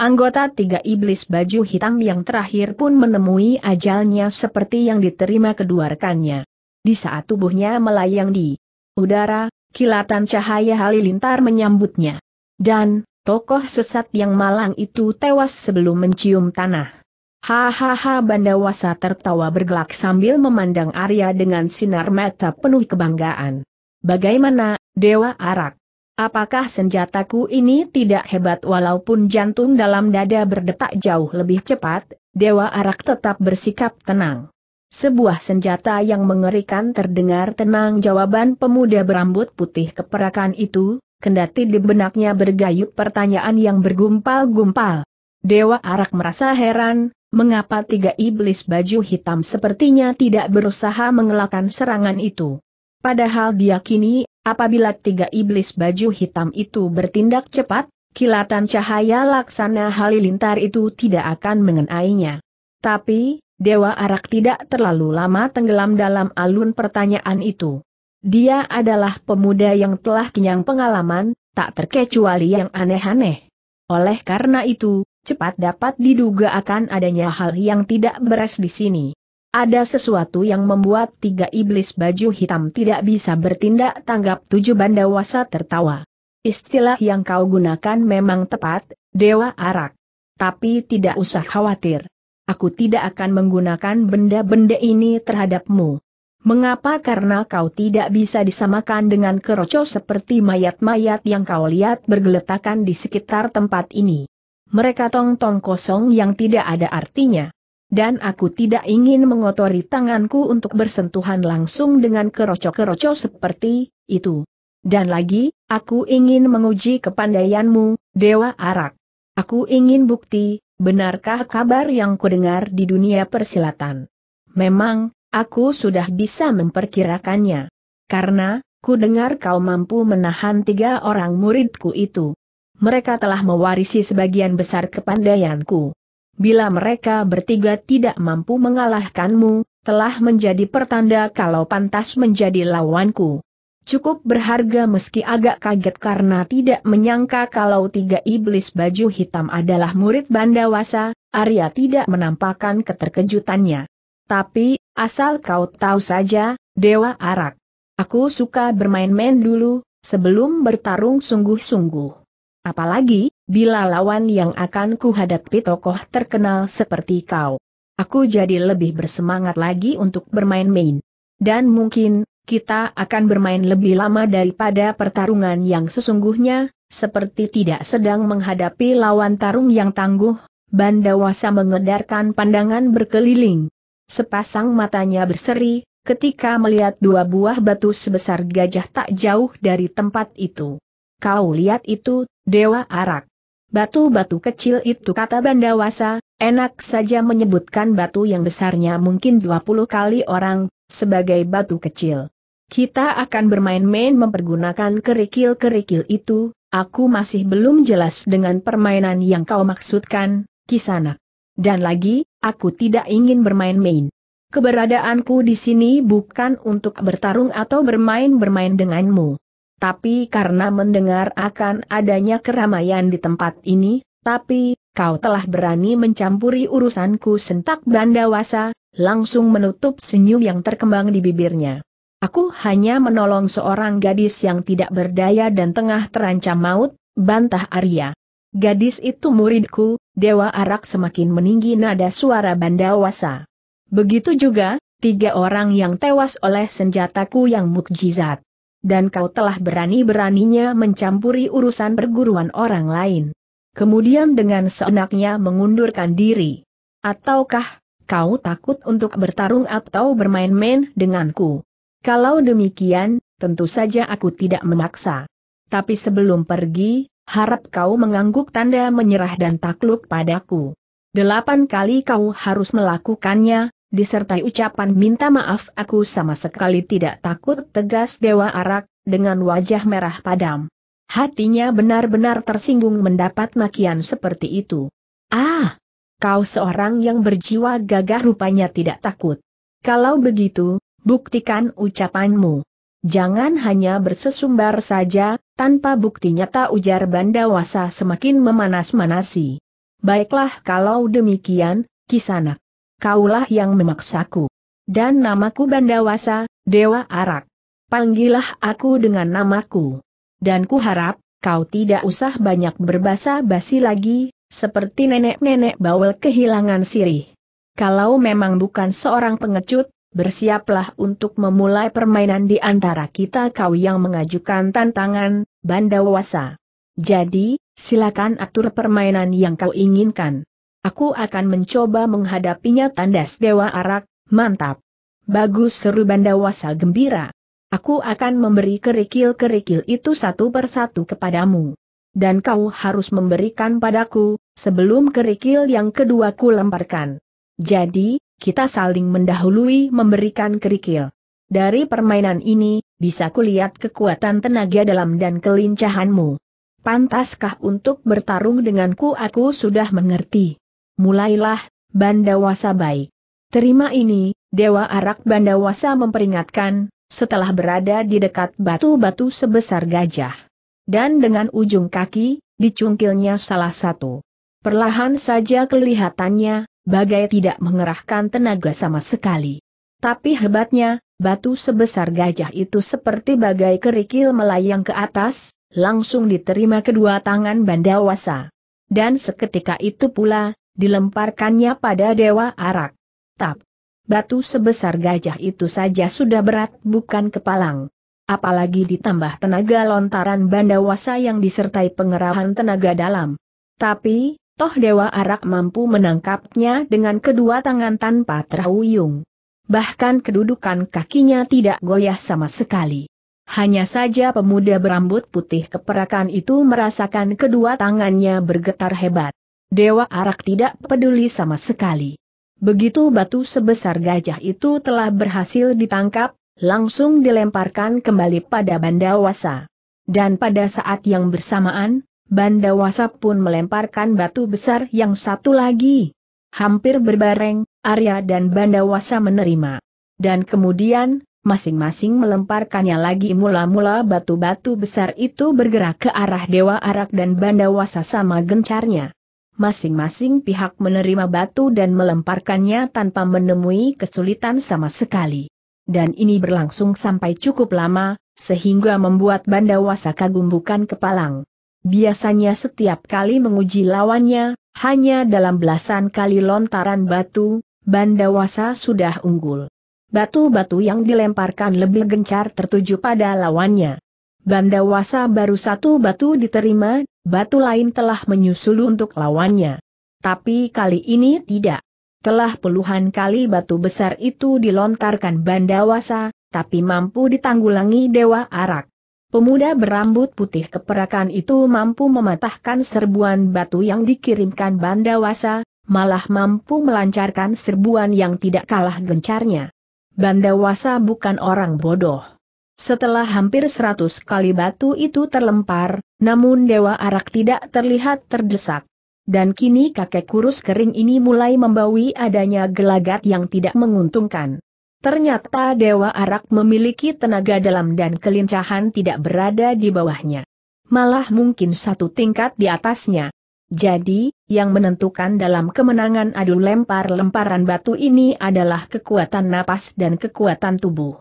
Anggota tiga iblis baju hitam yang terakhir pun menemui ajalnya seperti yang diterima kedua rekannya. Di saat tubuhnya melayang di udara, kilatan cahaya halilintar menyambutnya. Dan, tokoh sesat yang malang itu tewas sebelum mencium tanah. Hahaha Bandawasa tertawa bergelak sambil memandang Arya dengan sinar mata penuh kebanggaan. Bagaimana, Dewa Arak? Apakah senjataku ini tidak hebat walaupun jantung dalam dada berdetak jauh lebih cepat, Dewa Arak tetap bersikap tenang. Sebuah senjata yang mengerikan terdengar tenang jawaban pemuda berambut putih keperakan itu, kendati di benaknya bergayut pertanyaan yang bergumpal-gumpal. Dewa Arak merasa heran, Mengapa tiga iblis baju hitam sepertinya tidak berusaha mengelakkan serangan itu? Padahal diyakini, apabila tiga iblis baju hitam itu bertindak cepat, kilatan cahaya laksana halilintar itu tidak akan mengenainya. Tapi, Dewa Arak tidak terlalu lama tenggelam dalam alun pertanyaan itu. Dia adalah pemuda yang telah kenyang pengalaman, tak terkecuali yang aneh-aneh. Oleh karena itu, cepat dapat diduga akan adanya hal yang tidak beres di sini. Ada sesuatu yang membuat tiga iblis baju hitam tidak bisa bertindak tanggap tujuh bandawasa tertawa. Istilah yang kau gunakan memang tepat, Dewa Arak. Tapi tidak usah khawatir. Aku tidak akan menggunakan benda-benda ini terhadapmu. Mengapa? Karena kau tidak bisa disamakan dengan keroco seperti mayat-mayat yang kau lihat bergeletakan di sekitar tempat ini. Mereka tong-tong kosong yang tidak ada artinya. Dan aku tidak ingin mengotori tanganku untuk bersentuhan langsung dengan keroco-keroco seperti itu. Dan lagi, aku ingin menguji kepandaianmu, Dewa Arak. Aku ingin bukti, benarkah kabar yang kudengar di dunia persilatan. Memang, aku sudah bisa memperkirakannya. Karena, kudengar kau mampu menahan tiga orang muridku itu mereka telah mewarisi sebagian besar kepandaianku. Bila mereka bertiga tidak mampu mengalahkanmu, telah menjadi pertanda kalau pantas menjadi lawanku. Cukup berharga meski agak kaget karena tidak menyangka kalau tiga iblis baju hitam adalah murid Bandawasa, Arya tidak menampakkan keterkejutannya. Tapi, asal kau tahu saja, Dewa Arak. Aku suka bermain-main dulu, sebelum bertarung sungguh-sungguh. Apalagi, bila lawan yang akan kuhadapi tokoh terkenal seperti kau. Aku jadi lebih bersemangat lagi untuk bermain-main. Dan mungkin, kita akan bermain lebih lama daripada pertarungan yang sesungguhnya, seperti tidak sedang menghadapi lawan tarung yang tangguh, Bandawasa mengedarkan pandangan berkeliling. Sepasang matanya berseri, ketika melihat dua buah batu sebesar gajah tak jauh dari tempat itu. Kau lihat itu, Dewa Arak. Batu-batu kecil itu kata Bandawasa, enak saja menyebutkan batu yang besarnya mungkin 20 kali orang, sebagai batu kecil. Kita akan bermain-main mempergunakan kerikil-kerikil itu, aku masih belum jelas dengan permainan yang kau maksudkan, kisanak. Dan lagi, aku tidak ingin bermain-main. Keberadaanku di sini bukan untuk bertarung atau bermain-bermain denganmu tapi karena mendengar akan adanya keramaian di tempat ini, tapi, kau telah berani mencampuri urusanku sentak Bandawasa, langsung menutup senyum yang terkembang di bibirnya. Aku hanya menolong seorang gadis yang tidak berdaya dan tengah terancam maut, bantah Arya. Gadis itu muridku, Dewa Arak semakin meninggi nada suara Bandawasa. Begitu juga, tiga orang yang tewas oleh senjataku yang mukjizat dan kau telah berani-beraninya mencampuri urusan perguruan orang lain. Kemudian dengan seenaknya mengundurkan diri. Ataukah, kau takut untuk bertarung atau bermain-main denganku? Kalau demikian, tentu saja aku tidak memaksa. Tapi sebelum pergi, harap kau mengangguk tanda menyerah dan takluk padaku. Delapan kali kau harus melakukannya, disertai ucapan minta maaf aku sama sekali tidak takut tegas Dewa Arak, dengan wajah merah padam. Hatinya benar-benar tersinggung mendapat makian seperti itu. Ah! Kau seorang yang berjiwa gagah rupanya tidak takut. Kalau begitu, buktikan ucapanmu. Jangan hanya bersesumbar saja, tanpa bukti nyata ujar Bandawasa semakin memanas-manasi. Baiklah kalau demikian, Kisanak kaulah yang memaksaku. Dan namaku Bandawasa, Dewa Arak. Panggillah aku dengan namaku. Dan kuharap, kau tidak usah banyak berbahasa basi lagi, seperti nenek-nenek bawel kehilangan sirih. Kalau memang bukan seorang pengecut, bersiaplah untuk memulai permainan di antara kita kau yang mengajukan tantangan, Bandawasa. Jadi, silakan atur permainan yang kau inginkan. Aku akan mencoba menghadapinya tandas Dewa Arak, mantap. Bagus seru Bandawasa gembira. Aku akan memberi kerikil-kerikil itu satu persatu kepadamu. Dan kau harus memberikan padaku, sebelum kerikil yang kedua ku lemparkan. Jadi, kita saling mendahului memberikan kerikil. Dari permainan ini, bisa kulihat kekuatan tenaga dalam dan kelincahanmu. Pantaskah untuk bertarung denganku? Aku sudah mengerti mulailah, Bandawasa baik. Terima ini, Dewa Arak Bandawasa memperingatkan, setelah berada di dekat batu-batu sebesar gajah. Dan dengan ujung kaki, dicungkilnya salah satu. Perlahan saja kelihatannya, bagai tidak mengerahkan tenaga sama sekali. Tapi hebatnya, batu sebesar gajah itu seperti bagai kerikil melayang ke atas, langsung diterima kedua tangan Bandawasa. Dan seketika itu pula, dilemparkannya pada Dewa Arak. Tap! Batu sebesar gajah itu saja sudah berat bukan kepalang. Apalagi ditambah tenaga lontaran bandawasa yang disertai pengerahan tenaga dalam. Tapi, toh Dewa Arak mampu menangkapnya dengan kedua tangan tanpa terhuyung. Bahkan kedudukan kakinya tidak goyah sama sekali. Hanya saja pemuda berambut putih keperakan itu merasakan kedua tangannya bergetar hebat. Dewa Arak tidak peduli sama sekali. Begitu batu sebesar gajah itu telah berhasil ditangkap, langsung dilemparkan kembali pada Bandawasa. Dan pada saat yang bersamaan, Bandawasa pun melemparkan batu besar yang satu lagi. Hampir berbareng, Arya dan Bandawasa menerima. Dan kemudian, masing-masing melemparkannya lagi mula-mula batu-batu besar itu bergerak ke arah Dewa Arak dan Bandawasa sama gencarnya masing-masing pihak menerima batu dan melemparkannya tanpa menemui kesulitan sama sekali. Dan ini berlangsung sampai cukup lama, sehingga membuat Bandawasa kagum bukan kepalang. Biasanya setiap kali menguji lawannya, hanya dalam belasan kali lontaran batu, Bandawasa sudah unggul. Batu-batu yang dilemparkan lebih gencar tertuju pada lawannya. Bandawasa baru satu batu diterima, batu lain telah menyusul untuk lawannya. Tapi kali ini tidak. Telah puluhan kali batu besar itu dilontarkan Bandawasa, tapi mampu ditanggulangi Dewa Arak. Pemuda berambut putih keperakan itu mampu mematahkan serbuan batu yang dikirimkan Bandawasa, malah mampu melancarkan serbuan yang tidak kalah gencarnya. Bandawasa bukan orang bodoh. Setelah hampir seratus kali batu itu terlempar, namun Dewa Arak tidak terlihat terdesak. Dan kini kakek kurus kering ini mulai membawi adanya gelagat yang tidak menguntungkan. Ternyata Dewa Arak memiliki tenaga dalam dan kelincahan tidak berada di bawahnya. Malah mungkin satu tingkat di atasnya. Jadi, yang menentukan dalam kemenangan adu lempar-lemparan batu ini adalah kekuatan napas dan kekuatan tubuh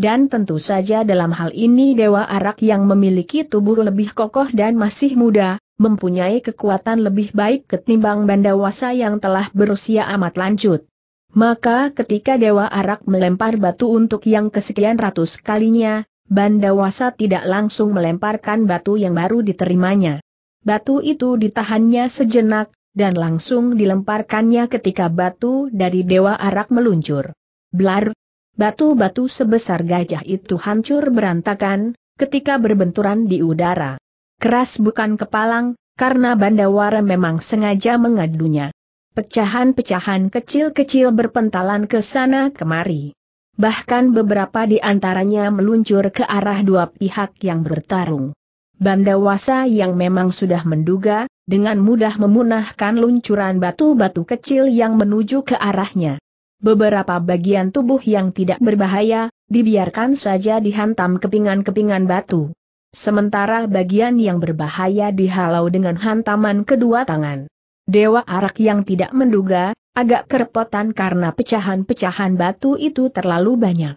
dan tentu saja dalam hal ini Dewa Arak yang memiliki tubuh lebih kokoh dan masih muda, mempunyai kekuatan lebih baik ketimbang Bandawasa yang telah berusia amat lanjut. Maka ketika Dewa Arak melempar batu untuk yang kesekian ratus kalinya, Bandawasa tidak langsung melemparkan batu yang baru diterimanya. Batu itu ditahannya sejenak, dan langsung dilemparkannya ketika batu dari Dewa Arak meluncur. Blar, Batu-batu sebesar gajah itu hancur berantakan, ketika berbenturan di udara. Keras bukan kepalang, karena Bandawara memang sengaja mengadunya. Pecahan-pecahan kecil-kecil berpentalan ke sana kemari. Bahkan beberapa di antaranya meluncur ke arah dua pihak yang bertarung. Bandawasa yang memang sudah menduga, dengan mudah memunahkan luncuran batu-batu kecil yang menuju ke arahnya beberapa bagian tubuh yang tidak berbahaya, dibiarkan saja dihantam kepingan-kepingan batu. Sementara bagian yang berbahaya dihalau dengan hantaman kedua tangan. Dewa Arak yang tidak menduga, agak kerepotan karena pecahan-pecahan batu itu terlalu banyak.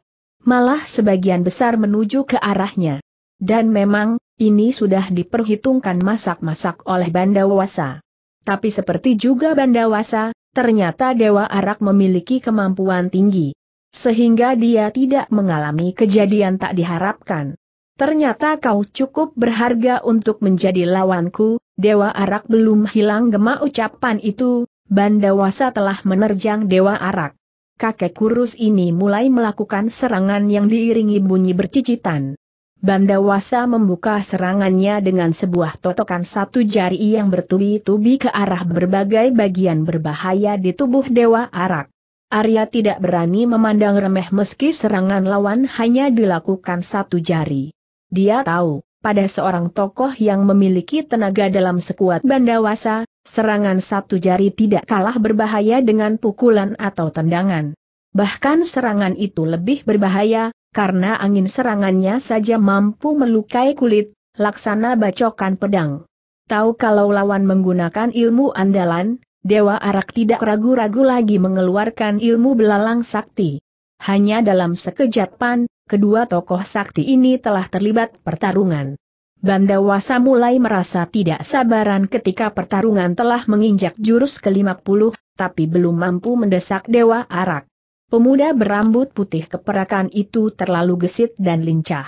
Malah sebagian besar menuju ke arahnya. Dan memang, ini sudah diperhitungkan masak-masak oleh Bandawasa. Tapi seperti juga Bandawasa, Ternyata Dewa Arak memiliki kemampuan tinggi. Sehingga dia tidak mengalami kejadian tak diharapkan. Ternyata kau cukup berharga untuk menjadi lawanku, Dewa Arak belum hilang gema ucapan itu, Bandawasa telah menerjang Dewa Arak. Kakek kurus ini mulai melakukan serangan yang diiringi bunyi bercicitan. Bandawasa membuka serangannya dengan sebuah totokan satu jari yang bertubi-tubi ke arah berbagai bagian berbahaya di tubuh Dewa Arak. Arya tidak berani memandang remeh meski serangan lawan hanya dilakukan satu jari. Dia tahu, pada seorang tokoh yang memiliki tenaga dalam sekuat bandawasa, serangan satu jari tidak kalah berbahaya dengan pukulan atau tendangan. Bahkan serangan itu lebih berbahaya, karena angin serangannya saja mampu melukai kulit, laksana bacokan pedang. Tahu kalau lawan menggunakan ilmu andalan, Dewa Arak tidak ragu-ragu lagi mengeluarkan ilmu belalang sakti. Hanya dalam sekejapan, kedua tokoh sakti ini telah terlibat pertarungan. Bandawasa mulai merasa tidak sabaran ketika pertarungan telah menginjak jurus ke-50, tapi belum mampu mendesak Dewa Arak. Pemuda berambut putih keperakan itu terlalu gesit dan lincah.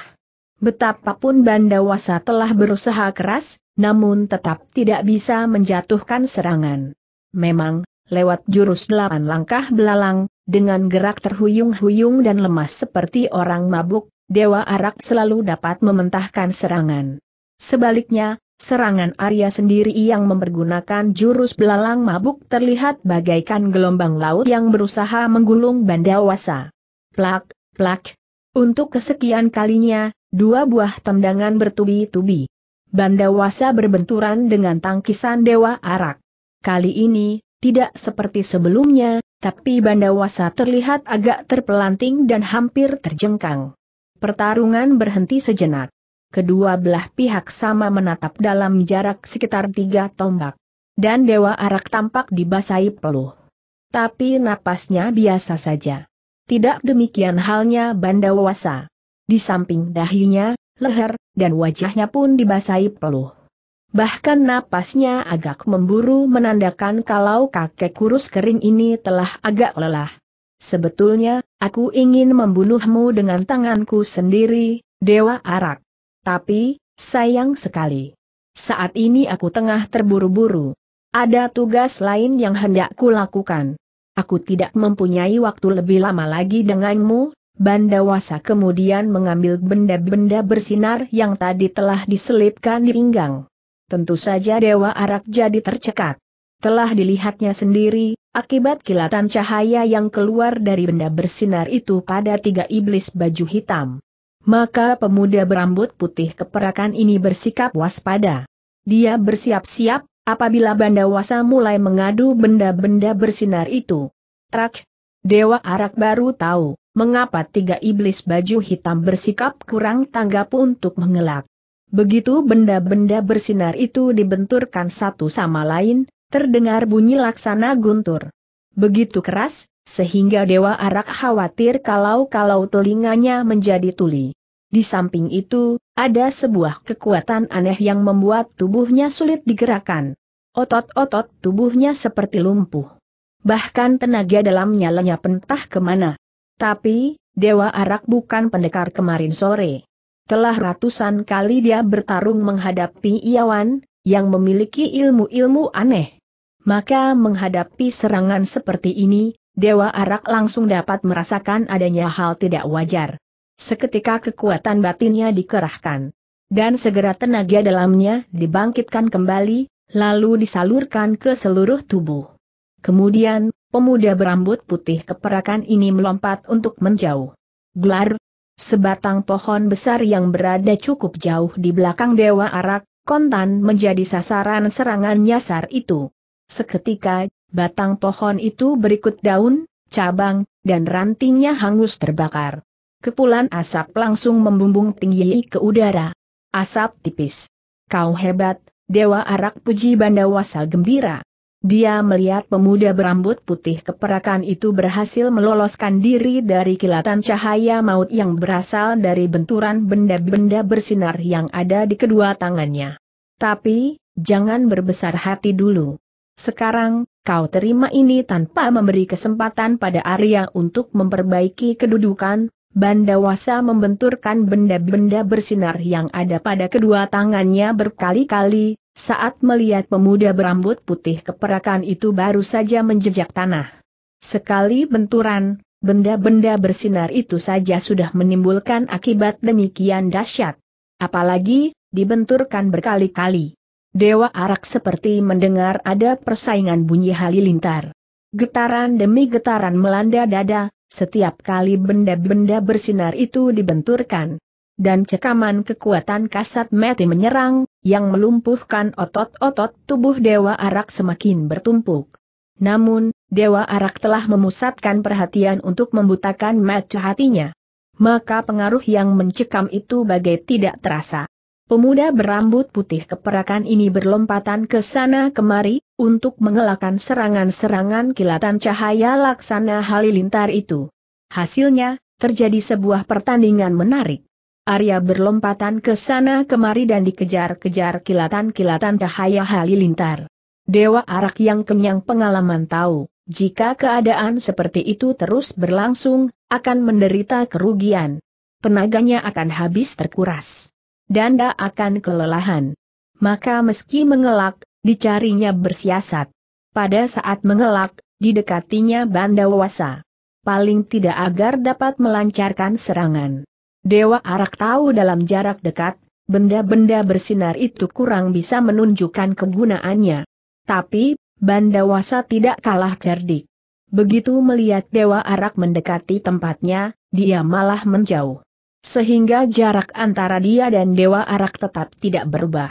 Betapapun Bandawasa telah berusaha keras, namun tetap tidak bisa menjatuhkan serangan. Memang, lewat jurus delapan langkah belalang, dengan gerak terhuyung-huyung dan lemas seperti orang mabuk, Dewa Arak selalu dapat mementahkan serangan. Sebaliknya, Serangan Arya sendiri yang mempergunakan jurus belalang mabuk terlihat bagaikan gelombang laut yang berusaha menggulung Bandawasa. Plak, plak. Untuk kesekian kalinya, dua buah tendangan bertubi-tubi. Bandawasa berbenturan dengan tangkisan Dewa Arak. Kali ini, tidak seperti sebelumnya, tapi Bandawasa terlihat agak terpelanting dan hampir terjengkang. Pertarungan berhenti sejenak kedua belah pihak sama menatap dalam jarak sekitar tiga tombak. Dan Dewa Arak tampak dibasahi peluh. Tapi napasnya biasa saja. Tidak demikian halnya Bandawasa. Di samping dahinya, leher, dan wajahnya pun dibasahi peluh. Bahkan napasnya agak memburu menandakan kalau kakek kurus kering ini telah agak lelah. Sebetulnya, aku ingin membunuhmu dengan tanganku sendiri, Dewa Arak. Tapi, sayang sekali. Saat ini aku tengah terburu-buru. Ada tugas lain yang hendak kulakukan. Aku tidak mempunyai waktu lebih lama lagi denganmu, Bandawasa kemudian mengambil benda-benda bersinar yang tadi telah diselipkan di pinggang. Tentu saja Dewa Arak jadi tercekat. Telah dilihatnya sendiri, akibat kilatan cahaya yang keluar dari benda bersinar itu pada tiga iblis baju hitam maka pemuda berambut putih keperakan ini bersikap waspada. Dia bersiap-siap, apabila bandawasa mulai mengadu benda-benda bersinar itu. Trak, Dewa Arak baru tahu, mengapa tiga iblis baju hitam bersikap kurang tanggap untuk mengelak. Begitu benda-benda bersinar itu dibenturkan satu sama lain, terdengar bunyi laksana guntur. Begitu keras, sehingga Dewa Arak khawatir kalau-kalau telinganya menjadi tuli. Di samping itu, ada sebuah kekuatan aneh yang membuat tubuhnya sulit digerakkan. Otot-otot tubuhnya seperti lumpuh. Bahkan tenaga dalamnya lenyap entah kemana. Tapi, Dewa Arak bukan pendekar kemarin sore. Telah ratusan kali dia bertarung menghadapi Iawan, yang memiliki ilmu-ilmu aneh. Maka menghadapi serangan seperti ini, Dewa Arak langsung dapat merasakan adanya hal tidak wajar. Seketika kekuatan batinnya dikerahkan. Dan segera tenaga dalamnya dibangkitkan kembali, lalu disalurkan ke seluruh tubuh. Kemudian, pemuda berambut putih keperakan ini melompat untuk menjauh. Glar, sebatang pohon besar yang berada cukup jauh di belakang Dewa Arak, kontan menjadi sasaran serangan nyasar itu. Seketika, Batang pohon itu berikut daun, cabang, dan rantingnya hangus terbakar. Kepulan asap langsung membumbung tinggi ke udara. Asap tipis. Kau hebat, Dewa Arak Puji Bandawasa gembira. Dia melihat pemuda berambut putih keperakan itu berhasil meloloskan diri dari kilatan cahaya maut yang berasal dari benturan benda-benda bersinar yang ada di kedua tangannya. Tapi, jangan berbesar hati dulu. Sekarang, kau terima ini tanpa memberi kesempatan pada Arya untuk memperbaiki kedudukan, Bandawasa membenturkan benda-benda bersinar yang ada pada kedua tangannya berkali-kali, saat melihat pemuda berambut putih keperakan itu baru saja menjejak tanah. Sekali benturan, benda-benda bersinar itu saja sudah menimbulkan akibat demikian dahsyat. Apalagi, dibenturkan berkali-kali. Dewa Arak seperti mendengar ada persaingan bunyi halilintar. Getaran demi getaran melanda dada, setiap kali benda-benda bersinar itu dibenturkan. Dan cekaman kekuatan kasat mati menyerang, yang melumpuhkan otot-otot tubuh Dewa Arak semakin bertumpuk. Namun, Dewa Arak telah memusatkan perhatian untuk membutakan mata hatinya. Maka pengaruh yang mencekam itu bagai tidak terasa. Pemuda berambut putih keperakan ini berlompatan ke sana kemari, untuk mengelakkan serangan-serangan kilatan cahaya laksana halilintar itu. Hasilnya, terjadi sebuah pertandingan menarik. Arya berlompatan ke sana kemari dan dikejar-kejar kilatan-kilatan cahaya halilintar. Dewa Arak yang kenyang pengalaman tahu, jika keadaan seperti itu terus berlangsung, akan menderita kerugian. Penaganya akan habis terkuras. Dan Danda akan kelelahan. Maka meski mengelak, dicarinya bersiasat. Pada saat mengelak, didekatinya Bandawasa. Paling tidak agar dapat melancarkan serangan. Dewa Arak tahu dalam jarak dekat, benda-benda bersinar itu kurang bisa menunjukkan kegunaannya. Tapi, Bandawasa tidak kalah cerdik. Begitu melihat Dewa Arak mendekati tempatnya, dia malah menjauh sehingga jarak antara dia dan Dewa Arak tetap tidak berubah.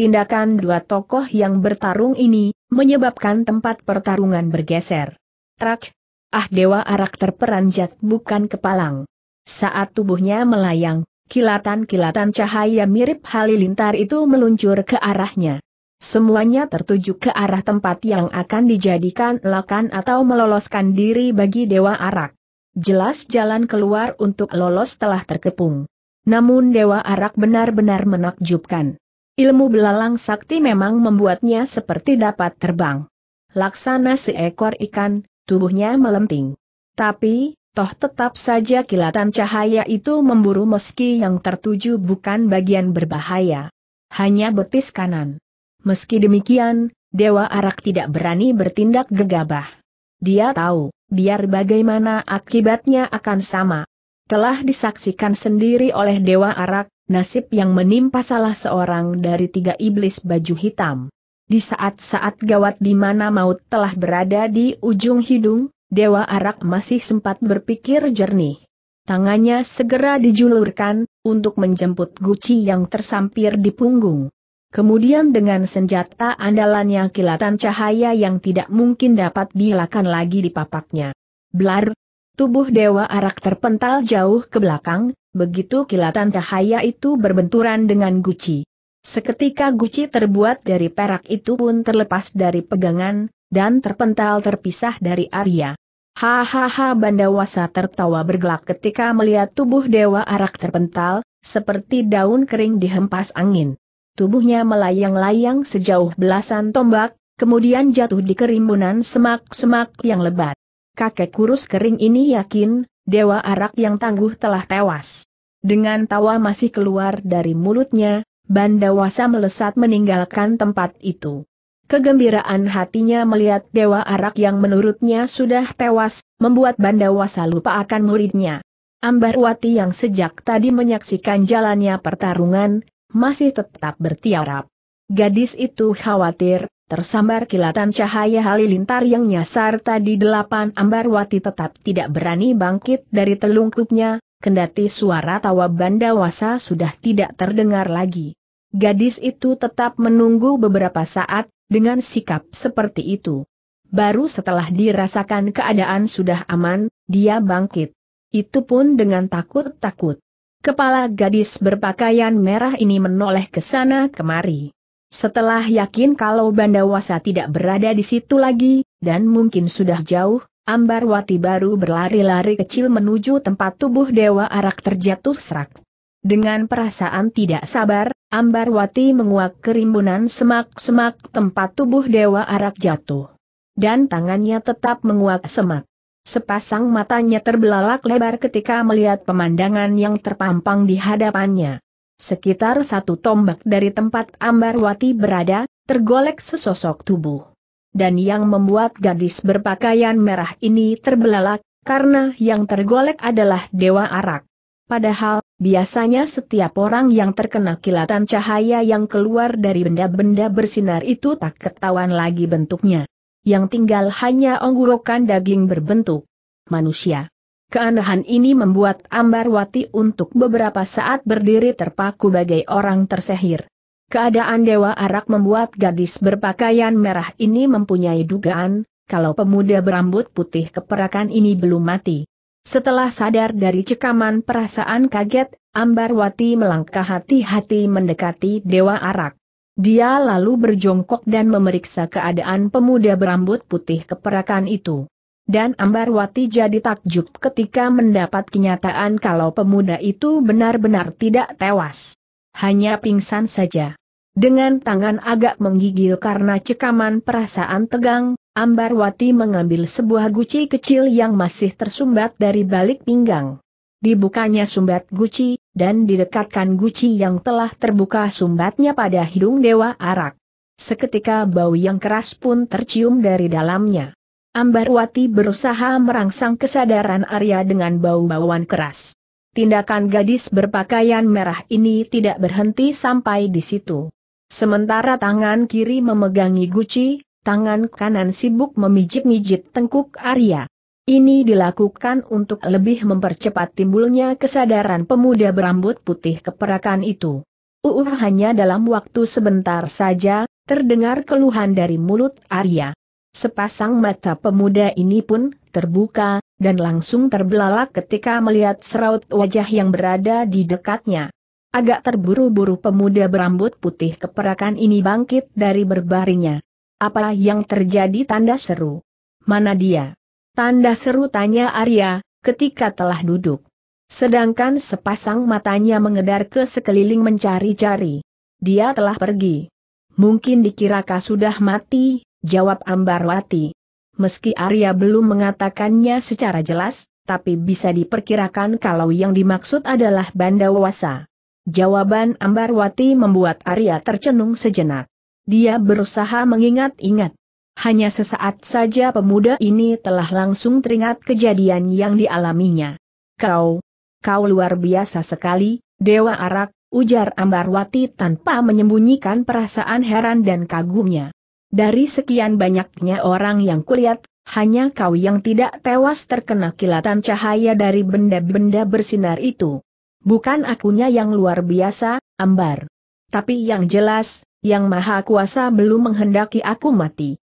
Tindakan dua tokoh yang bertarung ini, menyebabkan tempat pertarungan bergeser. Trak, ah Dewa Arak terperanjat bukan kepalang. Saat tubuhnya melayang, kilatan-kilatan cahaya mirip halilintar itu meluncur ke arahnya. Semuanya tertuju ke arah tempat yang akan dijadikan lakan atau meloloskan diri bagi Dewa Arak. Jelas jalan keluar untuk lolos telah terkepung. Namun Dewa Arak benar-benar menakjubkan. Ilmu belalang sakti memang membuatnya seperti dapat terbang. Laksana seekor ikan, tubuhnya melenting. Tapi, toh tetap saja kilatan cahaya itu memburu meski yang tertuju bukan bagian berbahaya. Hanya betis kanan. Meski demikian, Dewa Arak tidak berani bertindak gegabah. Dia tahu, biar bagaimana akibatnya akan sama. Telah disaksikan sendiri oleh Dewa Arak, nasib yang menimpa salah seorang dari tiga iblis baju hitam. Di saat-saat gawat di mana maut telah berada di ujung hidung, Dewa Arak masih sempat berpikir jernih. Tangannya segera dijulurkan, untuk menjemput guci yang tersampir di punggung. Kemudian dengan senjata andalannya kilatan cahaya yang tidak mungkin dapat dihilangkan lagi di papaknya. Blar! Tubuh Dewa Arak terpental jauh ke belakang, begitu kilatan cahaya itu berbenturan dengan guci. Seketika guci terbuat dari perak itu pun terlepas dari pegangan, dan terpental terpisah dari Arya. Hahaha Bandawasa tertawa bergelak ketika melihat tubuh Dewa Arak terpental, seperti daun kering dihempas angin tubuhnya melayang-layang sejauh belasan tombak, kemudian jatuh di kerimbunan semak-semak yang lebat. Kakek kurus kering ini yakin, Dewa Arak yang tangguh telah tewas. Dengan tawa masih keluar dari mulutnya, Bandawasa melesat meninggalkan tempat itu. Kegembiraan hatinya melihat Dewa Arak yang menurutnya sudah tewas, membuat Bandawasa lupa akan muridnya. Ambarwati yang sejak tadi menyaksikan jalannya pertarungan, masih tetap bertiarap. Gadis itu khawatir, tersambar kilatan cahaya halilintar yang nyasar tadi delapan ambarwati tetap tidak berani bangkit dari telungkupnya, kendati suara tawa bandawasa sudah tidak terdengar lagi. Gadis itu tetap menunggu beberapa saat, dengan sikap seperti itu. Baru setelah dirasakan keadaan sudah aman, dia bangkit. Itu pun dengan takut-takut. Kepala gadis berpakaian merah ini menoleh ke sana kemari. Setelah yakin kalau Bandawasa tidak berada di situ lagi, dan mungkin sudah jauh, Ambarwati baru berlari-lari kecil menuju tempat tubuh Dewa Arak terjatuh serak. Dengan perasaan tidak sabar, Ambarwati menguak kerimbunan semak-semak tempat tubuh Dewa Arak jatuh. Dan tangannya tetap menguak semak. Sepasang matanya terbelalak lebar ketika melihat pemandangan yang terpampang di hadapannya. Sekitar satu tombak dari tempat Ambarwati berada, tergolek sesosok tubuh. Dan yang membuat gadis berpakaian merah ini terbelalak, karena yang tergolek adalah Dewa Arak. Padahal, biasanya setiap orang yang terkena kilatan cahaya yang keluar dari benda-benda bersinar itu tak ketahuan lagi bentuknya yang tinggal hanya onggurokan daging berbentuk manusia. Keanehan ini membuat Ambarwati untuk beberapa saat berdiri terpaku bagai orang tersehir. Keadaan Dewa Arak membuat gadis berpakaian merah ini mempunyai dugaan, kalau pemuda berambut putih keperakan ini belum mati. Setelah sadar dari cekaman perasaan kaget, Ambarwati melangkah hati-hati mendekati Dewa Arak. Dia lalu berjongkok dan memeriksa keadaan pemuda berambut putih keperakan itu. Dan Ambarwati jadi takjub ketika mendapat kenyataan kalau pemuda itu benar-benar tidak tewas. Hanya pingsan saja. Dengan tangan agak menggigil karena cekaman perasaan tegang, Ambarwati mengambil sebuah guci kecil yang masih tersumbat dari balik pinggang dibukanya sumbat guci, dan didekatkan guci yang telah terbuka sumbatnya pada hidung Dewa Arak. Seketika bau yang keras pun tercium dari dalamnya. Ambarwati berusaha merangsang kesadaran Arya dengan bau-bauan keras. Tindakan gadis berpakaian merah ini tidak berhenti sampai di situ. Sementara tangan kiri memegangi guci, tangan kanan sibuk memijit-mijit tengkuk Arya. Ini dilakukan untuk lebih mempercepat timbulnya kesadaran pemuda berambut putih keperakan itu. Uuh hanya dalam waktu sebentar saja, terdengar keluhan dari mulut Arya. Sepasang mata pemuda ini pun terbuka, dan langsung terbelalak ketika melihat seraut wajah yang berada di dekatnya. Agak terburu-buru pemuda berambut putih keperakan ini bangkit dari berbaringnya. Apa yang terjadi tanda seru? Mana dia? Tanda seru tanya Arya, ketika telah duduk. Sedangkan sepasang matanya mengedar ke sekeliling mencari-cari. Dia telah pergi. Mungkin dikiraka sudah mati, jawab Ambarwati. Meski Arya belum mengatakannya secara jelas, tapi bisa diperkirakan kalau yang dimaksud adalah Bandawasa. Jawaban Ambarwati membuat Arya tercenung sejenak. Dia berusaha mengingat-ingat. Hanya sesaat saja pemuda ini telah langsung teringat kejadian yang dialaminya. Kau, kau luar biasa sekali, Dewa Arak, ujar Ambarwati tanpa menyembunyikan perasaan heran dan kagumnya. Dari sekian banyaknya orang yang kulihat, hanya kau yang tidak tewas terkena kilatan cahaya dari benda-benda bersinar itu. Bukan akunya yang luar biasa, Ambar. Tapi yang jelas, yang maha kuasa belum menghendaki aku mati.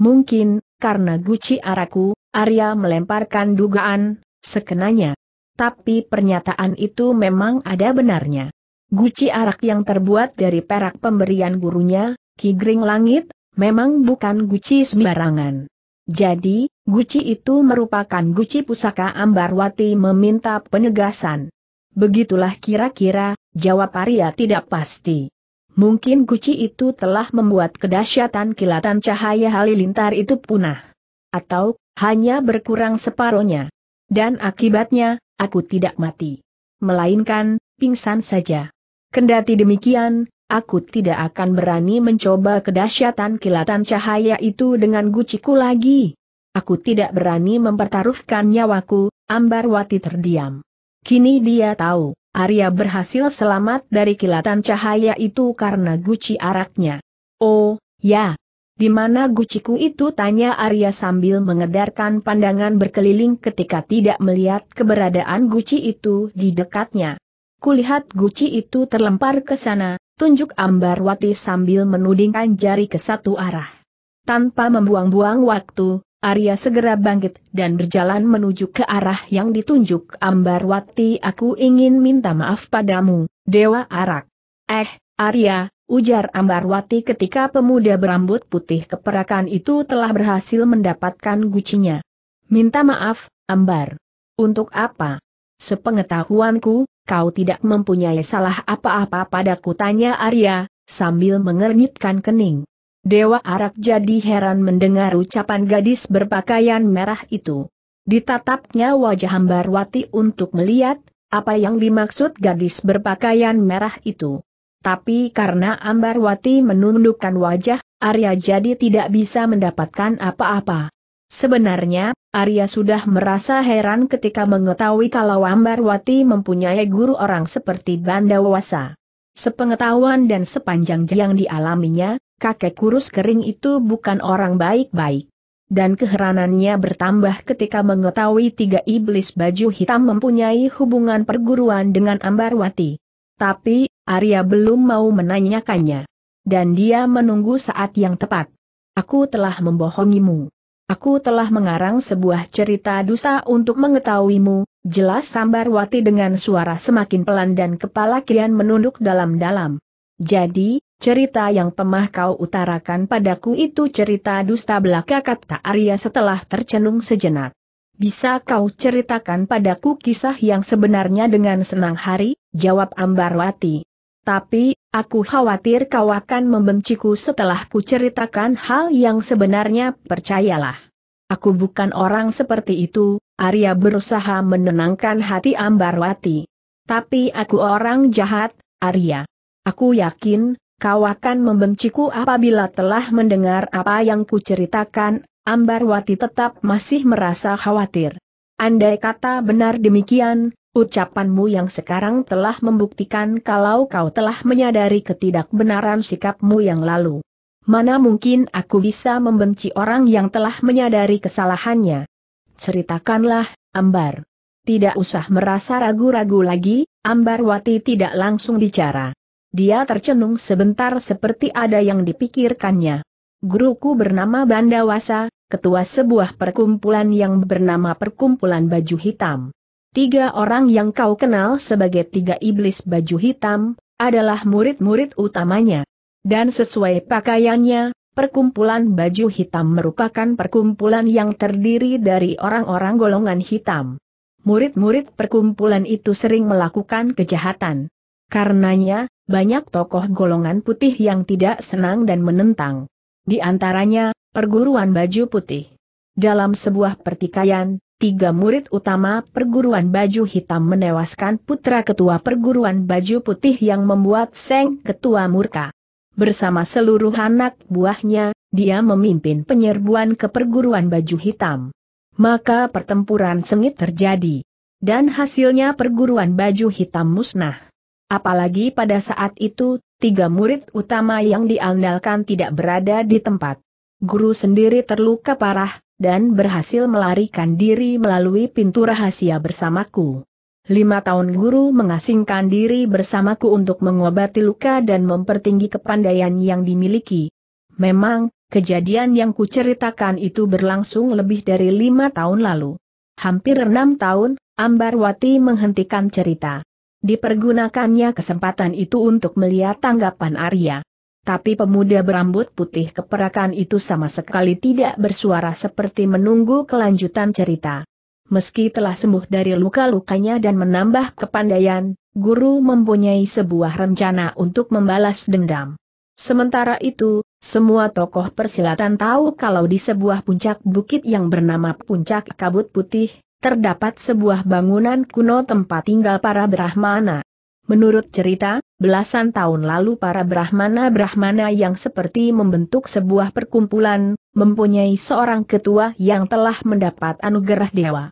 Mungkin, karena guci araku, Arya melemparkan dugaan, sekenanya. Tapi pernyataan itu memang ada benarnya. Guci arak yang terbuat dari perak pemberian gurunya, Kigring Langit, memang bukan guci sembarangan. Jadi, guci itu merupakan guci pusaka Ambarwati meminta penegasan. Begitulah kira-kira, jawab Arya tidak pasti. Mungkin guci itu telah membuat kedahsyatan kilatan cahaya halilintar itu punah. Atau, hanya berkurang separohnya. Dan akibatnya, aku tidak mati. Melainkan, pingsan saja. Kendati demikian, aku tidak akan berani mencoba kedahsyatan kilatan cahaya itu dengan guciku lagi. Aku tidak berani mempertaruhkan nyawaku, Ambarwati terdiam. Kini dia tahu. Arya berhasil selamat dari kilatan cahaya itu karena guci araknya. Oh, ya. Di mana guciku itu tanya Arya sambil mengedarkan pandangan berkeliling ketika tidak melihat keberadaan guci itu di dekatnya. Kulihat guci itu terlempar ke sana, tunjuk Ambarwati sambil menudingkan jari ke satu arah. Tanpa membuang-buang waktu, Arya segera bangkit dan berjalan menuju ke arah yang ditunjuk Ambarwati aku ingin minta maaf padamu, Dewa Arak. Eh, Arya, ujar Ambarwati ketika pemuda berambut putih keperakan itu telah berhasil mendapatkan gucinya. Minta maaf, Ambar. Untuk apa? Sepengetahuanku, kau tidak mempunyai salah apa-apa padaku tanya Arya, sambil mengernyitkan kening. Dewa Arak jadi heran mendengar ucapan gadis berpakaian merah itu. Ditatapnya wajah Hambarwati untuk melihat, apa yang dimaksud gadis berpakaian merah itu. Tapi karena Ambarwati menundukkan wajah, Arya jadi tidak bisa mendapatkan apa-apa. Sebenarnya, Arya sudah merasa heran ketika mengetahui kalau Ambarwati mempunyai guru orang seperti Bandawasa. Sepengetahuan dan sepanjang yang dialaminya, kakek kurus kering itu bukan orang baik-baik. Dan keheranannya bertambah ketika mengetahui tiga iblis baju hitam mempunyai hubungan perguruan dengan Ambarwati. Tapi, Arya belum mau menanyakannya. Dan dia menunggu saat yang tepat. Aku telah membohongimu. Aku telah mengarang sebuah cerita dusta untuk mengetahuimu, jelas Sambarwati dengan suara semakin pelan dan kepala kian menunduk dalam-dalam. Jadi, Cerita yang pemah kau utarakan padaku itu cerita dusta belaka kata Arya setelah tercenung sejenak. Bisa kau ceritakan padaku kisah yang sebenarnya dengan senang hari, jawab Ambarwati. Tapi, aku khawatir kau akan membenciku setelah ku ceritakan hal yang sebenarnya, percayalah. Aku bukan orang seperti itu, Arya berusaha menenangkan hati Ambarwati. Tapi aku orang jahat, Arya. Aku yakin, kau akan membenciku apabila telah mendengar apa yang kuceritakan, Ambarwati tetap masih merasa khawatir. Andai kata benar demikian, ucapanmu yang sekarang telah membuktikan kalau kau telah menyadari ketidakbenaran sikapmu yang lalu. Mana mungkin aku bisa membenci orang yang telah menyadari kesalahannya? Ceritakanlah, Ambar. Tidak usah merasa ragu-ragu lagi, Ambarwati tidak langsung bicara. Dia tercenung sebentar seperti ada yang dipikirkannya. Guruku bernama Bandawasa, ketua sebuah perkumpulan yang bernama Perkumpulan Baju Hitam. Tiga orang yang kau kenal sebagai tiga iblis baju hitam, adalah murid-murid utamanya. Dan sesuai pakaiannya, perkumpulan baju hitam merupakan perkumpulan yang terdiri dari orang-orang golongan hitam. Murid-murid perkumpulan itu sering melakukan kejahatan. Karenanya, banyak tokoh golongan putih yang tidak senang dan menentang. Di antaranya, perguruan baju putih. Dalam sebuah pertikaian, tiga murid utama perguruan baju hitam menewaskan putra ketua perguruan baju putih yang membuat Seng ketua murka. Bersama seluruh anak buahnya, dia memimpin penyerbuan ke perguruan baju hitam. Maka pertempuran sengit terjadi. Dan hasilnya perguruan baju hitam musnah. Apalagi pada saat itu, tiga murid utama yang diandalkan tidak berada di tempat. Guru sendiri terluka parah, dan berhasil melarikan diri melalui pintu rahasia bersamaku. Lima tahun guru mengasingkan diri bersamaku untuk mengobati luka dan mempertinggi kepandaian yang dimiliki. Memang, kejadian yang kuceritakan itu berlangsung lebih dari lima tahun lalu. Hampir enam tahun, Ambarwati menghentikan cerita. Dipergunakannya kesempatan itu untuk melihat tanggapan Arya. Tapi pemuda berambut putih keperakan itu sama sekali tidak bersuara seperti menunggu kelanjutan cerita. Meski telah sembuh dari luka-lukanya dan menambah kepandaian, guru mempunyai sebuah rencana untuk membalas dendam. Sementara itu, semua tokoh persilatan tahu kalau di sebuah puncak bukit yang bernama Puncak Kabut Putih, terdapat sebuah bangunan kuno tempat tinggal para Brahmana. Menurut cerita, belasan tahun lalu para Brahmana-Brahmana yang seperti membentuk sebuah perkumpulan, mempunyai seorang ketua yang telah mendapat anugerah dewa.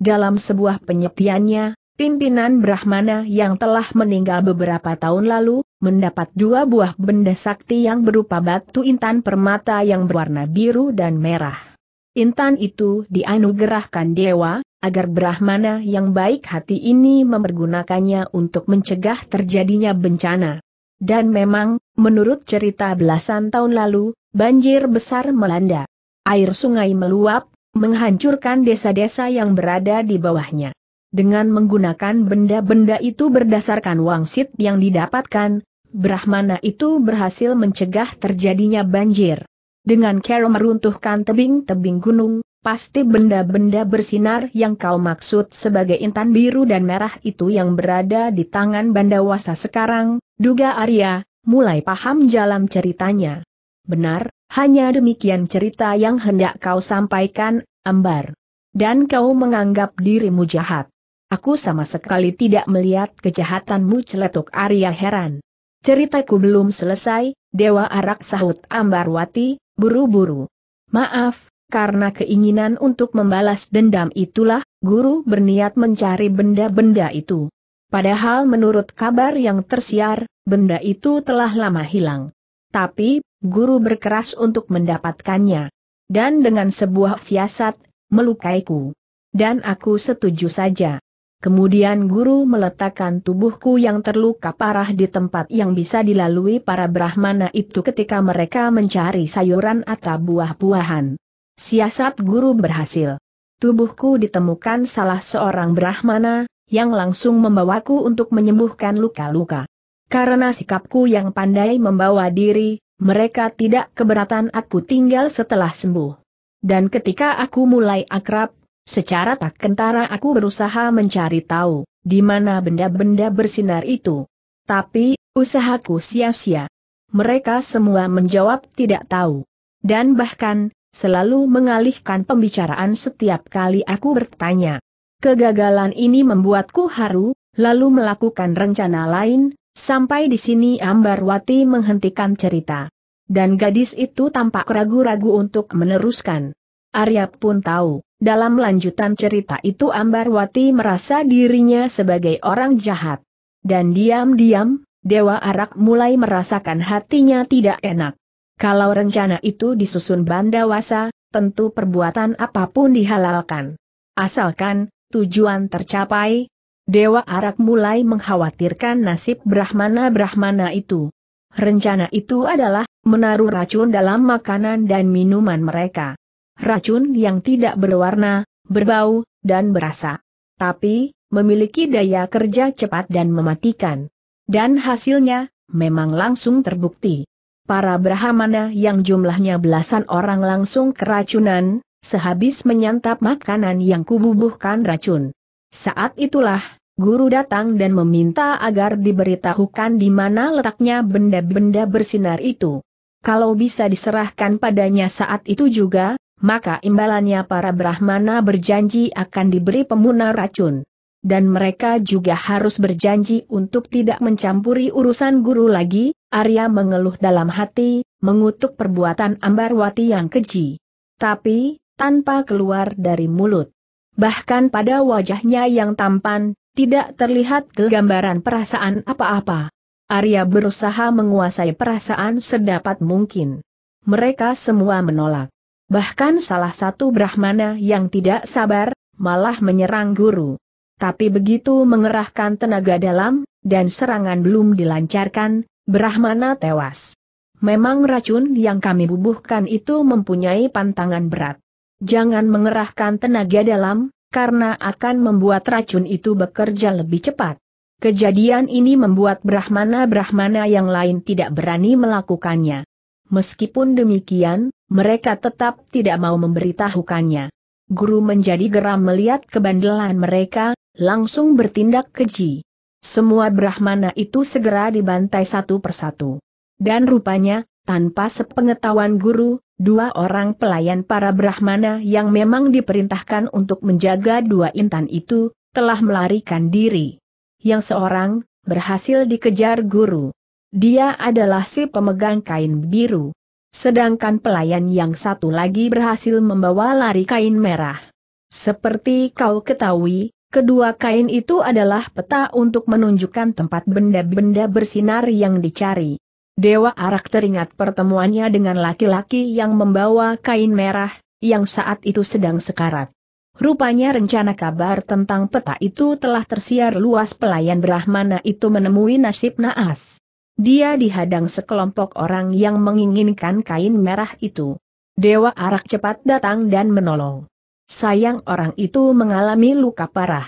Dalam sebuah penyepiannya, pimpinan Brahmana yang telah meninggal beberapa tahun lalu, mendapat dua buah benda sakti yang berupa batu intan permata yang berwarna biru dan merah. Intan itu dianugerahkan dewa, agar Brahmana yang baik hati ini mempergunakannya untuk mencegah terjadinya bencana. Dan memang, menurut cerita belasan tahun lalu, banjir besar melanda. Air sungai meluap, menghancurkan desa-desa yang berada di bawahnya. Dengan menggunakan benda-benda itu berdasarkan wangsit yang didapatkan, Brahmana itu berhasil mencegah terjadinya banjir. Dengan cara meruntuhkan tebing-tebing gunung, Pasti benda-benda bersinar yang kau maksud sebagai intan biru dan merah itu yang berada di tangan Bandawasa sekarang, duga Arya, mulai paham jalan ceritanya. Benar, hanya demikian cerita yang hendak kau sampaikan, Ambar. Dan kau menganggap dirimu jahat. Aku sama sekali tidak melihat kejahatanmu celetuk Arya heran. Ceritaku belum selesai, Dewa Arak sahut Ambarwati, buru-buru. Maaf, karena keinginan untuk membalas dendam itulah, guru berniat mencari benda-benda itu. Padahal menurut kabar yang tersiar, benda itu telah lama hilang. Tapi, guru berkeras untuk mendapatkannya. Dan dengan sebuah siasat, melukaiku. Dan aku setuju saja. Kemudian guru meletakkan tubuhku yang terluka parah di tempat yang bisa dilalui para Brahmana itu ketika mereka mencari sayuran atau buah-buahan. Siasat guru berhasil. Tubuhku ditemukan salah seorang Brahmana, yang langsung membawaku untuk menyembuhkan luka-luka. Karena sikapku yang pandai membawa diri, mereka tidak keberatan aku tinggal setelah sembuh. Dan ketika aku mulai akrab, secara tak kentara aku berusaha mencari tahu, di mana benda-benda bersinar itu. Tapi, usahaku sia-sia. Mereka semua menjawab tidak tahu. Dan bahkan, selalu mengalihkan pembicaraan setiap kali aku bertanya. Kegagalan ini membuatku haru, lalu melakukan rencana lain, sampai di sini Ambarwati menghentikan cerita. Dan gadis itu tampak ragu-ragu untuk meneruskan. Arya pun tahu, dalam lanjutan cerita itu Ambarwati merasa dirinya sebagai orang jahat. Dan diam-diam, Dewa Arak mulai merasakan hatinya tidak enak. Kalau rencana itu disusun bandawasa, tentu perbuatan apapun dihalalkan. Asalkan, tujuan tercapai, Dewa Arak mulai mengkhawatirkan nasib Brahmana-Brahmana itu. Rencana itu adalah menaruh racun dalam makanan dan minuman mereka. Racun yang tidak berwarna, berbau, dan berasa. Tapi, memiliki daya kerja cepat dan mematikan. Dan hasilnya, memang langsung terbukti. Para Brahmana yang jumlahnya belasan orang langsung keracunan, sehabis menyantap makanan yang kububuhkan racun. Saat itulah, guru datang dan meminta agar diberitahukan di mana letaknya benda-benda bersinar itu. Kalau bisa diserahkan padanya saat itu juga, maka imbalannya para Brahmana berjanji akan diberi pemuna racun dan mereka juga harus berjanji untuk tidak mencampuri urusan guru lagi, Arya mengeluh dalam hati, mengutuk perbuatan Ambarwati yang keji. Tapi, tanpa keluar dari mulut. Bahkan pada wajahnya yang tampan, tidak terlihat kegambaran perasaan apa-apa. Arya berusaha menguasai perasaan sedapat mungkin. Mereka semua menolak. Bahkan salah satu Brahmana yang tidak sabar, malah menyerang guru. Tapi begitu mengerahkan tenaga dalam, dan serangan belum dilancarkan, Brahmana tewas. Memang racun yang kami bubuhkan itu mempunyai pantangan berat. Jangan mengerahkan tenaga dalam, karena akan membuat racun itu bekerja lebih cepat. Kejadian ini membuat Brahmana-Brahmana yang lain tidak berani melakukannya. Meskipun demikian, mereka tetap tidak mau memberitahukannya. Guru menjadi geram melihat kebandelan mereka, langsung bertindak keji. Semua Brahmana itu segera dibantai satu persatu. Dan rupanya, tanpa sepengetahuan guru, dua orang pelayan para Brahmana yang memang diperintahkan untuk menjaga dua intan itu, telah melarikan diri. Yang seorang, berhasil dikejar guru. Dia adalah si pemegang kain biru. Sedangkan pelayan yang satu lagi berhasil membawa lari kain merah. Seperti kau ketahui, Kedua kain itu adalah peta untuk menunjukkan tempat benda-benda bersinar yang dicari. Dewa Arak teringat pertemuannya dengan laki-laki yang membawa kain merah, yang saat itu sedang sekarat. Rupanya rencana kabar tentang peta itu telah tersiar luas pelayan Brahmana itu menemui nasib naas. Dia dihadang sekelompok orang yang menginginkan kain merah itu. Dewa Arak cepat datang dan menolong. Sayang orang itu mengalami luka parah.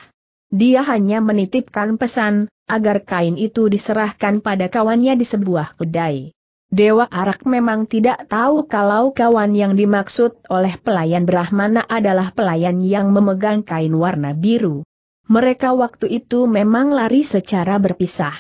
Dia hanya menitipkan pesan, agar kain itu diserahkan pada kawannya di sebuah kedai. Dewa Arak memang tidak tahu kalau kawan yang dimaksud oleh pelayan Brahmana adalah pelayan yang memegang kain warna biru. Mereka waktu itu memang lari secara berpisah.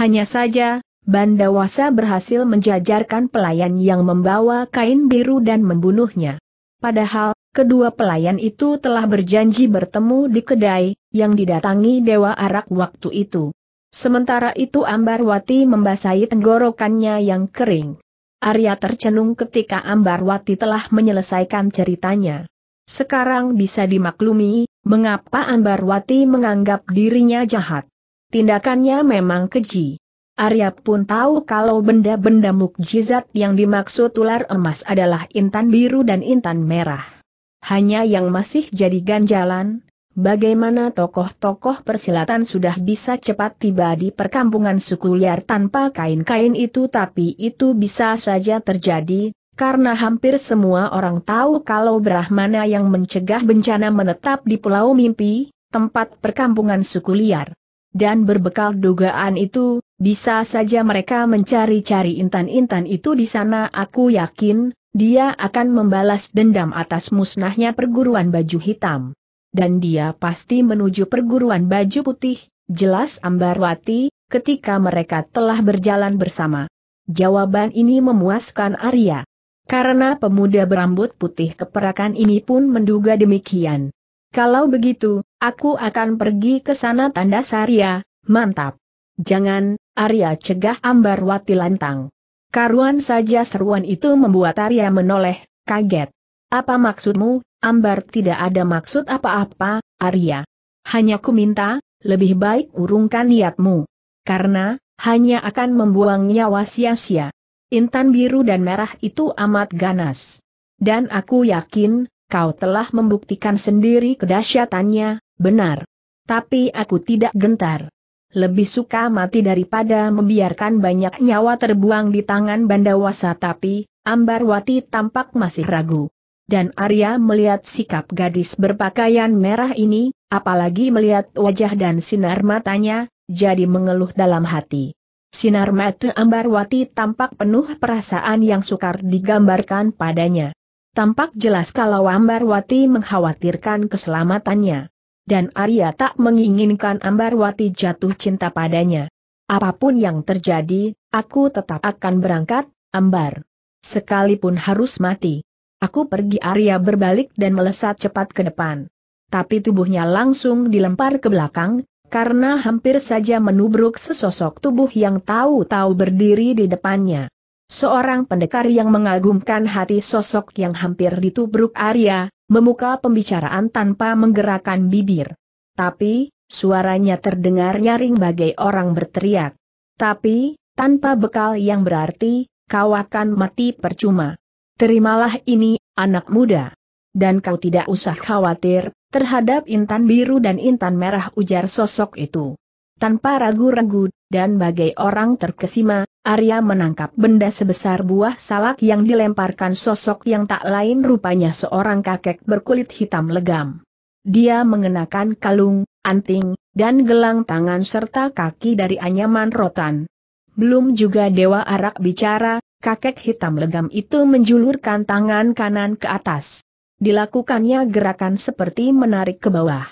Hanya saja, Bandawasa berhasil menjajarkan pelayan yang membawa kain biru dan membunuhnya. Padahal, Kedua pelayan itu telah berjanji bertemu di kedai, yang didatangi Dewa Arak waktu itu. Sementara itu Ambarwati membasahi tenggorokannya yang kering. Arya tercenung ketika Ambarwati telah menyelesaikan ceritanya. Sekarang bisa dimaklumi, mengapa Ambarwati menganggap dirinya jahat. Tindakannya memang keji. Arya pun tahu kalau benda-benda mukjizat yang dimaksud ular emas adalah intan biru dan intan merah. Hanya yang masih jadi ganjalan, bagaimana tokoh-tokoh persilatan sudah bisa cepat tiba di perkampungan suku liar tanpa kain-kain itu tapi itu bisa saja terjadi, karena hampir semua orang tahu kalau Brahmana yang mencegah bencana menetap di Pulau Mimpi, tempat perkampungan suku liar. Dan berbekal dugaan itu, bisa saja mereka mencari-cari intan-intan itu di sana aku yakin, dia akan membalas dendam atas musnahnya perguruan baju hitam. Dan dia pasti menuju perguruan baju putih, jelas Ambarwati, ketika mereka telah berjalan bersama. Jawaban ini memuaskan Arya. Karena pemuda berambut putih keperakan ini pun menduga demikian. Kalau begitu, aku akan pergi ke sana tanda Sarya, mantap. Jangan, Arya cegah Ambarwati lantang. Karuan saja seruan itu membuat Arya menoleh, kaget. Apa maksudmu, Ambar tidak ada maksud apa-apa, Arya. Hanya ku minta, lebih baik urungkan niatmu. Karena, hanya akan membuang nyawa sia-sia. Intan biru dan merah itu amat ganas. Dan aku yakin, kau telah membuktikan sendiri kedahsyatannya, benar. Tapi aku tidak gentar lebih suka mati daripada membiarkan banyak nyawa terbuang di tangan Bandawasa tapi, Ambarwati tampak masih ragu. Dan Arya melihat sikap gadis berpakaian merah ini, apalagi melihat wajah dan sinar matanya, jadi mengeluh dalam hati. Sinar mata Ambarwati tampak penuh perasaan yang sukar digambarkan padanya. Tampak jelas kalau Ambarwati mengkhawatirkan keselamatannya dan Arya tak menginginkan Ambarwati jatuh cinta padanya. Apapun yang terjadi, aku tetap akan berangkat, Ambar. Sekalipun harus mati. Aku pergi Arya berbalik dan melesat cepat ke depan. Tapi tubuhnya langsung dilempar ke belakang, karena hampir saja menubruk sesosok tubuh yang tahu-tahu berdiri di depannya. Seorang pendekar yang mengagumkan hati sosok yang hampir ditubruk Arya, memuka pembicaraan tanpa menggerakkan bibir. Tapi, suaranya terdengar nyaring bagai orang berteriak. Tapi, tanpa bekal yang berarti, kau akan mati percuma. Terimalah ini, anak muda. Dan kau tidak usah khawatir, terhadap intan biru dan intan merah ujar sosok itu. Tanpa ragu-ragu, dan bagai orang terkesima, Arya menangkap benda sebesar buah salak yang dilemparkan sosok yang tak lain rupanya seorang kakek berkulit hitam legam. Dia mengenakan kalung, anting, dan gelang tangan serta kaki dari anyaman rotan. Belum juga Dewa Arak bicara, kakek hitam legam itu menjulurkan tangan kanan ke atas. Dilakukannya gerakan seperti menarik ke bawah.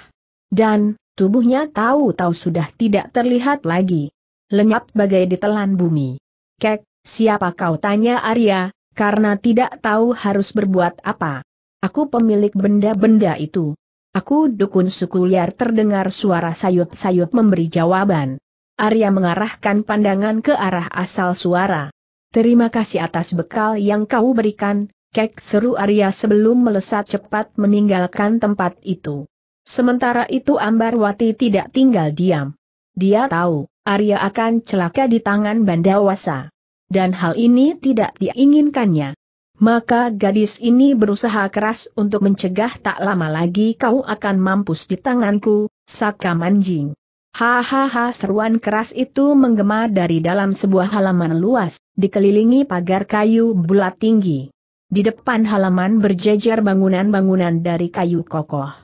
Dan, tubuhnya tahu-tahu sudah tidak terlihat lagi lenyap bagai ditelan bumi. Kek, siapa kau tanya Arya, karena tidak tahu harus berbuat apa. Aku pemilik benda-benda itu. Aku dukun suku liar terdengar suara sayup-sayup memberi jawaban. Arya mengarahkan pandangan ke arah asal suara. Terima kasih atas bekal yang kau berikan, kek seru Arya sebelum melesat cepat meninggalkan tempat itu. Sementara itu Ambarwati tidak tinggal diam. Dia tahu, Arya akan celaka di tangan Bandawasa. Dan hal ini tidak diinginkannya. Maka gadis ini berusaha keras untuk mencegah tak lama lagi kau akan mampus di tanganku, Saka Manjing. Hahaha seruan keras itu menggema dari dalam sebuah halaman luas, dikelilingi pagar kayu bulat tinggi. Di depan halaman berjejer bangunan-bangunan dari kayu kokoh.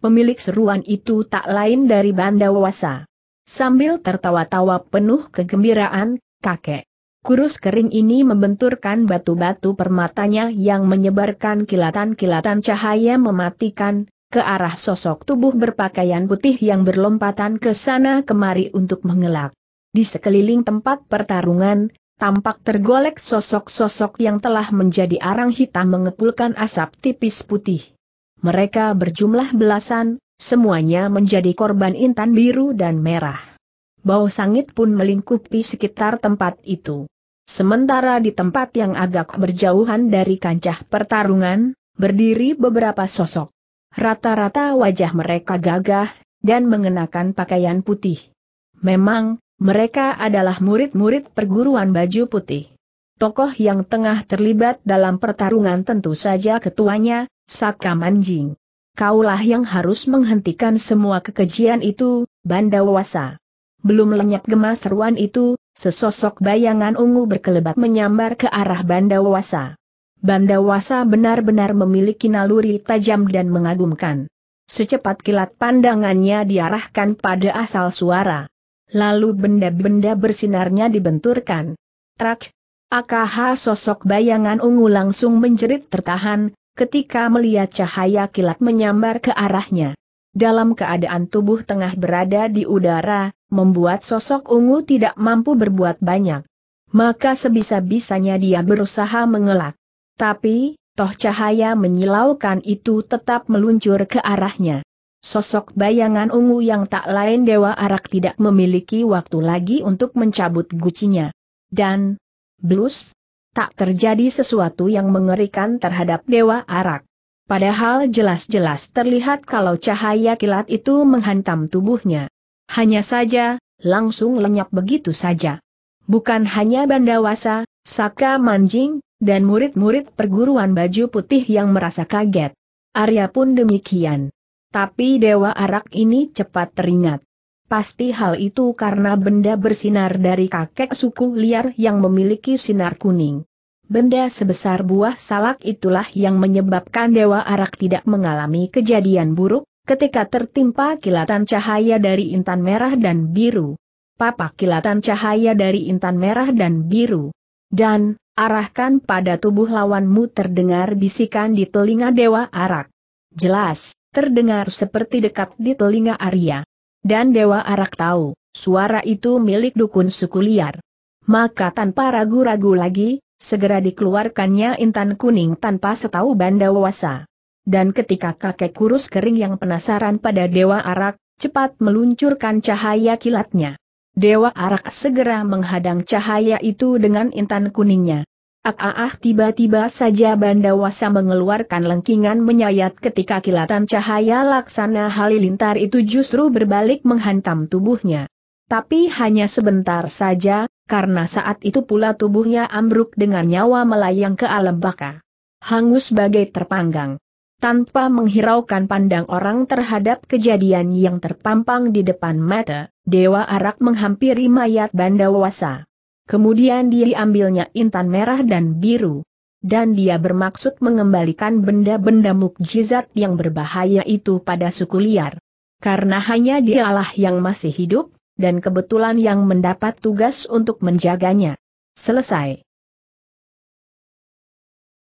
Pemilik seruan itu tak lain dari Bandawasa. Sambil tertawa-tawa penuh kegembiraan, kakek. Kurus kering ini membenturkan batu-batu permatanya yang menyebarkan kilatan-kilatan cahaya mematikan, ke arah sosok tubuh berpakaian putih yang berlompatan ke sana kemari untuk mengelak. Di sekeliling tempat pertarungan, tampak tergolek sosok-sosok yang telah menjadi arang hitam mengepulkan asap tipis putih. Mereka berjumlah belasan, Semuanya menjadi korban intan biru dan merah. Bau sangit pun melingkupi sekitar tempat itu. Sementara di tempat yang agak berjauhan dari kancah pertarungan, berdiri beberapa sosok. Rata-rata wajah mereka gagah, dan mengenakan pakaian putih. Memang, mereka adalah murid-murid perguruan baju putih. Tokoh yang tengah terlibat dalam pertarungan tentu saja ketuanya, Saka Manjing kaulah yang harus menghentikan semua kekejian itu, Bandawasa. Belum lenyap gemas seruan itu, sesosok bayangan ungu berkelebat menyambar ke arah Bandawasa. Bandawasa benar-benar memiliki naluri tajam dan mengagumkan. Secepat kilat pandangannya diarahkan pada asal suara. Lalu benda-benda bersinarnya dibenturkan. Trak! AKH sosok bayangan ungu langsung menjerit tertahan, ketika melihat cahaya kilat menyambar ke arahnya. Dalam keadaan tubuh tengah berada di udara, membuat sosok ungu tidak mampu berbuat banyak. Maka sebisa-bisanya dia berusaha mengelak. Tapi, toh cahaya menyilaukan itu tetap meluncur ke arahnya. Sosok bayangan ungu yang tak lain Dewa Arak tidak memiliki waktu lagi untuk mencabut gucinya. Dan, blus, tak terjadi sesuatu yang mengerikan terhadap Dewa Arak. Padahal jelas-jelas terlihat kalau cahaya kilat itu menghantam tubuhnya. Hanya saja, langsung lenyap begitu saja. Bukan hanya Bandawasa, Saka Manjing, dan murid-murid perguruan baju putih yang merasa kaget. Arya pun demikian. Tapi Dewa Arak ini cepat teringat. Pasti hal itu karena benda bersinar dari kakek suku liar yang memiliki sinar kuning. Benda sebesar buah salak itulah yang menyebabkan Dewa Arak tidak mengalami kejadian buruk, ketika tertimpa kilatan cahaya dari intan merah dan biru. Papak kilatan cahaya dari intan merah dan biru. Dan, arahkan pada tubuh lawanmu terdengar bisikan di telinga Dewa Arak. Jelas, terdengar seperti dekat di telinga Arya. Dan Dewa Arak tahu, suara itu milik dukun suku liar. Maka tanpa ragu-ragu lagi, Segera dikeluarkannya intan kuning tanpa setahu bandawasa. Dan ketika kakek kurus kering yang penasaran pada Dewa Arak, cepat meluncurkan cahaya kilatnya. Dewa Arak segera menghadang cahaya itu dengan intan kuningnya. Ah tiba-tiba saja Bandawasa mengeluarkan lengkingan menyayat ketika kilatan cahaya laksana halilintar itu justru berbalik menghantam tubuhnya. Tapi hanya sebentar saja, karena saat itu pula tubuhnya ambruk dengan nyawa melayang ke alam baka. Hangus bagai terpanggang. Tanpa menghiraukan pandang orang terhadap kejadian yang terpampang di depan mata, Dewa Arak menghampiri mayat Bandawasa. Kemudian dia diambilnya intan merah dan biru. Dan dia bermaksud mengembalikan benda-benda mukjizat yang berbahaya itu pada suku liar. Karena hanya dialah yang masih hidup, dan kebetulan yang mendapat tugas untuk menjaganya. Selesai.